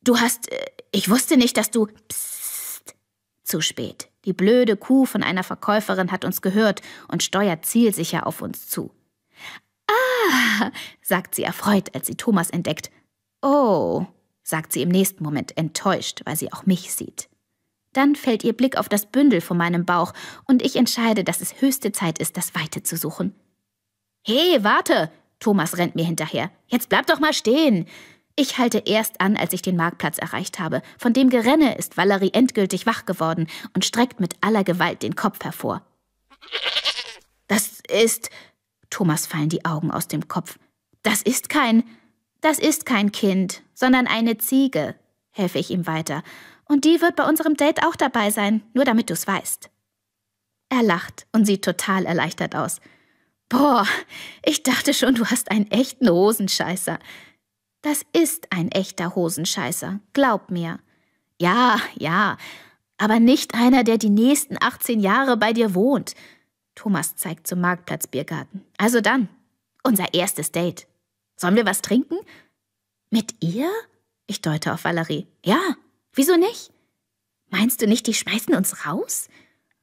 Du hast. Äh, ich wusste nicht, dass du. Psst. Zu spät. Die blöde Kuh von einer Verkäuferin hat uns gehört und steuert zielsicher auf uns zu. Ah, sagt sie erfreut, als sie Thomas entdeckt. Oh, sagt sie im nächsten Moment enttäuscht, weil sie auch mich sieht. Dann fällt ihr Blick auf das Bündel vor meinem Bauch und ich entscheide, dass es höchste Zeit ist, das Weite zu suchen. Hey, warte! Thomas rennt mir hinterher. Jetzt bleib doch mal stehen! Ich halte erst an, als ich den Marktplatz erreicht habe. Von dem Gerenne ist Valerie endgültig wach geworden und streckt mit aller Gewalt den Kopf hervor. Das ist. Thomas fallen die Augen aus dem Kopf. Das ist kein. Das ist kein Kind, sondern eine Ziege, helfe ich ihm weiter. Und die wird bei unserem Date auch dabei sein, nur damit du's weißt. Er lacht und sieht total erleichtert aus. Boah, ich dachte schon, du hast einen echten Hosenscheißer. Das ist ein echter Hosenscheißer, glaub mir. Ja, ja, aber nicht einer, der die nächsten 18 Jahre bei dir wohnt. Thomas zeigt zum Marktplatz Biergarten. Also dann, unser erstes Date. Sollen wir was trinken? Mit ihr? Ich deute auf Valerie. Ja, wieso nicht? Meinst du nicht, die schmeißen uns raus?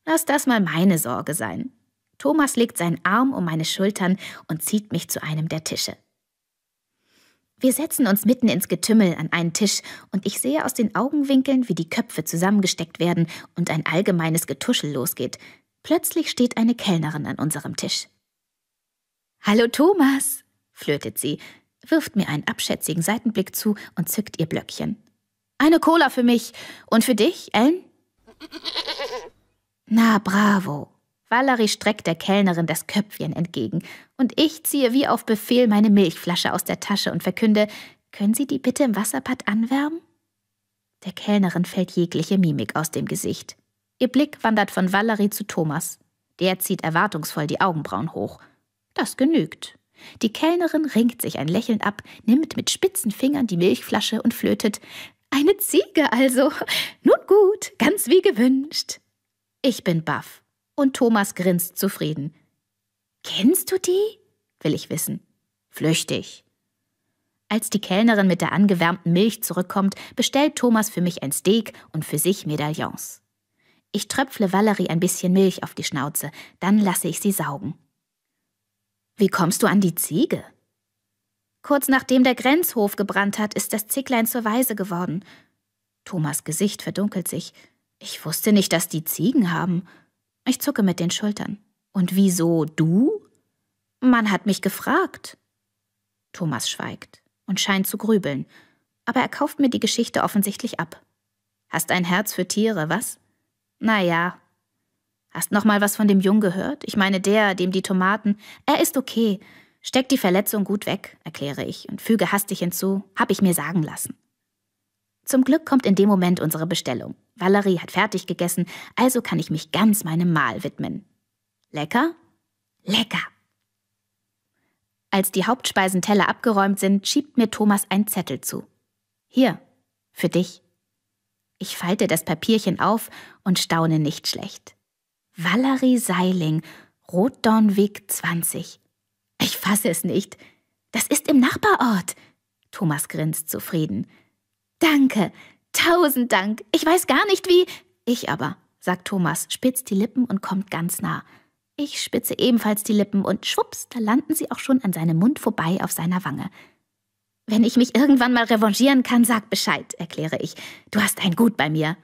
Lass das mal meine Sorge sein. Thomas legt seinen Arm um meine Schultern und zieht mich zu einem der Tische. Wir setzen uns mitten ins Getümmel an einen Tisch und ich sehe aus den Augenwinkeln, wie die Köpfe zusammengesteckt werden und ein allgemeines Getuschel losgeht. Plötzlich steht eine Kellnerin an unserem Tisch. Hallo Thomas, flötet sie, wirft mir einen abschätzigen Seitenblick zu und zückt ihr Blöckchen. Eine Cola für mich. Und für dich, Ellen? Na, bravo. Valerie streckt der Kellnerin das Köpfchen entgegen und ich ziehe wie auf Befehl meine Milchflasche aus der Tasche und verkünde, können Sie die bitte im Wasserbad anwärmen? Der Kellnerin fällt jegliche Mimik aus dem Gesicht. Ihr Blick wandert von Valerie zu Thomas. Der zieht erwartungsvoll die Augenbrauen hoch. Das genügt. Die Kellnerin ringt sich ein Lächeln ab, nimmt mit spitzen Fingern die Milchflasche und flötet. Eine Ziege also. Nun gut, ganz wie gewünscht. Ich bin baff. Und Thomas grinst zufrieden. Kennst du die? will ich wissen. Flüchtig. Als die Kellnerin mit der angewärmten Milch zurückkommt, bestellt Thomas für mich ein Steak und für sich Medaillons. Ich tröpfle Valerie ein bisschen Milch auf die Schnauze, dann lasse ich sie saugen. Wie kommst du an die Ziege? Kurz nachdem der Grenzhof gebrannt hat, ist das Zicklein zur Waise geworden. Thomas Gesicht verdunkelt sich. Ich wusste nicht, dass die Ziegen haben. Ich zucke mit den Schultern. Und wieso du? Man hat mich gefragt. Thomas schweigt und scheint zu grübeln, aber er kauft mir die Geschichte offensichtlich ab. Hast ein Herz für Tiere, was? Na ja, Hast noch mal was von dem Jungen gehört? Ich meine, der, dem die Tomaten. Er ist okay. Steck die Verletzung gut weg, erkläre ich und füge hastig hinzu, hab ich mir sagen lassen. Zum Glück kommt in dem Moment unsere Bestellung. Valerie hat fertig gegessen, also kann ich mich ganz meinem Mahl widmen. Lecker? Lecker! Als die Hauptspeisenteller abgeräumt sind, schiebt mir Thomas einen Zettel zu. Hier, für dich. Ich falte das Papierchen auf und staune nicht schlecht. Valerie Seiling, Rotdornweg 20. Ich fasse es nicht. Das ist im Nachbarort. Thomas grinst zufrieden. Danke, tausend Dank. Ich weiß gar nicht wie. Ich aber, sagt Thomas, spitzt die Lippen und kommt ganz nah. Ich spitze ebenfalls die Lippen und schwupps, da landen sie auch schon an seinem Mund vorbei auf seiner Wange. Wenn ich mich irgendwann mal revanchieren kann, sag Bescheid, erkläre ich. Du hast ein Gut bei mir.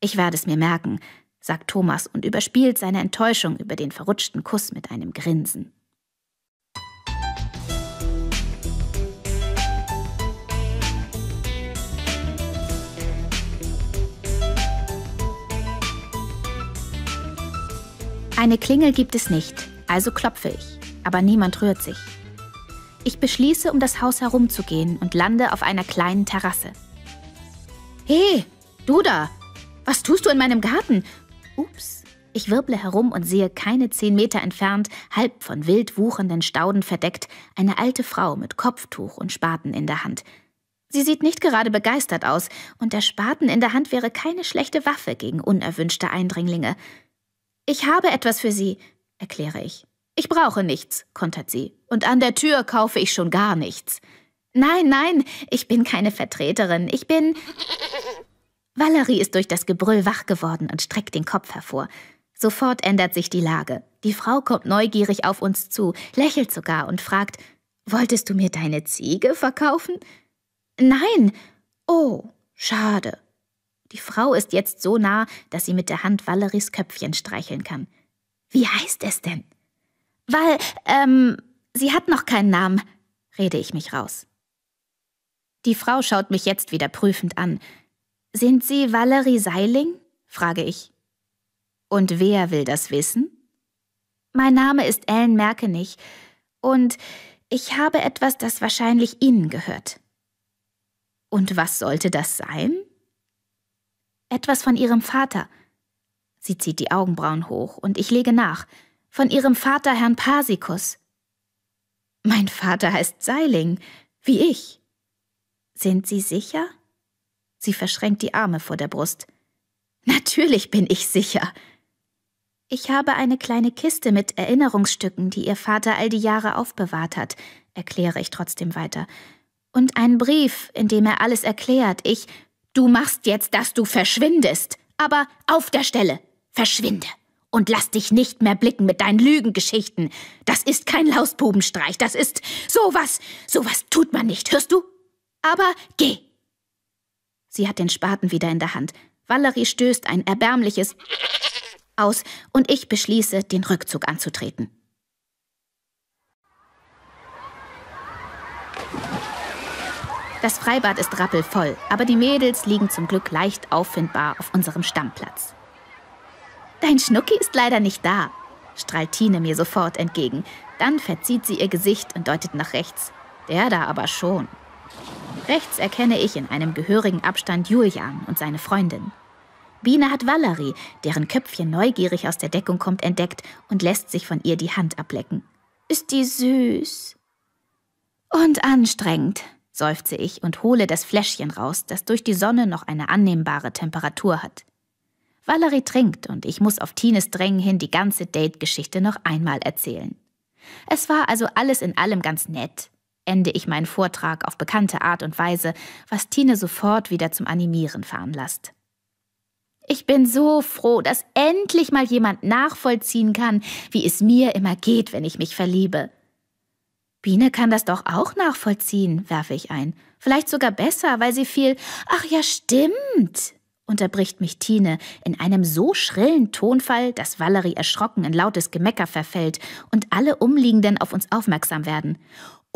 Ich werde es mir merken sagt Thomas und überspielt seine Enttäuschung über den verrutschten Kuss mit einem Grinsen. Eine Klingel gibt es nicht, also klopfe ich, aber niemand rührt sich. Ich beschließe, um das Haus herumzugehen und lande auf einer kleinen Terrasse. Hey, du da! Was tust du in meinem Garten? Ups. Ich wirble herum und sehe keine zehn Meter entfernt, halb von wild wuchenden Stauden verdeckt, eine alte Frau mit Kopftuch und Spaten in der Hand. Sie sieht nicht gerade begeistert aus, und der Spaten in der Hand wäre keine schlechte Waffe gegen unerwünschte Eindringlinge. Ich habe etwas für Sie, erkläre ich. Ich brauche nichts, kontert sie, und an der Tür kaufe ich schon gar nichts. Nein, nein, ich bin keine Vertreterin, ich bin. Valerie ist durch das Gebrüll wach geworden und streckt den Kopf hervor. Sofort ändert sich die Lage. Die Frau kommt neugierig auf uns zu, lächelt sogar und fragt, Wolltest du mir deine Ziege verkaufen? Nein. Oh, schade. Die Frau ist jetzt so nah, dass sie mit der Hand Valeries Köpfchen streicheln kann. Wie heißt es denn? Weil, ähm, sie hat noch keinen Namen, rede ich mich raus. Die Frau schaut mich jetzt wieder prüfend an. Sind Sie Valerie Seiling? frage ich. Und wer will das wissen? Mein Name ist Ellen Merkenich und ich habe etwas, das wahrscheinlich Ihnen gehört. Und was sollte das sein? Etwas von Ihrem Vater. Sie zieht die Augenbrauen hoch und ich lege nach. Von Ihrem Vater, Herrn Pasikus. Mein Vater heißt Seiling, wie ich. Sind Sie sicher? Sie verschränkt die Arme vor der Brust. Natürlich bin ich sicher. Ich habe eine kleine Kiste mit Erinnerungsstücken, die Ihr Vater all die Jahre aufbewahrt hat, erkläre ich trotzdem weiter. Und einen Brief, in dem er alles erklärt. Ich. Du machst jetzt, dass du verschwindest. Aber auf der Stelle. Verschwinde. Und lass dich nicht mehr blicken mit deinen Lügengeschichten. Das ist kein Lausbubenstreich. Das ist sowas. Sowas tut man nicht. Hörst du? Aber geh. Sie hat den Spaten wieder in der Hand. Valerie stößt ein erbärmliches aus und ich beschließe, den Rückzug anzutreten. Das Freibad ist rappelvoll, aber die Mädels liegen zum Glück leicht auffindbar auf unserem Stammplatz. Dein Schnucki ist leider nicht da, strahlt Tine mir sofort entgegen. Dann verzieht sie ihr Gesicht und deutet nach rechts. Der da aber schon. Rechts erkenne ich in einem gehörigen Abstand Julian und seine Freundin. Biene hat Valerie, deren Köpfchen neugierig aus der Deckung kommt, entdeckt und lässt sich von ihr die Hand ablecken. Ist die süß. Und anstrengend, seufze ich und hole das Fläschchen raus, das durch die Sonne noch eine annehmbare Temperatur hat. Valerie trinkt und ich muss auf Tines Drängen hin die ganze Date-Geschichte noch einmal erzählen. Es war also alles in allem ganz nett ende ich meinen Vortrag auf bekannte Art und Weise, was Tine sofort wieder zum Animieren fahren lässt. Ich bin so froh, dass endlich mal jemand nachvollziehen kann, wie es mir immer geht, wenn ich mich verliebe. Biene kann das doch auch nachvollziehen, werfe ich ein. Vielleicht sogar besser, weil sie viel Ach ja, stimmt, unterbricht mich Tine in einem so schrillen Tonfall, dass Valerie erschrocken in lautes Gemecker verfällt und alle Umliegenden auf uns aufmerksam werden.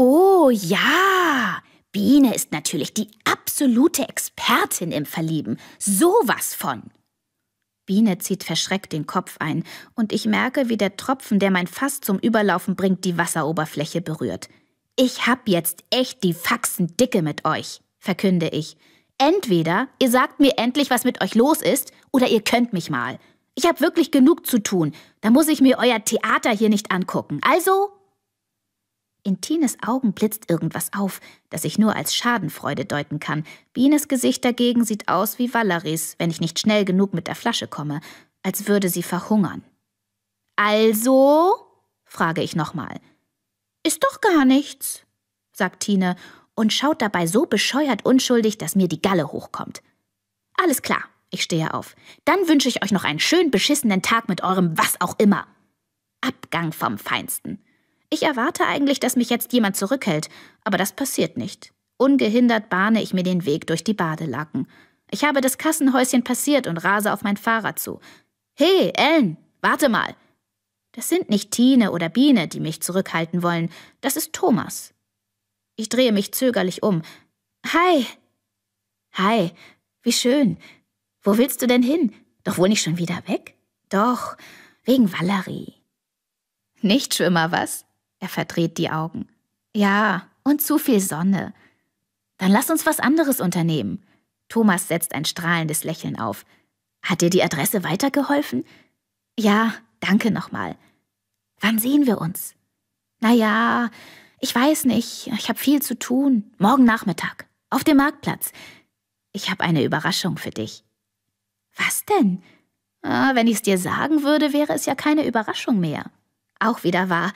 Oh ja, Biene ist natürlich die absolute Expertin im Verlieben. Sowas von. Biene zieht verschreckt den Kopf ein und ich merke, wie der Tropfen, der mein Fass zum Überlaufen bringt, die Wasseroberfläche berührt. Ich hab jetzt echt die Faxen dicke mit euch, verkünde ich. Entweder ihr sagt mir endlich, was mit euch los ist, oder ihr könnt mich mal. Ich hab wirklich genug zu tun. Da muss ich mir euer Theater hier nicht angucken. Also in Tines Augen blitzt irgendwas auf, das ich nur als Schadenfreude deuten kann. Bienes Gesicht dagegen sieht aus wie Valeries, wenn ich nicht schnell genug mit der Flasche komme, als würde sie verhungern. Also? frage ich nochmal. Ist doch gar nichts, sagt Tine und schaut dabei so bescheuert unschuldig, dass mir die Galle hochkommt. Alles klar, ich stehe auf. Dann wünsche ich euch noch einen schön beschissenen Tag mit eurem was auch immer. Abgang vom Feinsten. Ich erwarte eigentlich, dass mich jetzt jemand zurückhält, aber das passiert nicht. Ungehindert bahne ich mir den Weg durch die Badelaken. Ich habe das Kassenhäuschen passiert und rase auf mein Fahrrad zu. Hey, Ellen, warte mal! Das sind nicht Tine oder Biene, die mich zurückhalten wollen, das ist Thomas. Ich drehe mich zögerlich um. Hi! Hi, wie schön. Wo willst du denn hin? Doch wohl nicht schon wieder weg? Doch, wegen Valerie. Nicht Schwimmer, was? Er verdreht die Augen. Ja, und zu viel Sonne. Dann lass uns was anderes unternehmen. Thomas setzt ein strahlendes Lächeln auf. Hat dir die Adresse weitergeholfen? Ja, danke nochmal. Wann sehen wir uns? Naja, ich weiß nicht. Ich habe viel zu tun. Morgen Nachmittag. Auf dem Marktplatz. Ich habe eine Überraschung für dich. Was denn? Ah, wenn ich es dir sagen würde, wäre es ja keine Überraschung mehr. Auch wieder wahr.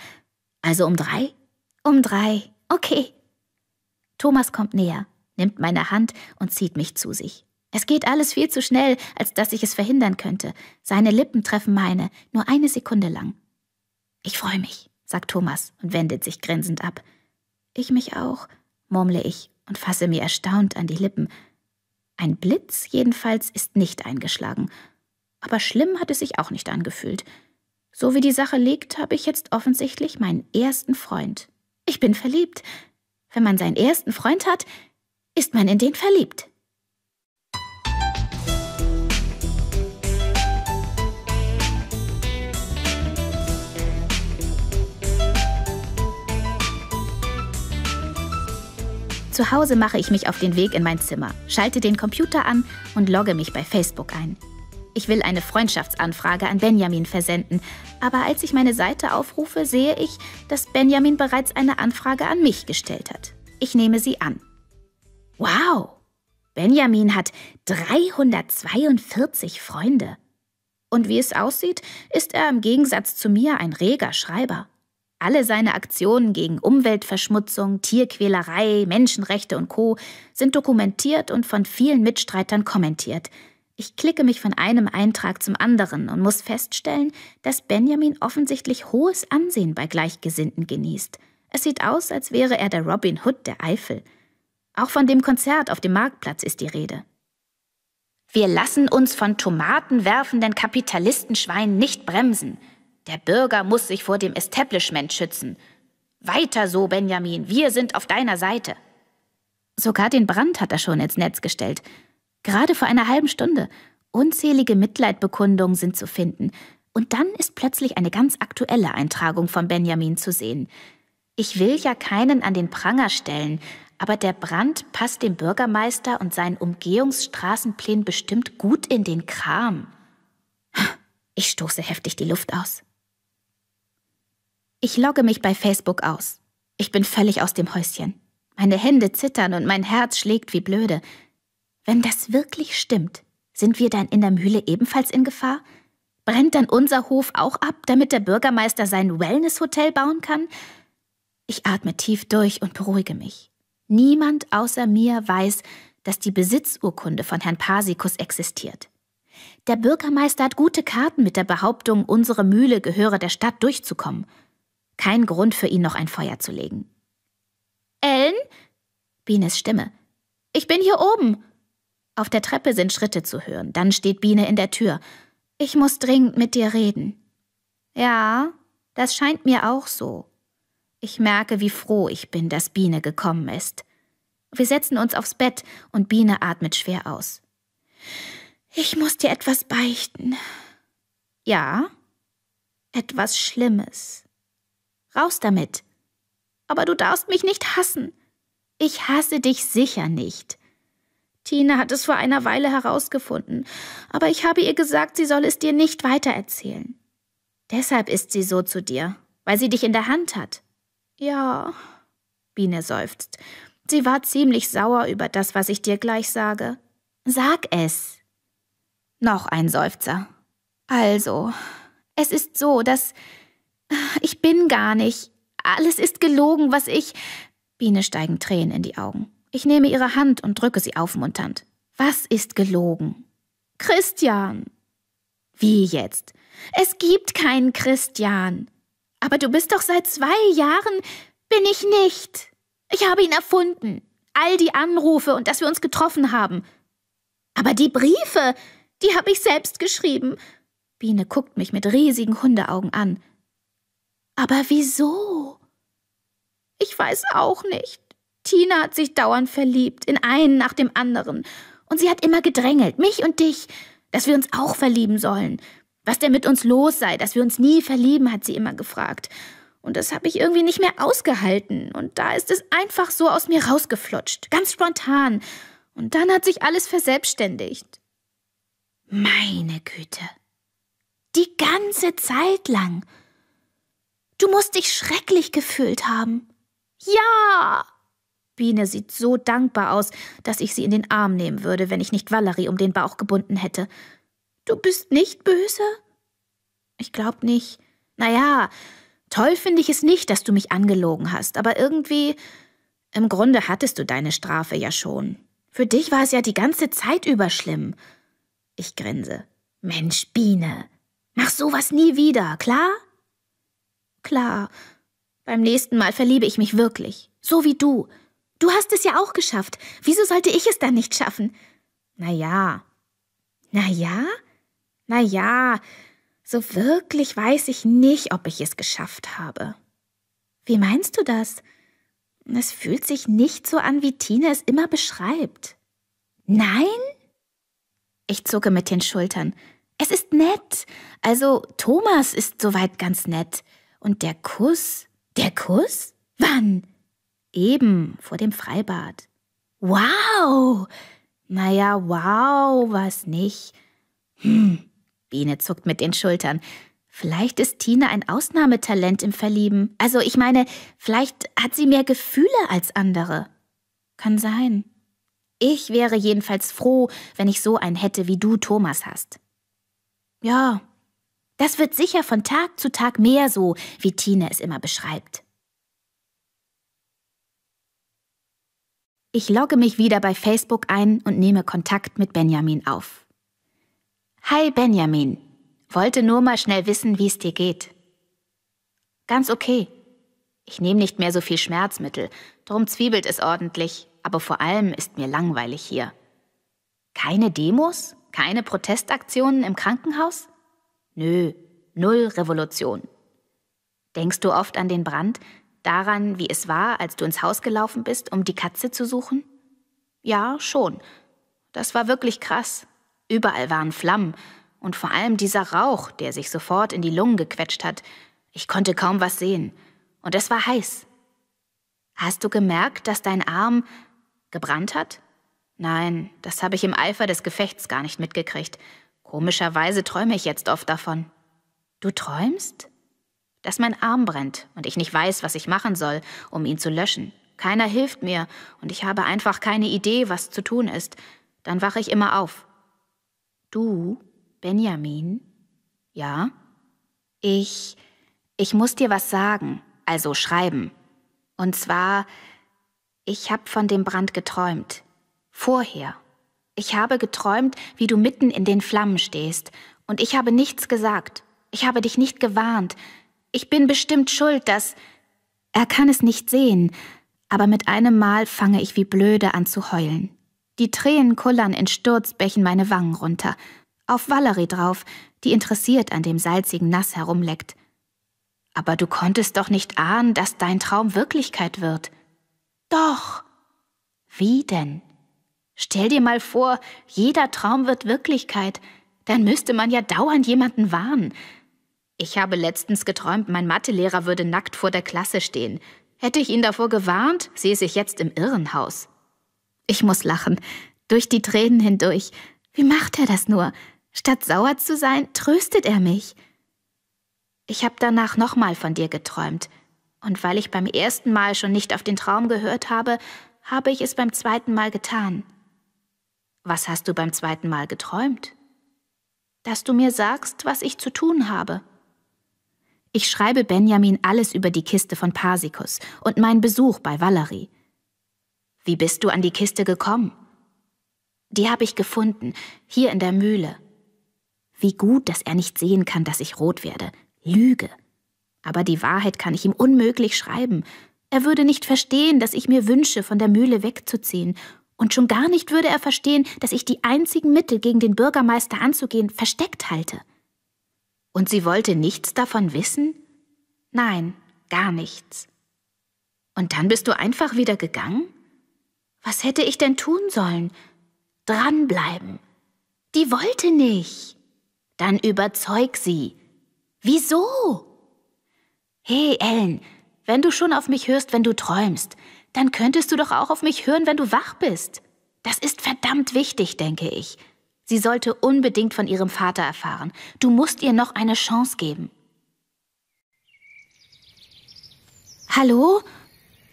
Also um drei? Um drei. Okay. Thomas kommt näher, nimmt meine Hand und zieht mich zu sich. Es geht alles viel zu schnell, als dass ich es verhindern könnte. Seine Lippen treffen meine, nur eine Sekunde lang. Ich freue mich, sagt Thomas und wendet sich grinsend ab. Ich mich auch, murmle ich und fasse mir erstaunt an die Lippen. Ein Blitz jedenfalls ist nicht eingeschlagen, aber schlimm hat es sich auch nicht angefühlt. So wie die Sache liegt, habe ich jetzt offensichtlich meinen ersten Freund. Ich bin verliebt. Wenn man seinen ersten Freund hat, ist man in den verliebt. Zu Hause mache ich mich auf den Weg in mein Zimmer, schalte den Computer an und logge mich bei Facebook ein. Ich will eine Freundschaftsanfrage an Benjamin versenden, aber als ich meine Seite aufrufe, sehe ich, dass Benjamin bereits eine Anfrage an mich gestellt hat. Ich nehme sie an. Wow! Benjamin hat 342 Freunde. Und wie es aussieht, ist er im Gegensatz zu mir ein reger Schreiber. Alle seine Aktionen gegen Umweltverschmutzung, Tierquälerei, Menschenrechte und Co sind dokumentiert und von vielen Mitstreitern kommentiert – ich klicke mich von einem Eintrag zum anderen und muss feststellen, dass Benjamin offensichtlich hohes Ansehen bei Gleichgesinnten genießt. Es sieht aus, als wäre er der Robin Hood der Eifel. Auch von dem Konzert auf dem Marktplatz ist die Rede. Wir lassen uns von tomatenwerfenden Kapitalistenschweinen nicht bremsen. Der Bürger muss sich vor dem Establishment schützen. Weiter so, Benjamin, wir sind auf deiner Seite. Sogar den Brand hat er schon ins Netz gestellt, Gerade vor einer halben Stunde. Unzählige Mitleidbekundungen sind zu finden. Und dann ist plötzlich eine ganz aktuelle Eintragung von Benjamin zu sehen. Ich will ja keinen an den Pranger stellen, aber der Brand passt dem Bürgermeister und seinen Umgehungsstraßenplänen bestimmt gut in den Kram. Ich stoße heftig die Luft aus. Ich logge mich bei Facebook aus. Ich bin völlig aus dem Häuschen. Meine Hände zittern und mein Herz schlägt wie blöde. Wenn das wirklich stimmt, sind wir dann in der Mühle ebenfalls in Gefahr? Brennt dann unser Hof auch ab, damit der Bürgermeister sein Wellness-Hotel bauen kann? Ich atme tief durch und beruhige mich. Niemand außer mir weiß, dass die Besitzurkunde von Herrn Pasikus existiert. Der Bürgermeister hat gute Karten mit der Behauptung, unsere Mühle gehöre der Stadt durchzukommen. Kein Grund für ihn, noch ein Feuer zu legen. Ellen? Bienes Stimme. Ich bin hier oben. Auf der Treppe sind Schritte zu hören. Dann steht Biene in der Tür. Ich muss dringend mit dir reden. Ja, das scheint mir auch so. Ich merke, wie froh ich bin, dass Biene gekommen ist. Wir setzen uns aufs Bett und Biene atmet schwer aus. Ich muss dir etwas beichten. Ja? Etwas Schlimmes. Raus damit. Aber du darfst mich nicht hassen. Ich hasse dich sicher nicht. Tina hat es vor einer Weile herausgefunden, aber ich habe ihr gesagt, sie soll es dir nicht weitererzählen. Deshalb ist sie so zu dir, weil sie dich in der Hand hat. Ja, Biene seufzt. Sie war ziemlich sauer über das, was ich dir gleich sage. Sag es. Noch ein Seufzer. Also, es ist so, dass ich bin gar nicht. Alles ist gelogen, was ich. Biene steigen Tränen in die Augen. Ich nehme ihre Hand und drücke sie aufmunternd. Was ist gelogen? Christian! Wie jetzt? Es gibt keinen Christian. Aber du bist doch seit zwei Jahren. Bin ich nicht. Ich habe ihn erfunden. All die Anrufe und dass wir uns getroffen haben. Aber die Briefe, die habe ich selbst geschrieben. Biene guckt mich mit riesigen Hundeaugen an. Aber wieso? Ich weiß auch nicht. Tina hat sich dauernd verliebt, in einen nach dem anderen. Und sie hat immer gedrängelt, mich und dich, dass wir uns auch verlieben sollen. Was denn mit uns los sei, dass wir uns nie verlieben, hat sie immer gefragt. Und das habe ich irgendwie nicht mehr ausgehalten. Und da ist es einfach so aus mir rausgeflutscht, ganz spontan. Und dann hat sich alles verselbstständigt. Meine Güte. Die ganze Zeit lang. Du musst dich schrecklich gefühlt haben. Ja. Biene sieht so dankbar aus, dass ich sie in den Arm nehmen würde, wenn ich nicht Valerie um den Bauch gebunden hätte. Du bist nicht böse? Ich glaub nicht. Naja, toll finde ich es nicht, dass du mich angelogen hast, aber irgendwie. Im Grunde hattest du deine Strafe ja schon. Für dich war es ja die ganze Zeit über schlimm. Ich grinse. Mensch, Biene, mach sowas nie wieder, klar? Klar. Beim nächsten Mal verliebe ich mich wirklich. So wie du. Du hast es ja auch geschafft. Wieso sollte ich es dann nicht schaffen? Na ja. Na ja? Na ja. So wirklich weiß ich nicht, ob ich es geschafft habe. Wie meinst du das? Es fühlt sich nicht so an, wie Tine es immer beschreibt. Nein? Ich zucke mit den Schultern. Es ist nett. Also Thomas ist soweit ganz nett. Und der Kuss? Der Kuss? Wann? Eben, vor dem Freibad. Wow! Naja, wow, was nicht. Hm, Biene zuckt mit den Schultern. Vielleicht ist Tine ein Ausnahmetalent im Verlieben. Also ich meine, vielleicht hat sie mehr Gefühle als andere. Kann sein. Ich wäre jedenfalls froh, wenn ich so einen hätte, wie du Thomas hast. Ja, das wird sicher von Tag zu Tag mehr so, wie Tine es immer beschreibt. Ich logge mich wieder bei Facebook ein und nehme Kontakt mit Benjamin auf. Hi Benjamin, wollte nur mal schnell wissen, wie es dir geht. Ganz okay. Ich nehme nicht mehr so viel Schmerzmittel, drum zwiebelt es ordentlich, aber vor allem ist mir langweilig hier. Keine Demos? Keine Protestaktionen im Krankenhaus? Nö, null Revolution. Denkst du oft an den Brand, Daran, wie es war, als du ins Haus gelaufen bist, um die Katze zu suchen? Ja, schon. Das war wirklich krass. Überall waren Flammen und vor allem dieser Rauch, der sich sofort in die Lungen gequetscht hat. Ich konnte kaum was sehen. Und es war heiß. Hast du gemerkt, dass dein Arm gebrannt hat? Nein, das habe ich im Eifer des Gefechts gar nicht mitgekriegt. Komischerweise träume ich jetzt oft davon. Du träumst? dass mein Arm brennt und ich nicht weiß, was ich machen soll, um ihn zu löschen. Keiner hilft mir und ich habe einfach keine Idee, was zu tun ist. Dann wache ich immer auf. Du, Benjamin? Ja? Ich. Ich muss dir was sagen, also schreiben. Und zwar, ich habe von dem Brand geträumt. Vorher. Ich habe geträumt, wie du mitten in den Flammen stehst, und ich habe nichts gesagt. Ich habe dich nicht gewarnt. Ich bin bestimmt schuld, dass... Er kann es nicht sehen, aber mit einem Mal fange ich wie blöde an zu heulen. Die Tränen kullern in Sturzbächen meine Wangen runter. Auf Valerie drauf, die interessiert an dem salzigen Nass herumleckt. Aber du konntest doch nicht ahnen, dass dein Traum Wirklichkeit wird. Doch. Wie denn? Stell dir mal vor, jeder Traum wird Wirklichkeit. Dann müsste man ja dauernd jemanden warnen. Ich habe letztens geträumt, mein Mathelehrer würde nackt vor der Klasse stehen. Hätte ich ihn davor gewarnt, sehe ich jetzt im Irrenhaus. Ich muss lachen, durch die Tränen hindurch. Wie macht er das nur? Statt sauer zu sein, tröstet er mich. Ich habe danach nochmal von dir geträumt. Und weil ich beim ersten Mal schon nicht auf den Traum gehört habe, habe ich es beim zweiten Mal getan. Was hast du beim zweiten Mal geträumt? Dass du mir sagst, was ich zu tun habe. Ich schreibe Benjamin alles über die Kiste von Pasikus und meinen Besuch bei Valerie. Wie bist du an die Kiste gekommen? Die habe ich gefunden, hier in der Mühle. Wie gut, dass er nicht sehen kann, dass ich rot werde. Lüge. Aber die Wahrheit kann ich ihm unmöglich schreiben. Er würde nicht verstehen, dass ich mir wünsche, von der Mühle wegzuziehen. Und schon gar nicht würde er verstehen, dass ich die einzigen Mittel, gegen den Bürgermeister anzugehen, versteckt halte. Und sie wollte nichts davon wissen? Nein, gar nichts. Und dann bist du einfach wieder gegangen? Was hätte ich denn tun sollen? Dranbleiben. Die wollte nicht. Dann überzeug sie. Wieso? Hey, Ellen, wenn du schon auf mich hörst, wenn du träumst, dann könntest du doch auch auf mich hören, wenn du wach bist. Das ist verdammt wichtig, denke ich. Sie sollte unbedingt von ihrem Vater erfahren. Du musst ihr noch eine Chance geben. Hallo?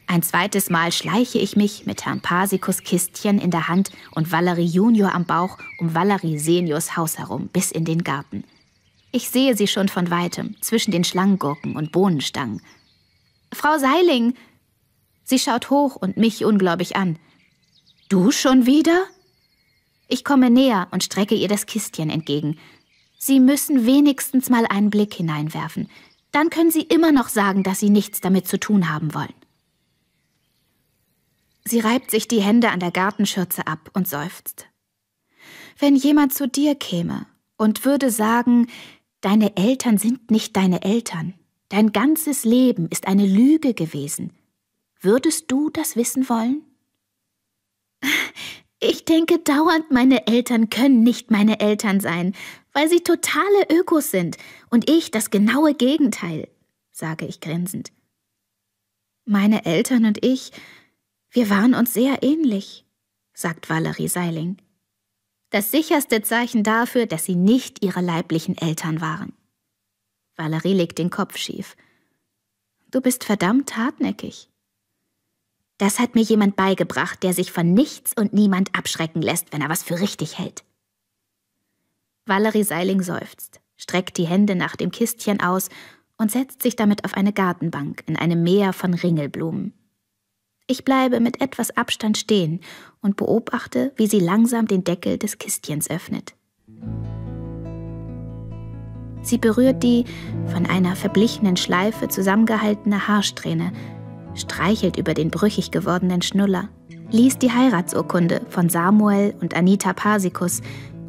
Ein zweites Mal schleiche ich mich mit Herrn Pasikus Kistchen in der Hand und Valerie Junior am Bauch um Valerie Seniors Haus herum bis in den Garten. Ich sehe sie schon von weitem, zwischen den Schlangengurken und Bohnenstangen. Frau Seiling! Sie schaut hoch und mich ungläubig an. Du schon wieder? Ich komme näher und strecke ihr das Kistchen entgegen. Sie müssen wenigstens mal einen Blick hineinwerfen. Dann können Sie immer noch sagen, dass Sie nichts damit zu tun haben wollen. Sie reibt sich die Hände an der Gartenschürze ab und seufzt. Wenn jemand zu dir käme und würde sagen, deine Eltern sind nicht deine Eltern, dein ganzes Leben ist eine Lüge gewesen, würdest du das wissen wollen? Ich denke dauernd, meine Eltern können nicht meine Eltern sein, weil sie totale Ökos sind und ich das genaue Gegenteil, sage ich grinsend. Meine Eltern und ich, wir waren uns sehr ähnlich, sagt Valerie Seiling. Das sicherste Zeichen dafür, dass sie nicht ihre leiblichen Eltern waren. Valerie legt den Kopf schief. Du bist verdammt hartnäckig. Das hat mir jemand beigebracht, der sich von nichts und niemand abschrecken lässt, wenn er was für richtig hält. Valerie Seiling seufzt, streckt die Hände nach dem Kistchen aus und setzt sich damit auf eine Gartenbank in einem Meer von Ringelblumen. Ich bleibe mit etwas Abstand stehen und beobachte, wie sie langsam den Deckel des Kistchens öffnet. Sie berührt die von einer verblichenen Schleife zusammengehaltene Haarsträhne, streichelt über den brüchig gewordenen Schnuller, liest die Heiratsurkunde von Samuel und Anita Parsikus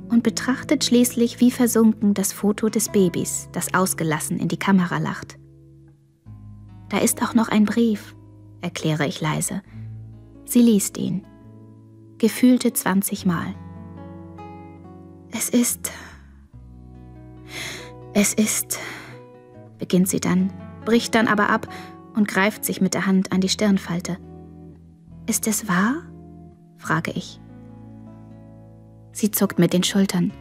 und betrachtet schließlich wie versunken das Foto des Babys, das ausgelassen in die Kamera lacht. Da ist auch noch ein Brief, erkläre ich leise. Sie liest ihn. Gefühlte 20 Mal. Es ist. Es ist. beginnt sie dann, bricht dann aber ab und greift sich mit der Hand an die Stirnfalte. Ist es wahr? frage ich. Sie zuckt mit den Schultern.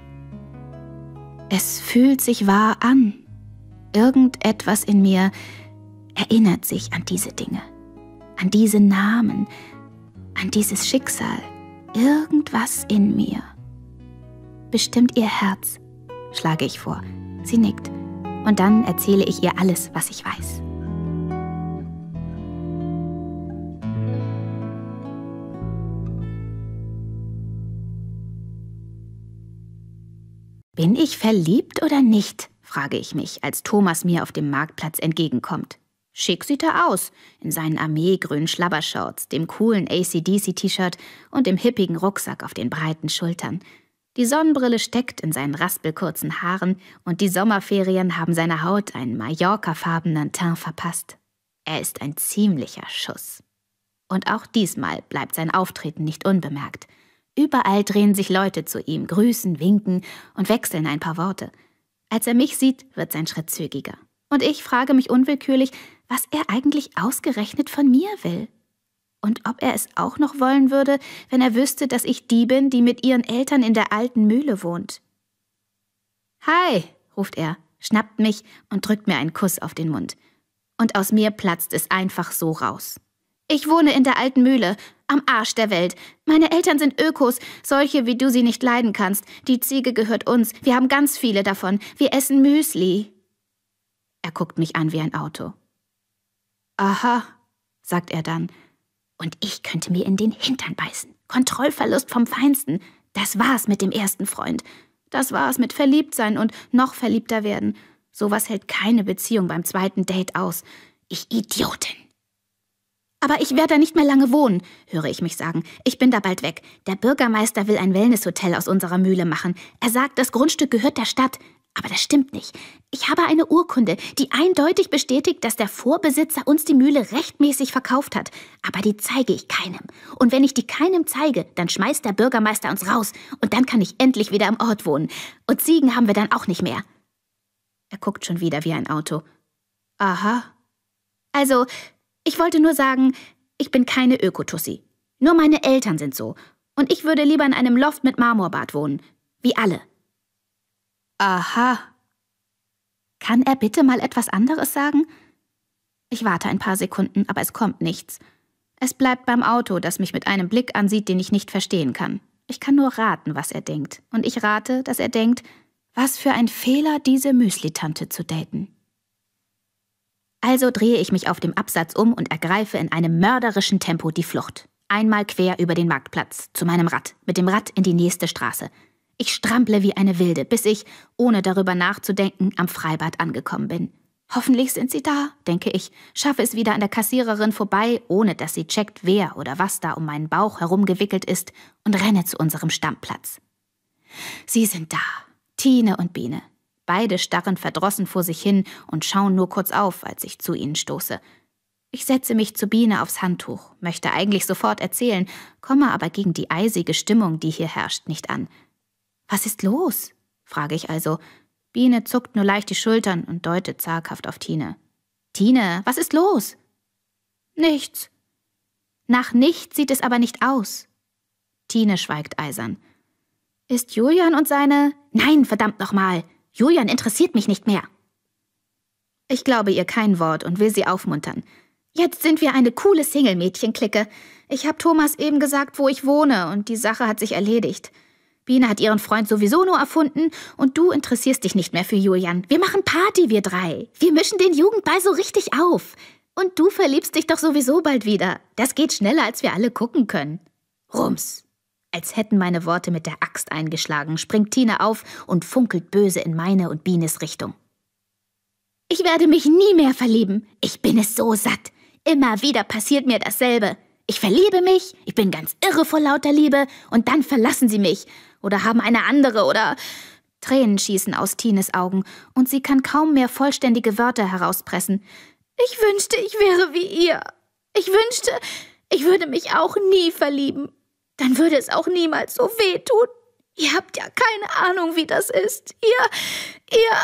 Es fühlt sich wahr an. Irgendetwas in mir erinnert sich an diese Dinge, an diese Namen, an dieses Schicksal. Irgendwas in mir. Bestimmt ihr Herz, schlage ich vor. Sie nickt. Und dann erzähle ich ihr alles, was ich weiß. Bin ich verliebt oder nicht? frage ich mich, als Thomas mir auf dem Marktplatz entgegenkommt. Schick sieht er aus, in seinen armeegrünen Schlabbershorts, dem coolen ACDC-T-Shirt und dem hippigen Rucksack auf den breiten Schultern. Die Sonnenbrille steckt in seinen raspelkurzen Haaren und die Sommerferien haben seiner Haut einen Mallorca-farbenen Teint verpasst. Er ist ein ziemlicher Schuss. Und auch diesmal bleibt sein Auftreten nicht unbemerkt – Überall drehen sich Leute zu ihm, grüßen, winken und wechseln ein paar Worte. Als er mich sieht, wird sein Schritt zügiger. Und ich frage mich unwillkürlich, was er eigentlich ausgerechnet von mir will. Und ob er es auch noch wollen würde, wenn er wüsste, dass ich die bin, die mit ihren Eltern in der alten Mühle wohnt. Hi, ruft er, schnappt mich und drückt mir einen Kuss auf den Mund. Und aus mir platzt es einfach so raus. Ich wohne in der alten Mühle, am Arsch der Welt. Meine Eltern sind Ökos, solche wie du sie nicht leiden kannst. Die Ziege gehört uns, wir haben ganz viele davon. Wir essen Müsli. Er guckt mich an wie ein Auto. Aha, sagt er dann. Und ich könnte mir in den Hintern beißen. Kontrollverlust vom Feinsten. Das war's mit dem ersten Freund. Das war's mit Verliebtsein und noch verliebter werden. Sowas hält keine Beziehung beim zweiten Date aus. Ich Idiotin. Aber ich werde da nicht mehr lange wohnen, höre ich mich sagen. Ich bin da bald weg. Der Bürgermeister will ein Wellnesshotel aus unserer Mühle machen. Er sagt, das Grundstück gehört der Stadt. Aber das stimmt nicht. Ich habe eine Urkunde, die eindeutig bestätigt, dass der Vorbesitzer uns die Mühle rechtmäßig verkauft hat. Aber die zeige ich keinem. Und wenn ich die keinem zeige, dann schmeißt der Bürgermeister uns raus. Und dann kann ich endlich wieder im Ort wohnen. Und Ziegen haben wir dann auch nicht mehr. Er guckt schon wieder wie ein Auto. Aha. Also, ich wollte nur sagen, ich bin keine Ökotussi. Nur meine Eltern sind so. Und ich würde lieber in einem Loft mit Marmorbad wohnen. Wie alle. Aha. Kann er bitte mal etwas anderes sagen? Ich warte ein paar Sekunden, aber es kommt nichts. Es bleibt beim Auto, das mich mit einem Blick ansieht, den ich nicht verstehen kann. Ich kann nur raten, was er denkt. Und ich rate, dass er denkt, was für ein Fehler, diese Müsli-Tante zu daten. Also drehe ich mich auf dem Absatz um und ergreife in einem mörderischen Tempo die Flucht. Einmal quer über den Marktplatz, zu meinem Rad, mit dem Rad in die nächste Straße. Ich strample wie eine Wilde, bis ich, ohne darüber nachzudenken, am Freibad angekommen bin. Hoffentlich sind sie da, denke ich, schaffe es wieder an der Kassiererin vorbei, ohne dass sie checkt, wer oder was da um meinen Bauch herumgewickelt ist, und renne zu unserem Stammplatz. Sie sind da, Tine und Biene, Beide starren verdrossen vor sich hin und schauen nur kurz auf, als ich zu ihnen stoße. Ich setze mich zu Biene aufs Handtuch, möchte eigentlich sofort erzählen, komme aber gegen die eisige Stimmung, die hier herrscht, nicht an. Was ist los? frage ich also. Biene zuckt nur leicht die Schultern und deutet zaghaft auf Tine. Tine, was ist los? Nichts. Nach nichts sieht es aber nicht aus. Tine schweigt eisern. Ist Julian und seine. Nein, verdammt nochmal! Julian interessiert mich nicht mehr. Ich glaube ihr kein Wort und will sie aufmuntern. Jetzt sind wir eine coole Single-Mädchen-Clique. Ich habe Thomas eben gesagt, wo ich wohne, und die Sache hat sich erledigt. Biene hat ihren Freund sowieso nur erfunden und du interessierst dich nicht mehr für Julian. Wir machen Party, wir drei. Wir mischen den Jugendball so richtig auf. Und du verliebst dich doch sowieso bald wieder. Das geht schneller, als wir alle gucken können. Rums. Als hätten meine Worte mit der Axt eingeschlagen, springt Tina auf und funkelt böse in meine und Bienes Richtung. Ich werde mich nie mehr verlieben. Ich bin es so satt. Immer wieder passiert mir dasselbe. Ich verliebe mich, ich bin ganz irre vor lauter Liebe und dann verlassen sie mich oder haben eine andere oder. Tränen schießen aus Tines Augen und sie kann kaum mehr vollständige Wörter herauspressen. Ich wünschte, ich wäre wie ihr. Ich wünschte, ich würde mich auch nie verlieben dann würde es auch niemals so wehtun. Ihr habt ja keine Ahnung, wie das ist. Ihr, ihr,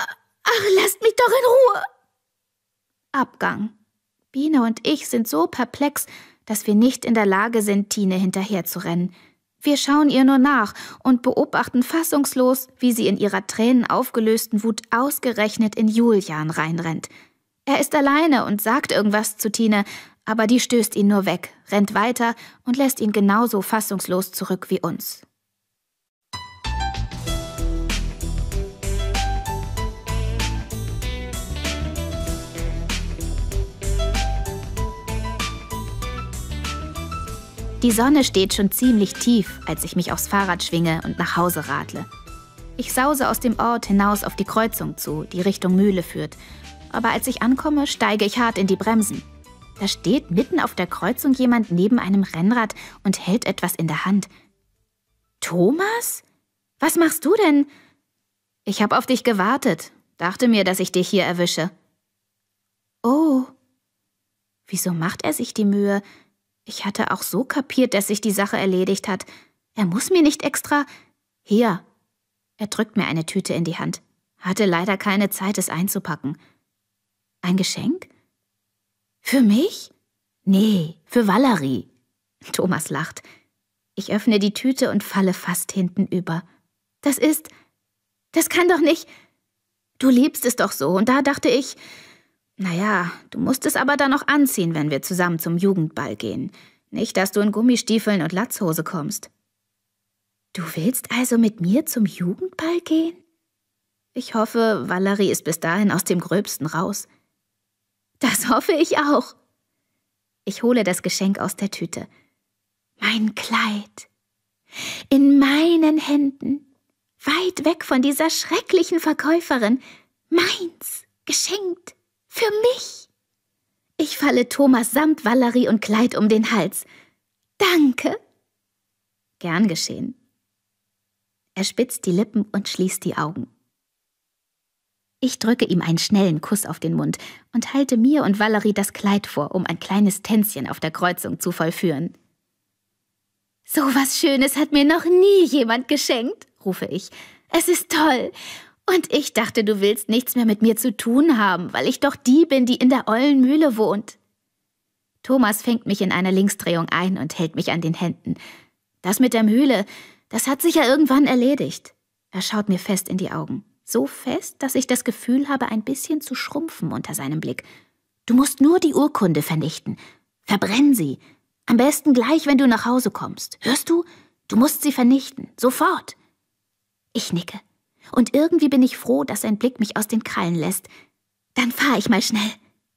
ach, lasst mich doch in Ruhe. Abgang. Biene und ich sind so perplex, dass wir nicht in der Lage sind, Tine hinterherzurennen. Wir schauen ihr nur nach und beobachten fassungslos, wie sie in ihrer Tränen aufgelösten Wut ausgerechnet in Julian reinrennt. Er ist alleine und sagt irgendwas zu Tine, aber die stößt ihn nur weg, rennt weiter und lässt ihn genauso fassungslos zurück wie uns. Die Sonne steht schon ziemlich tief, als ich mich aufs Fahrrad schwinge und nach Hause radle. Ich sause aus dem Ort hinaus auf die Kreuzung zu, die Richtung Mühle führt. Aber als ich ankomme, steige ich hart in die Bremsen. Da steht mitten auf der Kreuzung jemand neben einem Rennrad und hält etwas in der Hand. Thomas? Was machst du denn? Ich habe auf dich gewartet, dachte mir, dass ich dich hier erwische. Oh. Wieso macht er sich die Mühe? Ich hatte auch so kapiert, dass sich die Sache erledigt hat. Er muss mir nicht extra. Hier. Er drückt mir eine Tüte in die Hand. Hatte leider keine Zeit, es einzupacken. Ein Geschenk? Für mich? Nee, für Valerie. Thomas lacht. Ich öffne die Tüte und falle fast hintenüber. Das ist. Das kann doch nicht. Du liebst es doch so, und da dachte ich. Naja, du musst es aber dann noch anziehen, wenn wir zusammen zum Jugendball gehen. Nicht, dass du in Gummistiefeln und Latzhose kommst. Du willst also mit mir zum Jugendball gehen? Ich hoffe, Valerie ist bis dahin aus dem Gröbsten raus. Das hoffe ich auch. Ich hole das Geschenk aus der Tüte. Mein Kleid. In meinen Händen. Weit weg von dieser schrecklichen Verkäuferin. Meins. Geschenkt. Für mich. Ich falle Thomas samt Valerie und Kleid um den Hals. Danke. Gern geschehen. Er spitzt die Lippen und schließt die Augen. Ich drücke ihm einen schnellen Kuss auf den Mund und halte mir und Valerie das Kleid vor, um ein kleines Tänzchen auf der Kreuzung zu vollführen. So was Schönes hat mir noch nie jemand geschenkt, rufe ich. Es ist toll. Und ich dachte, du willst nichts mehr mit mir zu tun haben, weil ich doch die bin, die in der Eulenmühle wohnt. Thomas fängt mich in einer Linksdrehung ein und hält mich an den Händen. Das mit der Mühle, das hat sich ja irgendwann erledigt. Er schaut mir fest in die Augen so fest, dass ich das Gefühl habe, ein bisschen zu schrumpfen unter seinem Blick. Du musst nur die Urkunde vernichten. Verbrenn sie. Am besten gleich, wenn du nach Hause kommst. Hörst du? Du musst sie vernichten. Sofort. Ich nicke. Und irgendwie bin ich froh, dass sein Blick mich aus den Krallen lässt. Dann fahre ich mal schnell,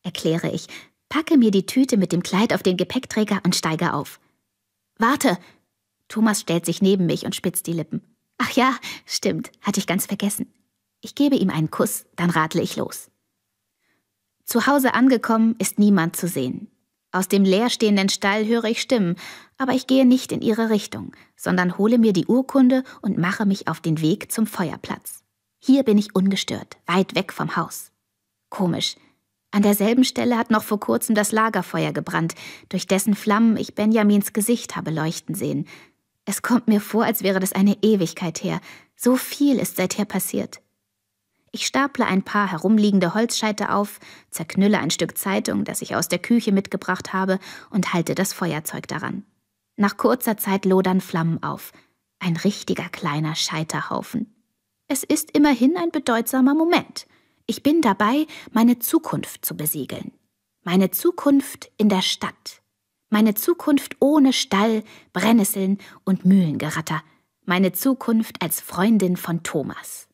erkläre ich, packe mir die Tüte mit dem Kleid auf den Gepäckträger und steige auf. Warte! Thomas stellt sich neben mich und spitzt die Lippen. Ach ja, stimmt, hatte ich ganz vergessen. Ich gebe ihm einen Kuss, dann radle ich los. Zu Hause angekommen ist niemand zu sehen. Aus dem leerstehenden Stall höre ich Stimmen, aber ich gehe nicht in ihre Richtung, sondern hole mir die Urkunde und mache mich auf den Weg zum Feuerplatz. Hier bin ich ungestört, weit weg vom Haus. Komisch. An derselben Stelle hat noch vor kurzem das Lagerfeuer gebrannt, durch dessen Flammen ich Benjamins Gesicht habe leuchten sehen. Es kommt mir vor, als wäre das eine Ewigkeit her. So viel ist seither passiert. Ich staple ein paar herumliegende Holzscheite auf, zerknülle ein Stück Zeitung, das ich aus der Küche mitgebracht habe, und halte das Feuerzeug daran. Nach kurzer Zeit lodern Flammen auf. Ein richtiger kleiner Scheiterhaufen. Es ist immerhin ein bedeutsamer Moment. Ich bin dabei, meine Zukunft zu besiegeln. Meine Zukunft in der Stadt. Meine Zukunft ohne Stall, Brennnesseln und Mühlengeratter. Meine Zukunft als Freundin von Thomas.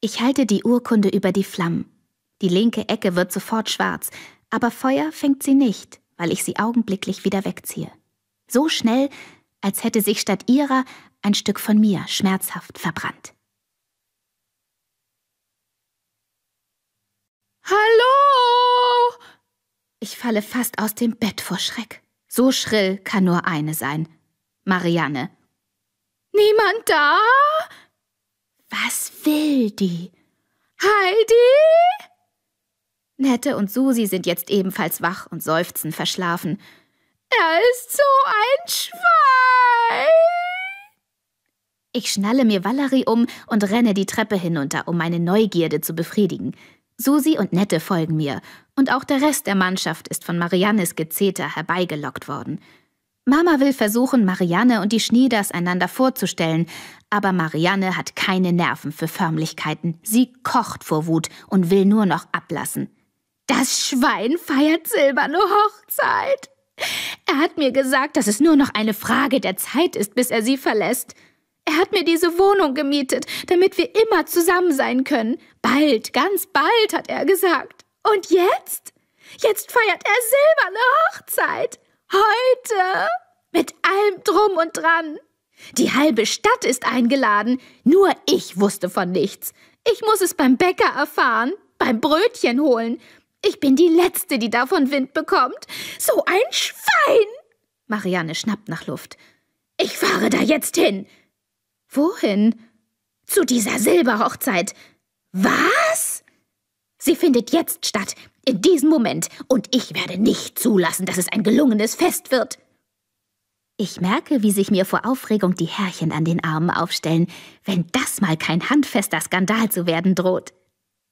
Ich halte die Urkunde über die Flammen. Die linke Ecke wird sofort schwarz, aber Feuer fängt sie nicht, weil ich sie augenblicklich wieder wegziehe. So schnell, als hätte sich statt ihrer ein Stück von mir schmerzhaft verbrannt. Hallo! Ich falle fast aus dem Bett vor Schreck. So schrill kann nur eine sein. Marianne. Niemand da? Was will die? Heidi? Nette und Susi sind jetzt ebenfalls wach und seufzen verschlafen. Er ist so ein Schwein! Ich schnalle mir Valerie um und renne die Treppe hinunter, um meine Neugierde zu befriedigen. Susi und Nette folgen mir, und auch der Rest der Mannschaft ist von Mariannes Gezeter herbeigelockt worden. Mama will versuchen, Marianne und die Schnieders einander vorzustellen, aber Marianne hat keine Nerven für Förmlichkeiten. Sie kocht vor Wut und will nur noch ablassen. Das Schwein feiert silberne Hochzeit. Er hat mir gesagt, dass es nur noch eine Frage der Zeit ist, bis er sie verlässt. Er hat mir diese Wohnung gemietet, damit wir immer zusammen sein können. Bald, ganz bald, hat er gesagt. Und jetzt? Jetzt feiert er silberne Hochzeit. Heute? Mit allem drum und dran. Die halbe Stadt ist eingeladen, nur ich wusste von nichts. Ich muss es beim Bäcker erfahren, beim Brötchen holen. Ich bin die Letzte, die davon Wind bekommt. So ein Schwein! Marianne schnappt nach Luft. Ich fahre da jetzt hin. Wohin? Zu dieser Silberhochzeit. Was? Sie findet jetzt statt, in diesem Moment, und ich werde nicht zulassen, dass es ein gelungenes Fest wird. Ich merke, wie sich mir vor Aufregung die Härchen an den Armen aufstellen, wenn das mal kein handfester Skandal zu werden droht.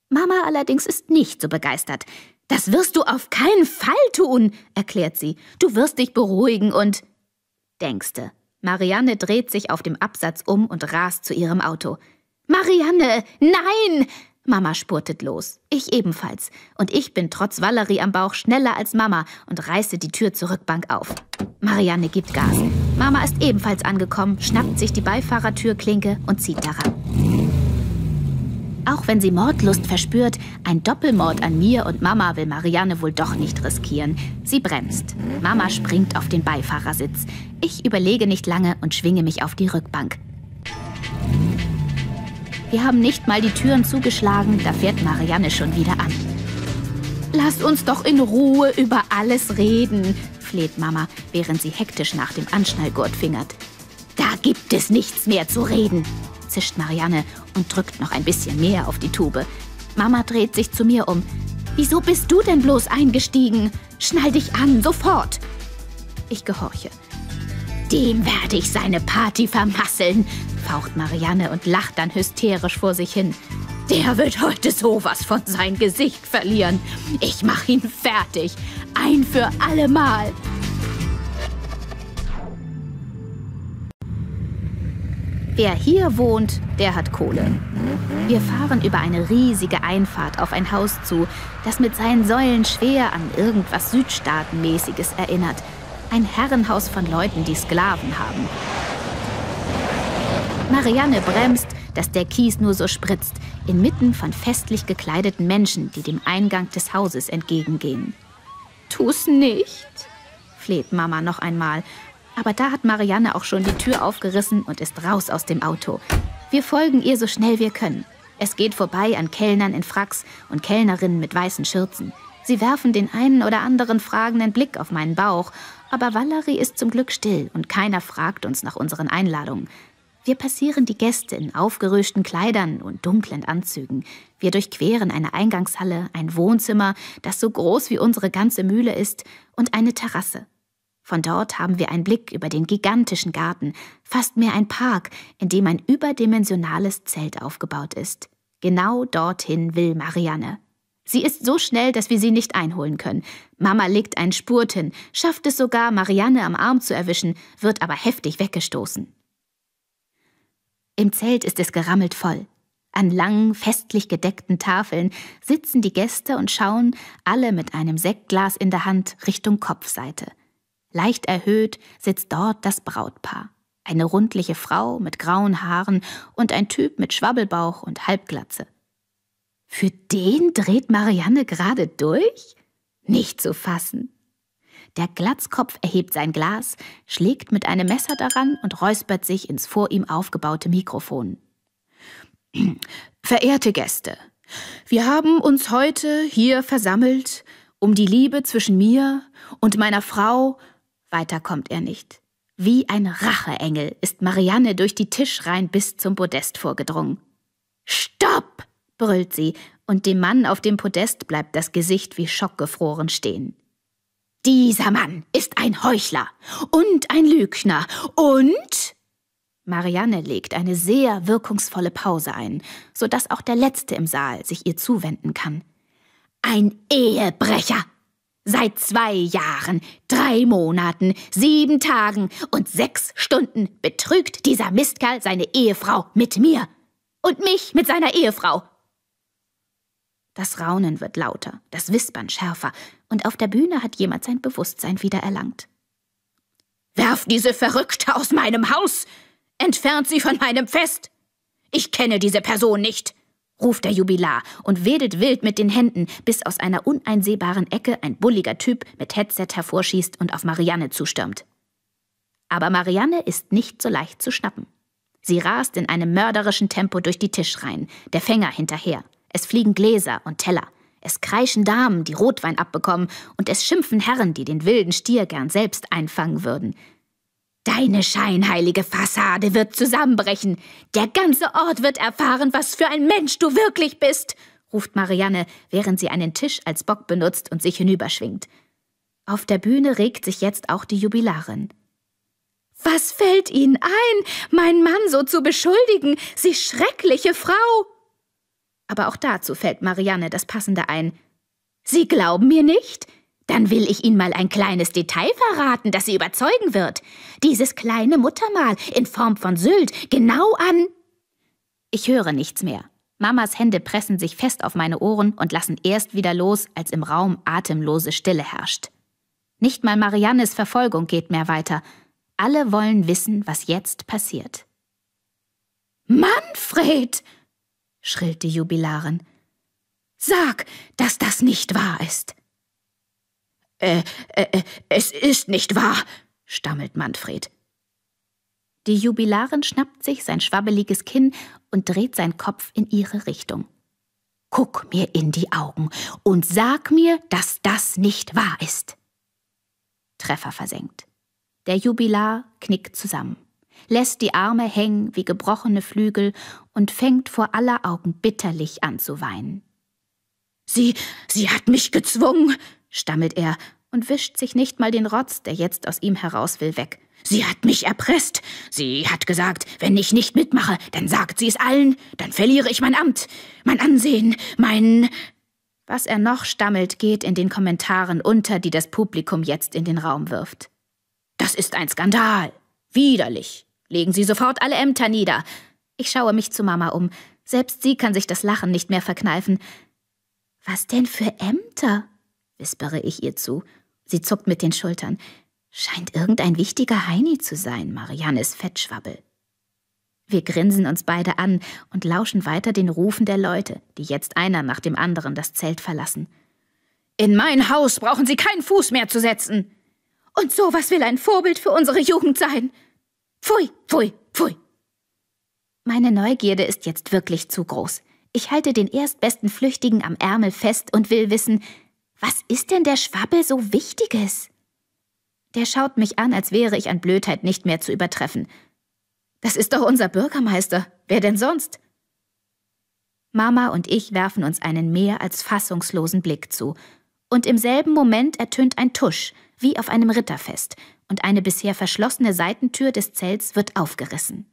Mama allerdings ist nicht so begeistert. Das wirst du auf keinen Fall tun, erklärt sie. Du wirst dich beruhigen und. Denkste. Marianne dreht sich auf dem Absatz um und rast zu ihrem Auto. Marianne, nein! Mama spurtet los, ich ebenfalls, und ich bin trotz Valerie am Bauch schneller als Mama und reiße die Tür zur Rückbank auf. Marianne gibt Gas. Mama ist ebenfalls angekommen, schnappt sich die Beifahrertürklinke und zieht daran. Auch wenn sie Mordlust verspürt, ein Doppelmord an mir und Mama will Marianne wohl doch nicht riskieren. Sie bremst. Mama springt auf den Beifahrersitz. Ich überlege nicht lange und schwinge mich auf die Rückbank. Wir haben nicht mal die Türen zugeschlagen, da fährt Marianne schon wieder an. Lasst uns doch in Ruhe über alles reden, fleht Mama, während sie hektisch nach dem Anschnallgurt fingert. Da gibt es nichts mehr zu reden, zischt Marianne und drückt noch ein bisschen mehr auf die Tube. Mama dreht sich zu mir um. Wieso bist du denn bloß eingestiegen? Schnall dich an, sofort! Ich gehorche. Dem werde ich seine Party vermasseln, faucht Marianne und lacht dann hysterisch vor sich hin. Der wird heute sowas von sein Gesicht verlieren. Ich mach ihn fertig. Ein für allemal. Wer hier wohnt, der hat Kohle. Wir fahren über eine riesige Einfahrt auf ein Haus zu, das mit seinen Säulen schwer an irgendwas Südstaatenmäßiges erinnert – ein Herrenhaus von Leuten, die Sklaven haben. Marianne bremst, dass der Kies nur so spritzt, inmitten von festlich gekleideten Menschen, die dem Eingang des Hauses entgegengehen. Tu's nicht, fleht Mama noch einmal. Aber da hat Marianne auch schon die Tür aufgerissen und ist raus aus dem Auto. Wir folgen ihr so schnell wir können. Es geht vorbei an Kellnern in Fracks und Kellnerinnen mit weißen Schürzen. Sie werfen den einen oder anderen fragenden Blick auf meinen Bauch aber Valerie ist zum Glück still und keiner fragt uns nach unseren Einladungen. Wir passieren die Gäste in aufgeröschten Kleidern und dunklen Anzügen. Wir durchqueren eine Eingangshalle, ein Wohnzimmer, das so groß wie unsere ganze Mühle ist, und eine Terrasse. Von dort haben wir einen Blick über den gigantischen Garten, fast mehr ein Park, in dem ein überdimensionales Zelt aufgebaut ist. Genau dorthin will Marianne. Sie ist so schnell, dass wir sie nicht einholen können, Mama legt einen Spurt hin, schafft es sogar, Marianne am Arm zu erwischen, wird aber heftig weggestoßen. Im Zelt ist es gerammelt voll. An langen, festlich gedeckten Tafeln sitzen die Gäste und schauen, alle mit einem Sektglas in der Hand, Richtung Kopfseite. Leicht erhöht sitzt dort das Brautpaar. Eine rundliche Frau mit grauen Haaren und ein Typ mit Schwabbelbauch und Halbglatze. Für den dreht Marianne gerade durch? Nicht zu fassen. Der Glatzkopf erhebt sein Glas, schlägt mit einem Messer daran und räuspert sich ins vor ihm aufgebaute Mikrofon. Verehrte Gäste, wir haben uns heute hier versammelt, um die Liebe zwischen mir und meiner Frau. Weiter kommt er nicht. Wie ein Racheengel ist Marianne durch die Tischreihen bis zum Podest vorgedrungen. Stopp! brüllt sie und dem Mann auf dem Podest bleibt das Gesicht wie schockgefroren stehen. Dieser Mann ist ein Heuchler und ein Lügner und. Marianne legt eine sehr wirkungsvolle Pause ein, sodass auch der Letzte im Saal sich ihr zuwenden kann. Ein Ehebrecher! Seit zwei Jahren, drei Monaten, sieben Tagen und sechs Stunden betrügt dieser Mistkerl seine Ehefrau mit mir und mich mit seiner Ehefrau das Raunen wird lauter, das Wispern schärfer, und auf der Bühne hat jemand sein Bewusstsein wieder erlangt. Werf diese Verrückte aus meinem Haus! Entfernt sie von meinem Fest! Ich kenne diese Person nicht! ruft der Jubilar und wedelt wild mit den Händen, bis aus einer uneinsehbaren Ecke ein bulliger Typ mit Headset hervorschießt und auf Marianne zustürmt. Aber Marianne ist nicht so leicht zu schnappen. Sie rast in einem mörderischen Tempo durch die Tischreihen, der Fänger hinterher. Es fliegen Gläser und Teller. Es kreischen Damen, die Rotwein abbekommen, und es schimpfen Herren, die den wilden Stier gern selbst einfangen würden. Deine scheinheilige Fassade wird zusammenbrechen. Der ganze Ort wird erfahren, was für ein Mensch du wirklich bist, ruft Marianne, während sie einen Tisch als Bock benutzt und sich hinüberschwingt. Auf der Bühne regt sich jetzt auch die Jubilarin. Was fällt Ihnen ein, meinen Mann so zu beschuldigen, Sie schreckliche Frau? Aber auch dazu fällt Marianne das Passende ein. Sie glauben mir nicht? Dann will ich Ihnen mal ein kleines Detail verraten, das Sie überzeugen wird. Dieses kleine Muttermal in Form von Sylt, genau an. Ich höre nichts mehr. Mamas Hände pressen sich fest auf meine Ohren und lassen erst wieder los, als im Raum atemlose Stille herrscht. Nicht mal Mariannes Verfolgung geht mehr weiter. Alle wollen wissen, was jetzt passiert. Manfred! schrillt die Jubilarin. Sag, dass das nicht wahr ist. Äh, äh, äh, es ist nicht wahr, stammelt Manfred. Die Jubilarin schnappt sich sein schwabbeliges Kinn und dreht seinen Kopf in ihre Richtung. Guck mir in die Augen und sag mir, dass das nicht wahr ist. Treffer versenkt. Der Jubilar knickt zusammen lässt die Arme hängen wie gebrochene Flügel und fängt vor aller Augen bitterlich an zu weinen. Sie, sie hat mich gezwungen, stammelt er und wischt sich nicht mal den Rotz, der jetzt aus ihm heraus will, weg. Sie hat mich erpresst. Sie hat gesagt, wenn ich nicht mitmache, dann sagt sie es allen, dann verliere ich mein Amt, mein Ansehen, mein. Was er noch stammelt, geht in den Kommentaren unter, die das Publikum jetzt in den Raum wirft. Das ist ein Skandal. Widerlich. Legen Sie sofort alle Ämter nieder. Ich schaue mich zu Mama um. Selbst sie kann sich das Lachen nicht mehr verkneifen. Was denn für Ämter? wispere ich ihr zu. Sie zuckt mit den Schultern. Scheint irgendein wichtiger Heini zu sein, Mariannes Fettschwabbel. Wir grinsen uns beide an und lauschen weiter den Rufen der Leute, die jetzt einer nach dem anderen das Zelt verlassen. In mein Haus brauchen Sie keinen Fuß mehr zu setzen. Und sowas will ein Vorbild für unsere Jugend sein, Pfui, pfui, pfui. Meine Neugierde ist jetzt wirklich zu groß. Ich halte den erstbesten Flüchtigen am Ärmel fest und will wissen, was ist denn der Schwabbel so Wichtiges? Der schaut mich an, als wäre ich an Blödheit nicht mehr zu übertreffen. Das ist doch unser Bürgermeister. Wer denn sonst? Mama und ich werfen uns einen mehr als fassungslosen Blick zu. Und im selben Moment ertönt ein Tusch, wie auf einem Ritterfest und eine bisher verschlossene Seitentür des Zelts wird aufgerissen.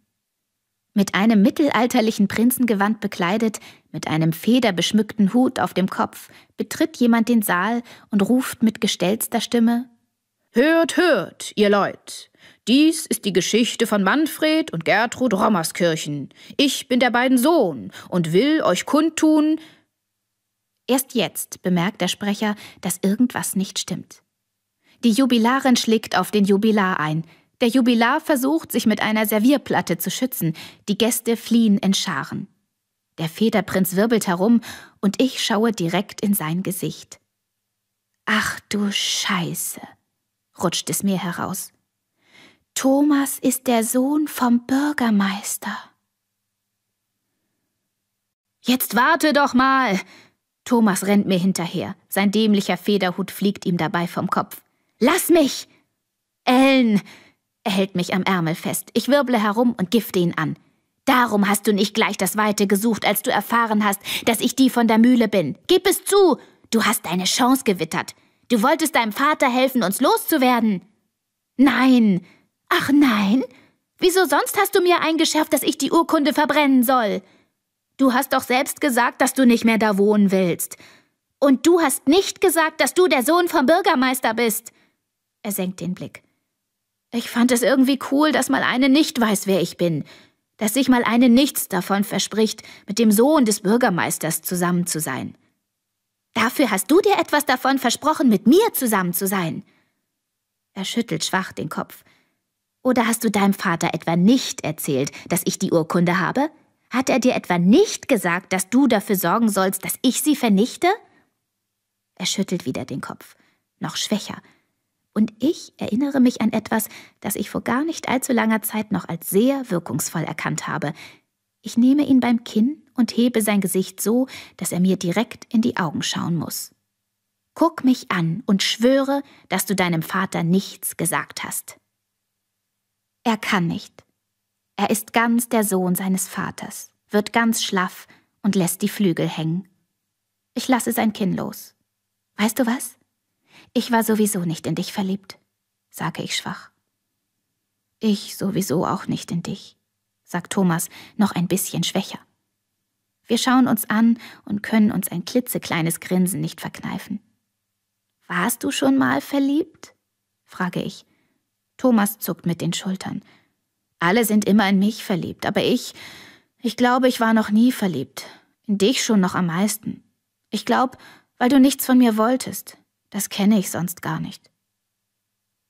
Mit einem mittelalterlichen Prinzengewand bekleidet, mit einem federbeschmückten Hut auf dem Kopf, betritt jemand den Saal und ruft mit gestelzter Stimme Hört, hört, ihr Leut. Dies ist die Geschichte von Manfred und Gertrud Rommerskirchen. Ich bin der beiden Sohn und will euch kundtun. Erst jetzt bemerkt der Sprecher, dass irgendwas nicht stimmt. Die Jubilarin schlägt auf den Jubilar ein. Der Jubilar versucht, sich mit einer Servierplatte zu schützen. Die Gäste fliehen in Scharen. Der Federprinz wirbelt herum und ich schaue direkt in sein Gesicht. Ach du Scheiße, rutscht es mir heraus. Thomas ist der Sohn vom Bürgermeister. Jetzt warte doch mal! Thomas rennt mir hinterher. Sein dämlicher Federhut fliegt ihm dabei vom Kopf. Lass mich! Ellen! Er hält mich am Ärmel fest. Ich wirble herum und gifte ihn an. Darum hast du nicht gleich das Weite gesucht, als du erfahren hast, dass ich die von der Mühle bin. Gib es zu! Du hast deine Chance gewittert. Du wolltest deinem Vater helfen, uns loszuwerden. Nein! Ach nein! Wieso sonst hast du mir eingeschärft, dass ich die Urkunde verbrennen soll? Du hast doch selbst gesagt, dass du nicht mehr da wohnen willst. Und du hast nicht gesagt, dass du der Sohn vom Bürgermeister bist. Er senkt den Blick. Ich fand es irgendwie cool, dass mal eine nicht weiß, wer ich bin. Dass sich mal eine nichts davon verspricht, mit dem Sohn des Bürgermeisters zusammen zu sein. Dafür hast du dir etwas davon versprochen, mit mir zusammen zu sein. Er schüttelt schwach den Kopf. Oder hast du deinem Vater etwa nicht erzählt, dass ich die Urkunde habe? Hat er dir etwa nicht gesagt, dass du dafür sorgen sollst, dass ich sie vernichte? Er schüttelt wieder den Kopf, noch schwächer, und ich erinnere mich an etwas, das ich vor gar nicht allzu langer Zeit noch als sehr wirkungsvoll erkannt habe. Ich nehme ihn beim Kinn und hebe sein Gesicht so, dass er mir direkt in die Augen schauen muss. Guck mich an und schwöre, dass du deinem Vater nichts gesagt hast. Er kann nicht. Er ist ganz der Sohn seines Vaters, wird ganz schlaff und lässt die Flügel hängen. Ich lasse sein Kinn los. Weißt du was? Ich war sowieso nicht in dich verliebt, sage ich schwach. Ich sowieso auch nicht in dich, sagt Thomas noch ein bisschen schwächer. Wir schauen uns an und können uns ein klitzekleines Grinsen nicht verkneifen. Warst du schon mal verliebt? frage ich. Thomas zuckt mit den Schultern. Alle sind immer in mich verliebt, aber ich, ich glaube, ich war noch nie verliebt. In dich schon noch am meisten. Ich glaube, weil du nichts von mir wolltest. Das kenne ich sonst gar nicht.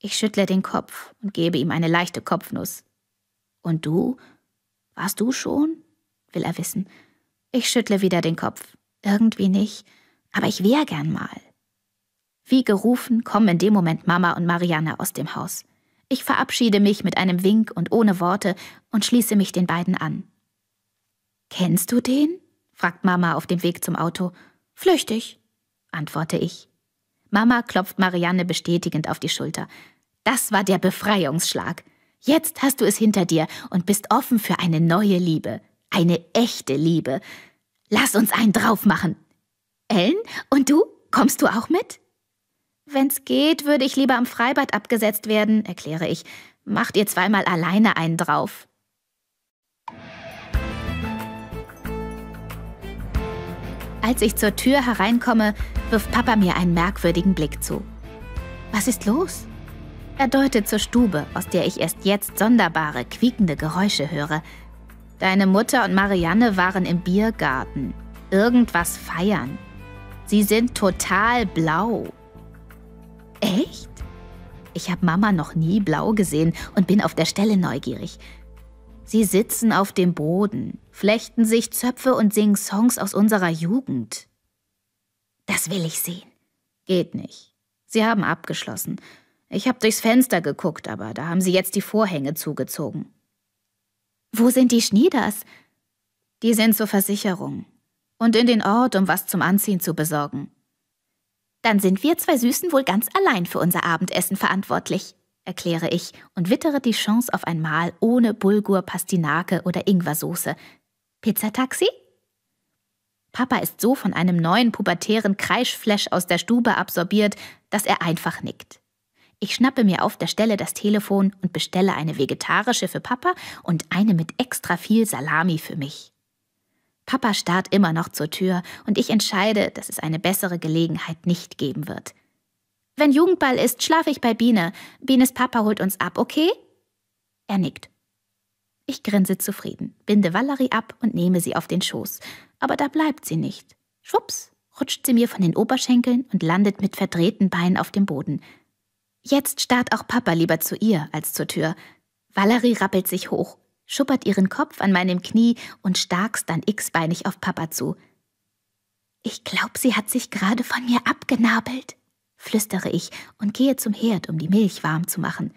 Ich schüttle den Kopf und gebe ihm eine leichte Kopfnuss. Und du? Warst du schon? will er wissen. Ich schüttle wieder den Kopf. Irgendwie nicht, aber ich wäre gern mal. Wie gerufen kommen in dem Moment Mama und Marianne aus dem Haus. Ich verabschiede mich mit einem Wink und ohne Worte und schließe mich den beiden an. Kennst du den? fragt Mama auf dem Weg zum Auto. Flüchtig, antworte ich. Mama klopft Marianne bestätigend auf die Schulter. Das war der Befreiungsschlag. Jetzt hast du es hinter dir und bist offen für eine neue Liebe. Eine echte Liebe. Lass uns einen drauf machen. Ellen, und du? Kommst du auch mit? Wenn's geht, würde ich lieber am Freibad abgesetzt werden, erkläre ich. Macht ihr zweimal alleine einen drauf. Als ich zur Tür hereinkomme, wirft Papa mir einen merkwürdigen Blick zu. Was ist los? Er deutet zur Stube, aus der ich erst jetzt sonderbare, quiekende Geräusche höre. Deine Mutter und Marianne waren im Biergarten. Irgendwas feiern. Sie sind total blau. Echt? Ich habe Mama noch nie blau gesehen und bin auf der Stelle neugierig. Sie sitzen auf dem Boden, flechten sich Zöpfe und singen Songs aus unserer Jugend. Das will ich sehen. Geht nicht. Sie haben abgeschlossen. Ich habe durchs Fenster geguckt, aber da haben sie jetzt die Vorhänge zugezogen. Wo sind die Schnieders? Die sind zur Versicherung. Und in den Ort, um was zum Anziehen zu besorgen. Dann sind wir zwei Süßen wohl ganz allein für unser Abendessen verantwortlich erkläre ich und wittere die Chance auf ein Mahl ohne Bulgur, Pastinake oder Ingwersoße. Pizzataxi? Papa ist so von einem neuen pubertären Kreischflash aus der Stube absorbiert, dass er einfach nickt. Ich schnappe mir auf der Stelle das Telefon und bestelle eine vegetarische für Papa und eine mit extra viel Salami für mich. Papa starrt immer noch zur Tür und ich entscheide, dass es eine bessere Gelegenheit nicht geben wird. Wenn Jugendball ist, schlafe ich bei Biene. Bienes Papa holt uns ab, okay? Er nickt. Ich grinse zufrieden, binde Valerie ab und nehme sie auf den Schoß. Aber da bleibt sie nicht. Schwupps, rutscht sie mir von den Oberschenkeln und landet mit verdrehten Beinen auf dem Boden. Jetzt starrt auch Papa lieber zu ihr als zur Tür. Valerie rappelt sich hoch, schuppert ihren Kopf an meinem Knie und starkst dann x-beinig auf Papa zu. Ich glaub, sie hat sich gerade von mir abgenabelt flüstere ich und gehe zum Herd, um die Milch warm zu machen.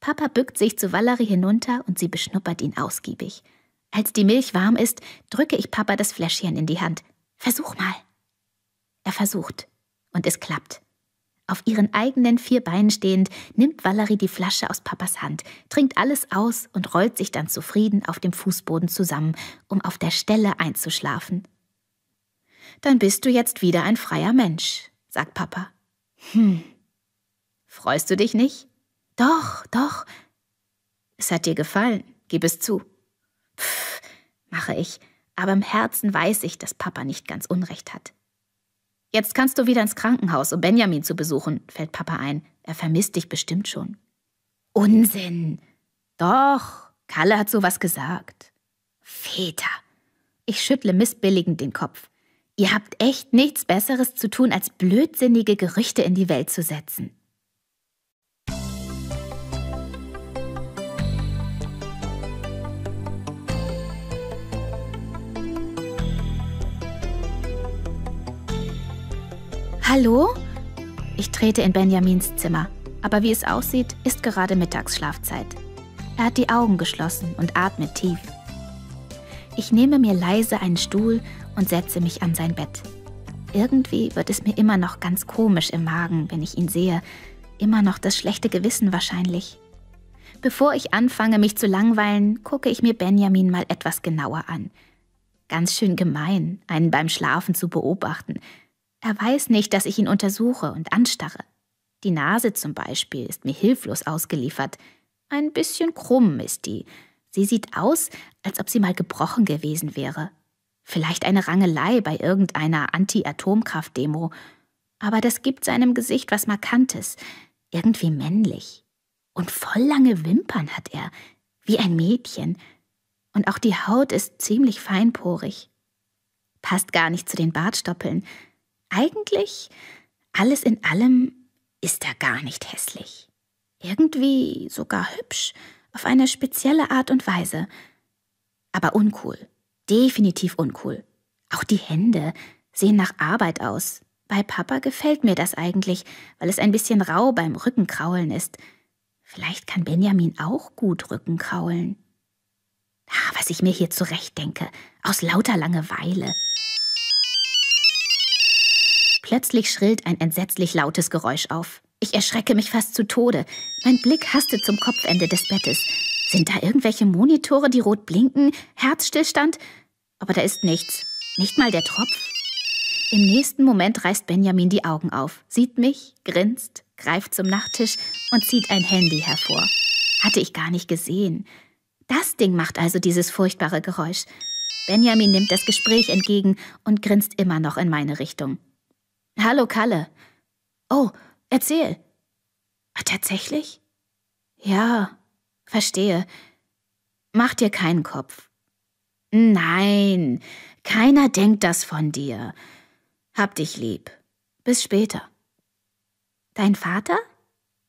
Papa bückt sich zu Valerie hinunter und sie beschnuppert ihn ausgiebig. Als die Milch warm ist, drücke ich Papa das Fläschchen in die Hand. Versuch mal. Er versucht. Und es klappt. Auf ihren eigenen vier Beinen stehend, nimmt Valerie die Flasche aus Papas Hand, trinkt alles aus und rollt sich dann zufrieden auf dem Fußboden zusammen, um auf der Stelle einzuschlafen. Dann bist du jetzt wieder ein freier Mensch, sagt Papa. Hm. Freust du dich nicht? Doch, doch. Es hat dir gefallen, gib es zu. Pff, mache ich, aber im Herzen weiß ich, dass Papa nicht ganz Unrecht hat. Jetzt kannst du wieder ins Krankenhaus, um Benjamin zu besuchen, fällt Papa ein. Er vermisst dich bestimmt schon. Unsinn. Doch, Kalle hat sowas gesagt. Väter. Ich schüttle missbilligend den Kopf. Ihr habt echt nichts Besseres zu tun, als blödsinnige Gerüchte in die Welt zu setzen. Hallo? Ich trete in Benjamins Zimmer, aber wie es aussieht, ist gerade Mittagsschlafzeit. Er hat die Augen geschlossen und atmet tief. Ich nehme mir leise einen Stuhl und setze mich an sein Bett. Irgendwie wird es mir immer noch ganz komisch im Magen, wenn ich ihn sehe, immer noch das schlechte Gewissen wahrscheinlich. Bevor ich anfange, mich zu langweilen, gucke ich mir Benjamin mal etwas genauer an. Ganz schön gemein, einen beim Schlafen zu beobachten. Er weiß nicht, dass ich ihn untersuche und anstarre. Die Nase zum Beispiel ist mir hilflos ausgeliefert. Ein bisschen krumm ist die. Sie sieht aus, als ob sie mal gebrochen gewesen wäre. Vielleicht eine Rangelei bei irgendeiner Anti-Atomkraft-Demo. Aber das gibt seinem Gesicht was Markantes, irgendwie männlich. Und voll lange Wimpern hat er, wie ein Mädchen. Und auch die Haut ist ziemlich feinporig. Passt gar nicht zu den Bartstoppeln. Eigentlich, alles in allem, ist er gar nicht hässlich. Irgendwie sogar hübsch, auf eine spezielle Art und Weise. Aber uncool definitiv uncool. Auch die Hände sehen nach Arbeit aus. Bei Papa gefällt mir das eigentlich, weil es ein bisschen rau beim Rückenkraulen ist. Vielleicht kann Benjamin auch gut Rückenkraulen. Ah, was ich mir hier zurechtdenke, aus lauter Langeweile. Plötzlich schrillt ein entsetzlich lautes Geräusch auf. Ich erschrecke mich fast zu Tode. Mein Blick hastet zum Kopfende des Bettes. Sind da irgendwelche Monitore, die rot blinken? Herzstillstand? Aber da ist nichts. Nicht mal der Tropf. Im nächsten Moment reißt Benjamin die Augen auf, sieht mich, grinst, greift zum Nachttisch und zieht ein Handy hervor. Hatte ich gar nicht gesehen. Das Ding macht also dieses furchtbare Geräusch. Benjamin nimmt das Gespräch entgegen und grinst immer noch in meine Richtung. Hallo Kalle. Oh, erzähl. Ah, tatsächlich? Ja, Verstehe. Mach dir keinen Kopf. Nein, keiner denkt das von dir. Hab dich lieb. Bis später. Dein Vater?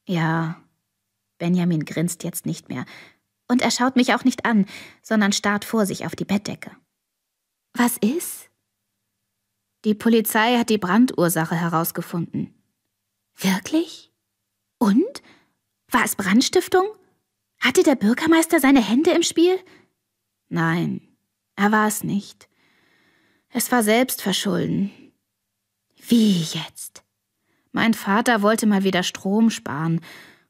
Ja. Benjamin grinst jetzt nicht mehr. Und er schaut mich auch nicht an, sondern starrt vor sich auf die Bettdecke. Was ist? Die Polizei hat die Brandursache herausgefunden. Wirklich? Und? War es Brandstiftung? Hatte der Bürgermeister seine Hände im Spiel? Nein, er war es nicht. Es war Selbstverschulden. Wie jetzt? Mein Vater wollte mal wieder Strom sparen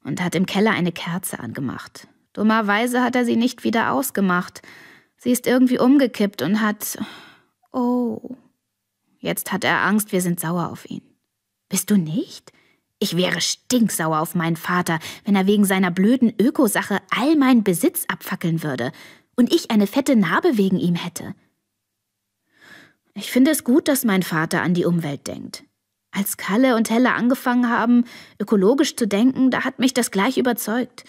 und hat im Keller eine Kerze angemacht. Dummerweise hat er sie nicht wieder ausgemacht. Sie ist irgendwie umgekippt und hat. Oh. Jetzt hat er Angst, wir sind sauer auf ihn. Bist du nicht? Ich wäre stinksauer auf meinen Vater, wenn er wegen seiner blöden Ökosache all meinen Besitz abfackeln würde und ich eine fette Narbe wegen ihm hätte. Ich finde es gut, dass mein Vater an die Umwelt denkt. Als Kalle und Helle angefangen haben, ökologisch zu denken, da hat mich das gleich überzeugt.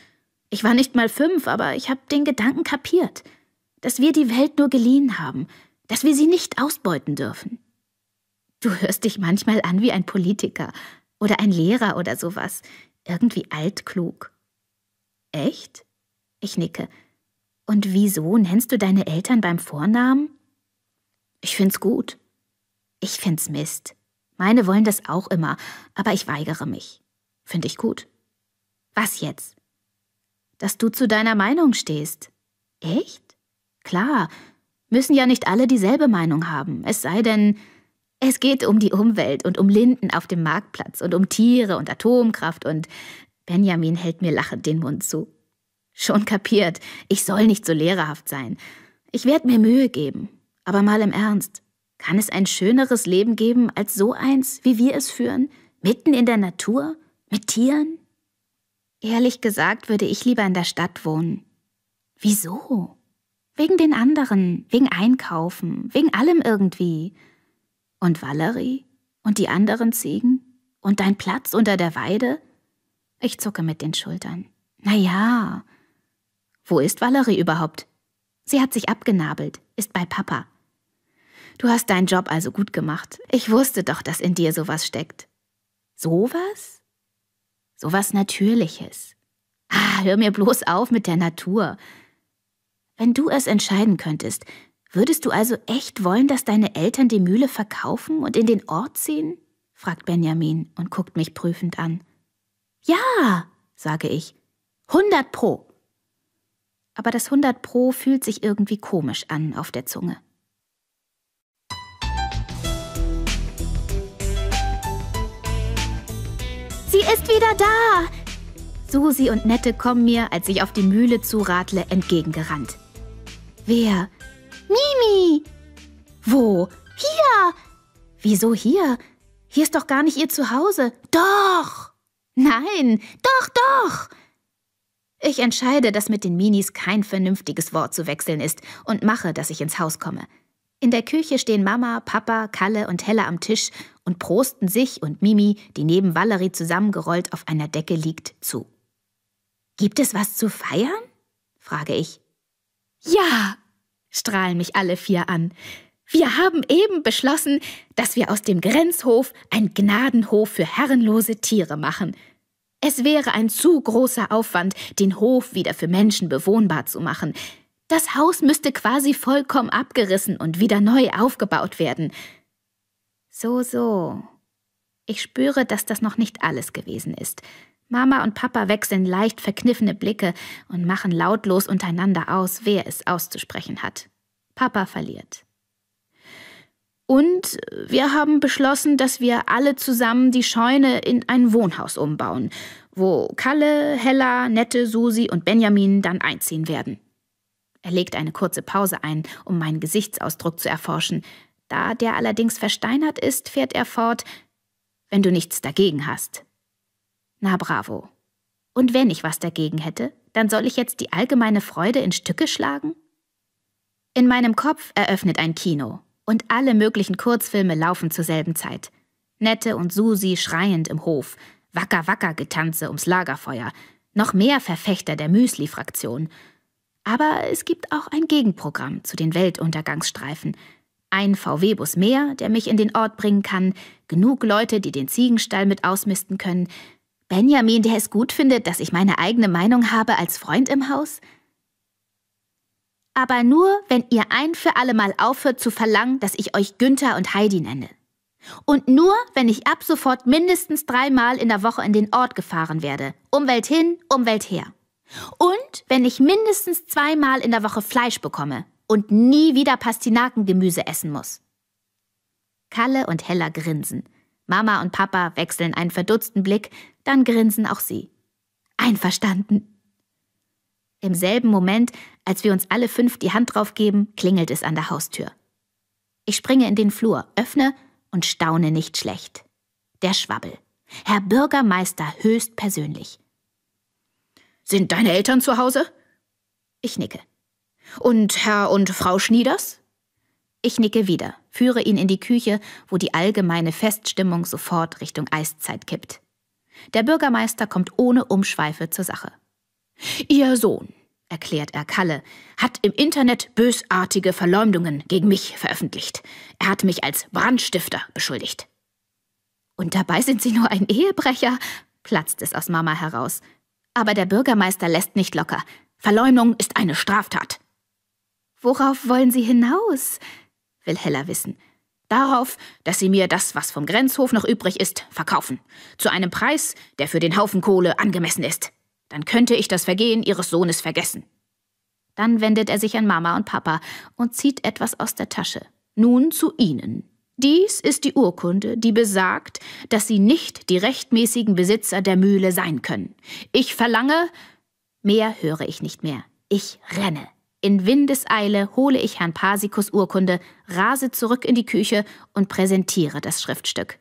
Ich war nicht mal fünf, aber ich habe den Gedanken kapiert, dass wir die Welt nur geliehen haben, dass wir sie nicht ausbeuten dürfen. Du hörst dich manchmal an wie ein Politiker, oder ein Lehrer oder sowas. Irgendwie altklug. Echt? Ich nicke. Und wieso nennst du deine Eltern beim Vornamen? Ich find's gut. Ich find's Mist. Meine wollen das auch immer, aber ich weigere mich. Find ich gut. Was jetzt? Dass du zu deiner Meinung stehst. Echt? Klar. Müssen ja nicht alle dieselbe Meinung haben, es sei denn, es geht um die Umwelt und um Linden auf dem Marktplatz und um Tiere und Atomkraft und Benjamin hält mir lachend den Mund zu. Schon kapiert, ich soll nicht so lehrerhaft sein. Ich werde mir Mühe geben. Aber mal im Ernst, kann es ein schöneres Leben geben als so eins, wie wir es führen? Mitten in der Natur? Mit Tieren? Ehrlich gesagt würde ich lieber in der Stadt wohnen. Wieso? Wegen den anderen, wegen Einkaufen, wegen allem irgendwie. Und Valerie? Und die anderen Ziegen? Und dein Platz unter der Weide? Ich zucke mit den Schultern. Na ja. Wo ist Valerie überhaupt? Sie hat sich abgenabelt, ist bei Papa. Du hast deinen Job also gut gemacht. Ich wusste doch, dass in dir sowas steckt. Sowas? Sowas Natürliches. Ah, hör mir bloß auf mit der Natur. Wenn du es entscheiden könntest, Würdest du also echt wollen, dass deine Eltern die Mühle verkaufen und in den Ort ziehen? fragt Benjamin und guckt mich prüfend an. Ja, sage ich. Hundert Pro. Aber das Hundert Pro fühlt sich irgendwie komisch an auf der Zunge. Sie ist wieder da! Susi und Nette kommen mir, als ich auf die Mühle zuradle, entgegengerannt. Wer, Mimi! Wo? Hier! Wieso hier? Hier ist doch gar nicht ihr Zuhause. Doch! Nein, doch, doch! Ich entscheide, dass mit den Minis kein vernünftiges Wort zu wechseln ist und mache, dass ich ins Haus komme. In der Küche stehen Mama, Papa, Kalle und Hella am Tisch und prosten sich und Mimi, die neben Valerie zusammengerollt auf einer Decke liegt, zu. Gibt es was zu feiern? frage ich. Ja, strahlen mich alle vier an. Wir haben eben beschlossen, dass wir aus dem Grenzhof ein Gnadenhof für herrenlose Tiere machen. Es wäre ein zu großer Aufwand, den Hof wieder für Menschen bewohnbar zu machen. Das Haus müsste quasi vollkommen abgerissen und wieder neu aufgebaut werden. So, so. Ich spüre, dass das noch nicht alles gewesen ist. Mama und Papa wechseln leicht verkniffene Blicke und machen lautlos untereinander aus, wer es auszusprechen hat. Papa verliert. Und wir haben beschlossen, dass wir alle zusammen die Scheune in ein Wohnhaus umbauen, wo Kalle, Hella, Nette, Susi und Benjamin dann einziehen werden. Er legt eine kurze Pause ein, um meinen Gesichtsausdruck zu erforschen. Da der allerdings versteinert ist, fährt er fort, wenn du nichts dagegen hast. Na bravo. Und wenn ich was dagegen hätte, dann soll ich jetzt die allgemeine Freude in Stücke schlagen? In meinem Kopf eröffnet ein Kino und alle möglichen Kurzfilme laufen zur selben Zeit. Nette und Susi schreiend im Hof, Wacker Wacker Getanze ums Lagerfeuer, noch mehr Verfechter der Müsli-Fraktion. Aber es gibt auch ein Gegenprogramm zu den Weltuntergangsstreifen. Ein VW-Bus mehr, der mich in den Ort bringen kann, genug Leute, die den Ziegenstall mit ausmisten können, Benjamin, der es gut findet, dass ich meine eigene Meinung habe als Freund im Haus? Aber nur, wenn ihr ein für alle Mal aufhört zu verlangen, dass ich euch Günther und Heidi nenne. Und nur, wenn ich ab sofort mindestens dreimal in der Woche in den Ort gefahren werde. Umwelt hin, Umwelt her. Und wenn ich mindestens zweimal in der Woche Fleisch bekomme und nie wieder Pastinakengemüse essen muss. Kalle und Hella grinsen. Mama und Papa wechseln einen verdutzten Blick, dann grinsen auch sie. Einverstanden. Im selben Moment, als wir uns alle fünf die Hand drauf geben, klingelt es an der Haustür. Ich springe in den Flur, öffne und staune nicht schlecht. Der Schwabbel. Herr Bürgermeister höchstpersönlich. Sind deine Eltern zu Hause? Ich nicke. Und Herr und Frau Schnieders? Ich nicke wieder, führe ihn in die Küche, wo die allgemeine Feststimmung sofort Richtung Eiszeit kippt. Der Bürgermeister kommt ohne Umschweife zur Sache. Ihr Sohn, erklärt er Kalle, hat im Internet bösartige Verleumdungen gegen mich veröffentlicht. Er hat mich als Brandstifter beschuldigt. Und dabei sind Sie nur ein Ehebrecher, platzt es aus Mama heraus. Aber der Bürgermeister lässt nicht locker. Verleumdung ist eine Straftat. Worauf wollen Sie hinaus? will Hella wissen. Darauf, dass sie mir das, was vom Grenzhof noch übrig ist, verkaufen. Zu einem Preis, der für den Haufen Kohle angemessen ist. Dann könnte ich das Vergehen ihres Sohnes vergessen. Dann wendet er sich an Mama und Papa und zieht etwas aus der Tasche. Nun zu ihnen. Dies ist die Urkunde, die besagt, dass sie nicht die rechtmäßigen Besitzer der Mühle sein können. Ich verlange. Mehr höre ich nicht mehr. Ich renne. In Windeseile hole ich Herrn Pasikus Urkunde, rase zurück in die Küche und präsentiere das Schriftstück.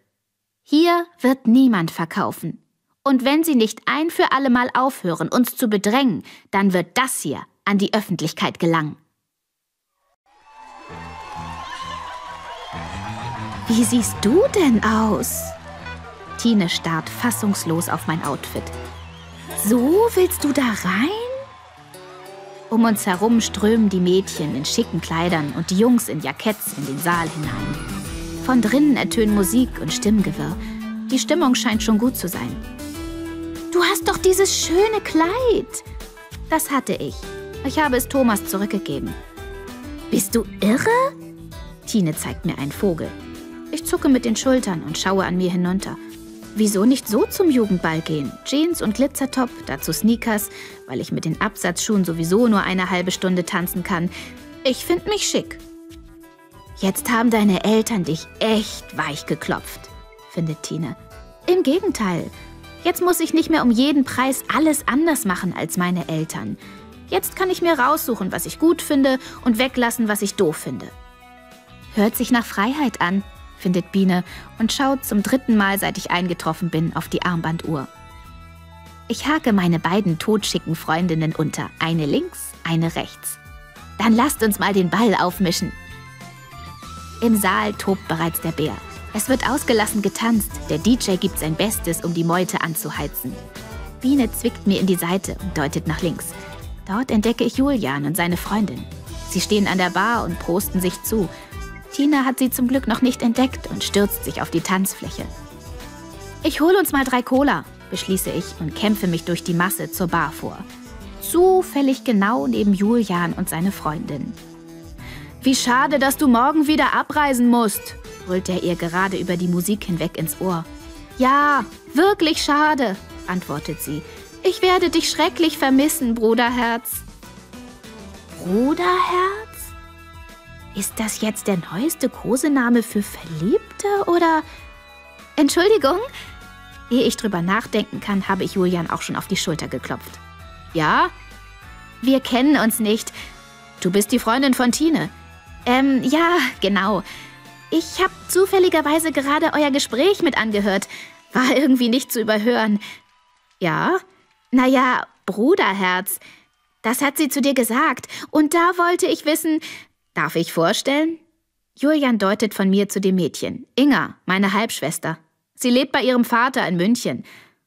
Hier wird niemand verkaufen. Und wenn Sie nicht ein für alle Mal aufhören, uns zu bedrängen, dann wird das hier an die Öffentlichkeit gelangen. Wie siehst du denn aus? Tine starrt fassungslos auf mein Outfit. So willst du da rein? Um uns herum strömen die Mädchen in schicken Kleidern und die Jungs in Jacketts in den Saal hinein. Von drinnen ertönen Musik und Stimmgewirr. Die Stimmung scheint schon gut zu sein. Du hast doch dieses schöne Kleid. Das hatte ich. Ich habe es Thomas zurückgegeben. Bist du irre? Tine zeigt mir einen Vogel. Ich zucke mit den Schultern und schaue an mir hinunter. Wieso nicht so zum Jugendball gehen? Jeans und Glitzertop, dazu Sneakers, weil ich mit den Absatzschuhen sowieso nur eine halbe Stunde tanzen kann. Ich finde mich schick. Jetzt haben deine Eltern dich echt weich geklopft, findet Tine. Im Gegenteil. Jetzt muss ich nicht mehr um jeden Preis alles anders machen als meine Eltern. Jetzt kann ich mir raussuchen, was ich gut finde und weglassen, was ich doof finde. Hört sich nach Freiheit an, findet Biene und schaut zum dritten Mal, seit ich eingetroffen bin, auf die Armbanduhr. Ich hake meine beiden totschicken Freundinnen unter, eine links, eine rechts. Dann lasst uns mal den Ball aufmischen. Im Saal tobt bereits der Bär. Es wird ausgelassen getanzt, der DJ gibt sein Bestes, um die Meute anzuheizen. Biene zwickt mir in die Seite und deutet nach links. Dort entdecke ich Julian und seine Freundin. Sie stehen an der Bar und posten sich zu, Tina hat sie zum Glück noch nicht entdeckt und stürzt sich auf die Tanzfläche. Ich hole uns mal drei Cola, beschließe ich und kämpfe mich durch die Masse zur Bar vor. Zufällig genau neben Julian und seine Freundin. Wie schade, dass du morgen wieder abreisen musst, brüllt er ihr gerade über die Musik hinweg ins Ohr. Ja, wirklich schade, antwortet sie. Ich werde dich schrecklich vermissen, Bruderherz. Bruderherz? Ist das jetzt der neueste Kosename für Verliebte oder... Entschuldigung? Ehe ich drüber nachdenken kann, habe ich Julian auch schon auf die Schulter geklopft. Ja? Wir kennen uns nicht. Du bist die Freundin von Tine. Ähm, ja, genau. Ich habe zufälligerweise gerade euer Gespräch mit angehört. War irgendwie nicht zu überhören. Ja? Naja, Bruderherz. Das hat sie zu dir gesagt. Und da wollte ich wissen, Darf ich vorstellen? Julian deutet von mir zu dem Mädchen. Inga, meine Halbschwester. Sie lebt bei ihrem Vater in München.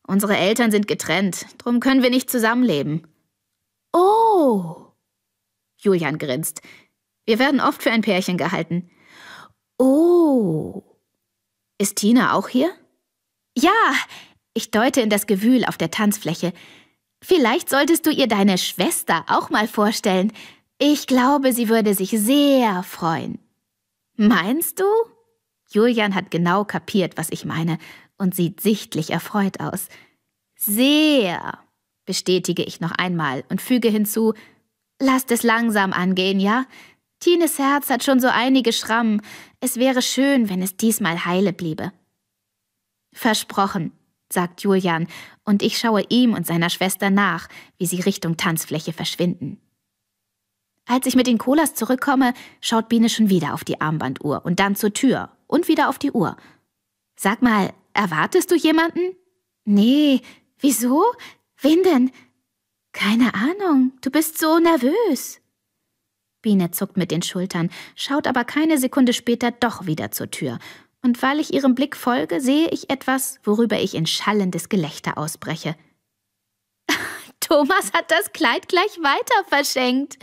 Unsere Eltern sind getrennt, drum können wir nicht zusammenleben. Oh! Julian grinst. Wir werden oft für ein Pärchen gehalten. Oh! Ist Tina auch hier? Ja! Ich deute in das Gewühl auf der Tanzfläche. Vielleicht solltest du ihr deine Schwester auch mal vorstellen. Ich glaube, sie würde sich sehr freuen. Meinst du? Julian hat genau kapiert, was ich meine und sieht sichtlich erfreut aus. Sehr, bestätige ich noch einmal und füge hinzu, lasst es langsam angehen, ja? Tines Herz hat schon so einige Schrammen. Es wäre schön, wenn es diesmal heile bliebe. Versprochen, sagt Julian, und ich schaue ihm und seiner Schwester nach, wie sie Richtung Tanzfläche verschwinden. Als ich mit den Colas zurückkomme, schaut Biene schon wieder auf die Armbanduhr und dann zur Tür und wieder auf die Uhr. Sag mal, erwartest du jemanden? Nee, wieso? Wen denn? Keine Ahnung, du bist so nervös. Biene zuckt mit den Schultern, schaut aber keine Sekunde später doch wieder zur Tür. Und weil ich ihrem Blick folge, sehe ich etwas, worüber ich in schallendes Gelächter ausbreche. Thomas hat das Kleid gleich weiter verschenkt.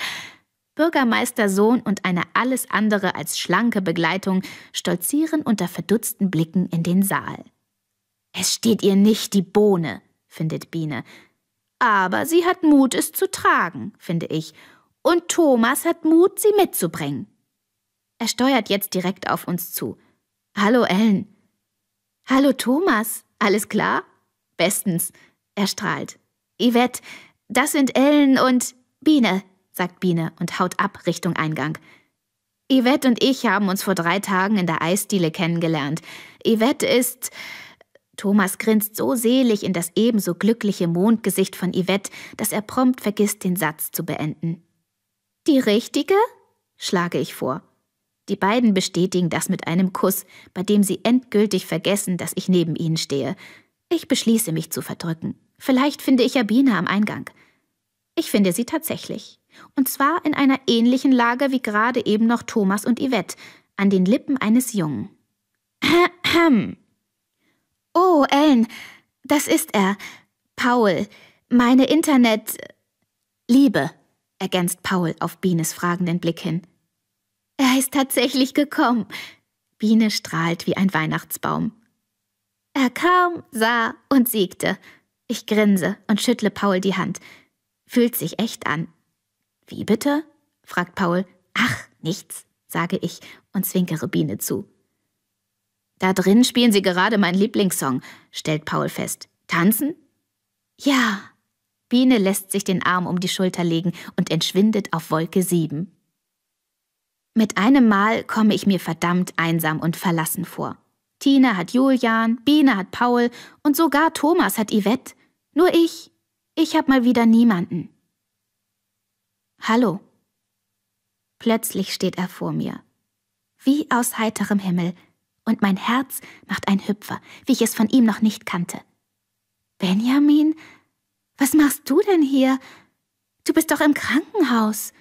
Bürgermeistersohn und eine alles andere als schlanke Begleitung stolzieren unter verdutzten Blicken in den Saal. Es steht ihr nicht die Bohne, findet Biene. Aber sie hat Mut, es zu tragen, finde ich. Und Thomas hat Mut, sie mitzubringen. Er steuert jetzt direkt auf uns zu. Hallo Ellen. Hallo Thomas. Alles klar? Bestens. Er strahlt. Yvette, das sind Ellen und Biene sagt Biene und haut ab Richtung Eingang. Yvette und ich haben uns vor drei Tagen in der Eisdiele kennengelernt. Yvette ist. Thomas grinst so selig in das ebenso glückliche Mondgesicht von Yvette, dass er prompt vergisst, den Satz zu beenden. Die richtige? schlage ich vor. Die beiden bestätigen das mit einem Kuss, bei dem sie endgültig vergessen, dass ich neben ihnen stehe. Ich beschließe mich zu verdrücken. Vielleicht finde ich ja Biene am Eingang. Ich finde sie tatsächlich. Und zwar in einer ähnlichen Lage wie gerade eben noch Thomas und Yvette, an den Lippen eines Jungen. Oh, Ellen, das ist er. Paul, meine Internet. Liebe, ergänzt Paul auf Bienes fragenden Blick hin. Er ist tatsächlich gekommen. Biene strahlt wie ein Weihnachtsbaum. Er kam, sah und siegte. Ich grinse und schüttle Paul die Hand. Fühlt sich echt an. Wie bitte? fragt Paul. Ach, nichts, sage ich und zwinkere Biene zu. Da drin spielen sie gerade meinen Lieblingssong, stellt Paul fest. Tanzen? Ja. Biene lässt sich den Arm um die Schulter legen und entschwindet auf Wolke sieben. Mit einem Mal komme ich mir verdammt einsam und verlassen vor. Tina hat Julian, Biene hat Paul und sogar Thomas hat Yvette. Nur ich. Ich habe mal wieder niemanden. Hallo. Plötzlich steht er vor mir. Wie aus heiterem Himmel. Und mein Herz macht ein Hüpfer, wie ich es von ihm noch nicht kannte. Benjamin? Was machst du denn hier? Du bist doch im Krankenhaus.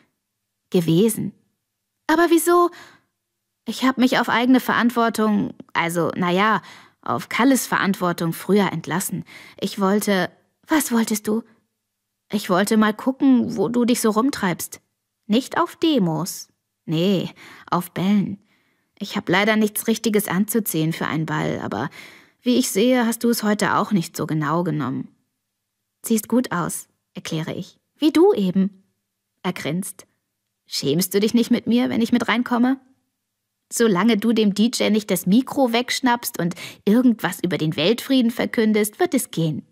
Gewesen. Aber wieso? Ich habe mich auf eigene Verantwortung, also, naja, auf Kalles Verantwortung früher entlassen. Ich wollte. Was wolltest du? Ich wollte mal gucken, wo du dich so rumtreibst. Nicht auf Demos. Nee, auf Bällen. Ich habe leider nichts Richtiges anzuziehen für einen Ball, aber wie ich sehe, hast du es heute auch nicht so genau genommen. Siehst gut aus, erkläre ich. Wie du eben. Er grinst. Schämst du dich nicht mit mir, wenn ich mit reinkomme? Solange du dem DJ nicht das Mikro wegschnappst und irgendwas über den Weltfrieden verkündest, wird es gehen.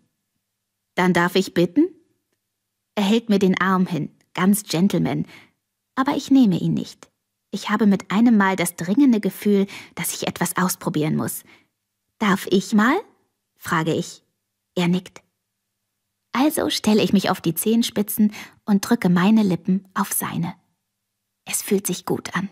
Dann darf ich bitten? Er hält mir den Arm hin, ganz Gentleman, aber ich nehme ihn nicht. Ich habe mit einem Mal das dringende Gefühl, dass ich etwas ausprobieren muss. Darf ich mal? frage ich. Er nickt. Also stelle ich mich auf die Zehenspitzen und drücke meine Lippen auf seine. Es fühlt sich gut an.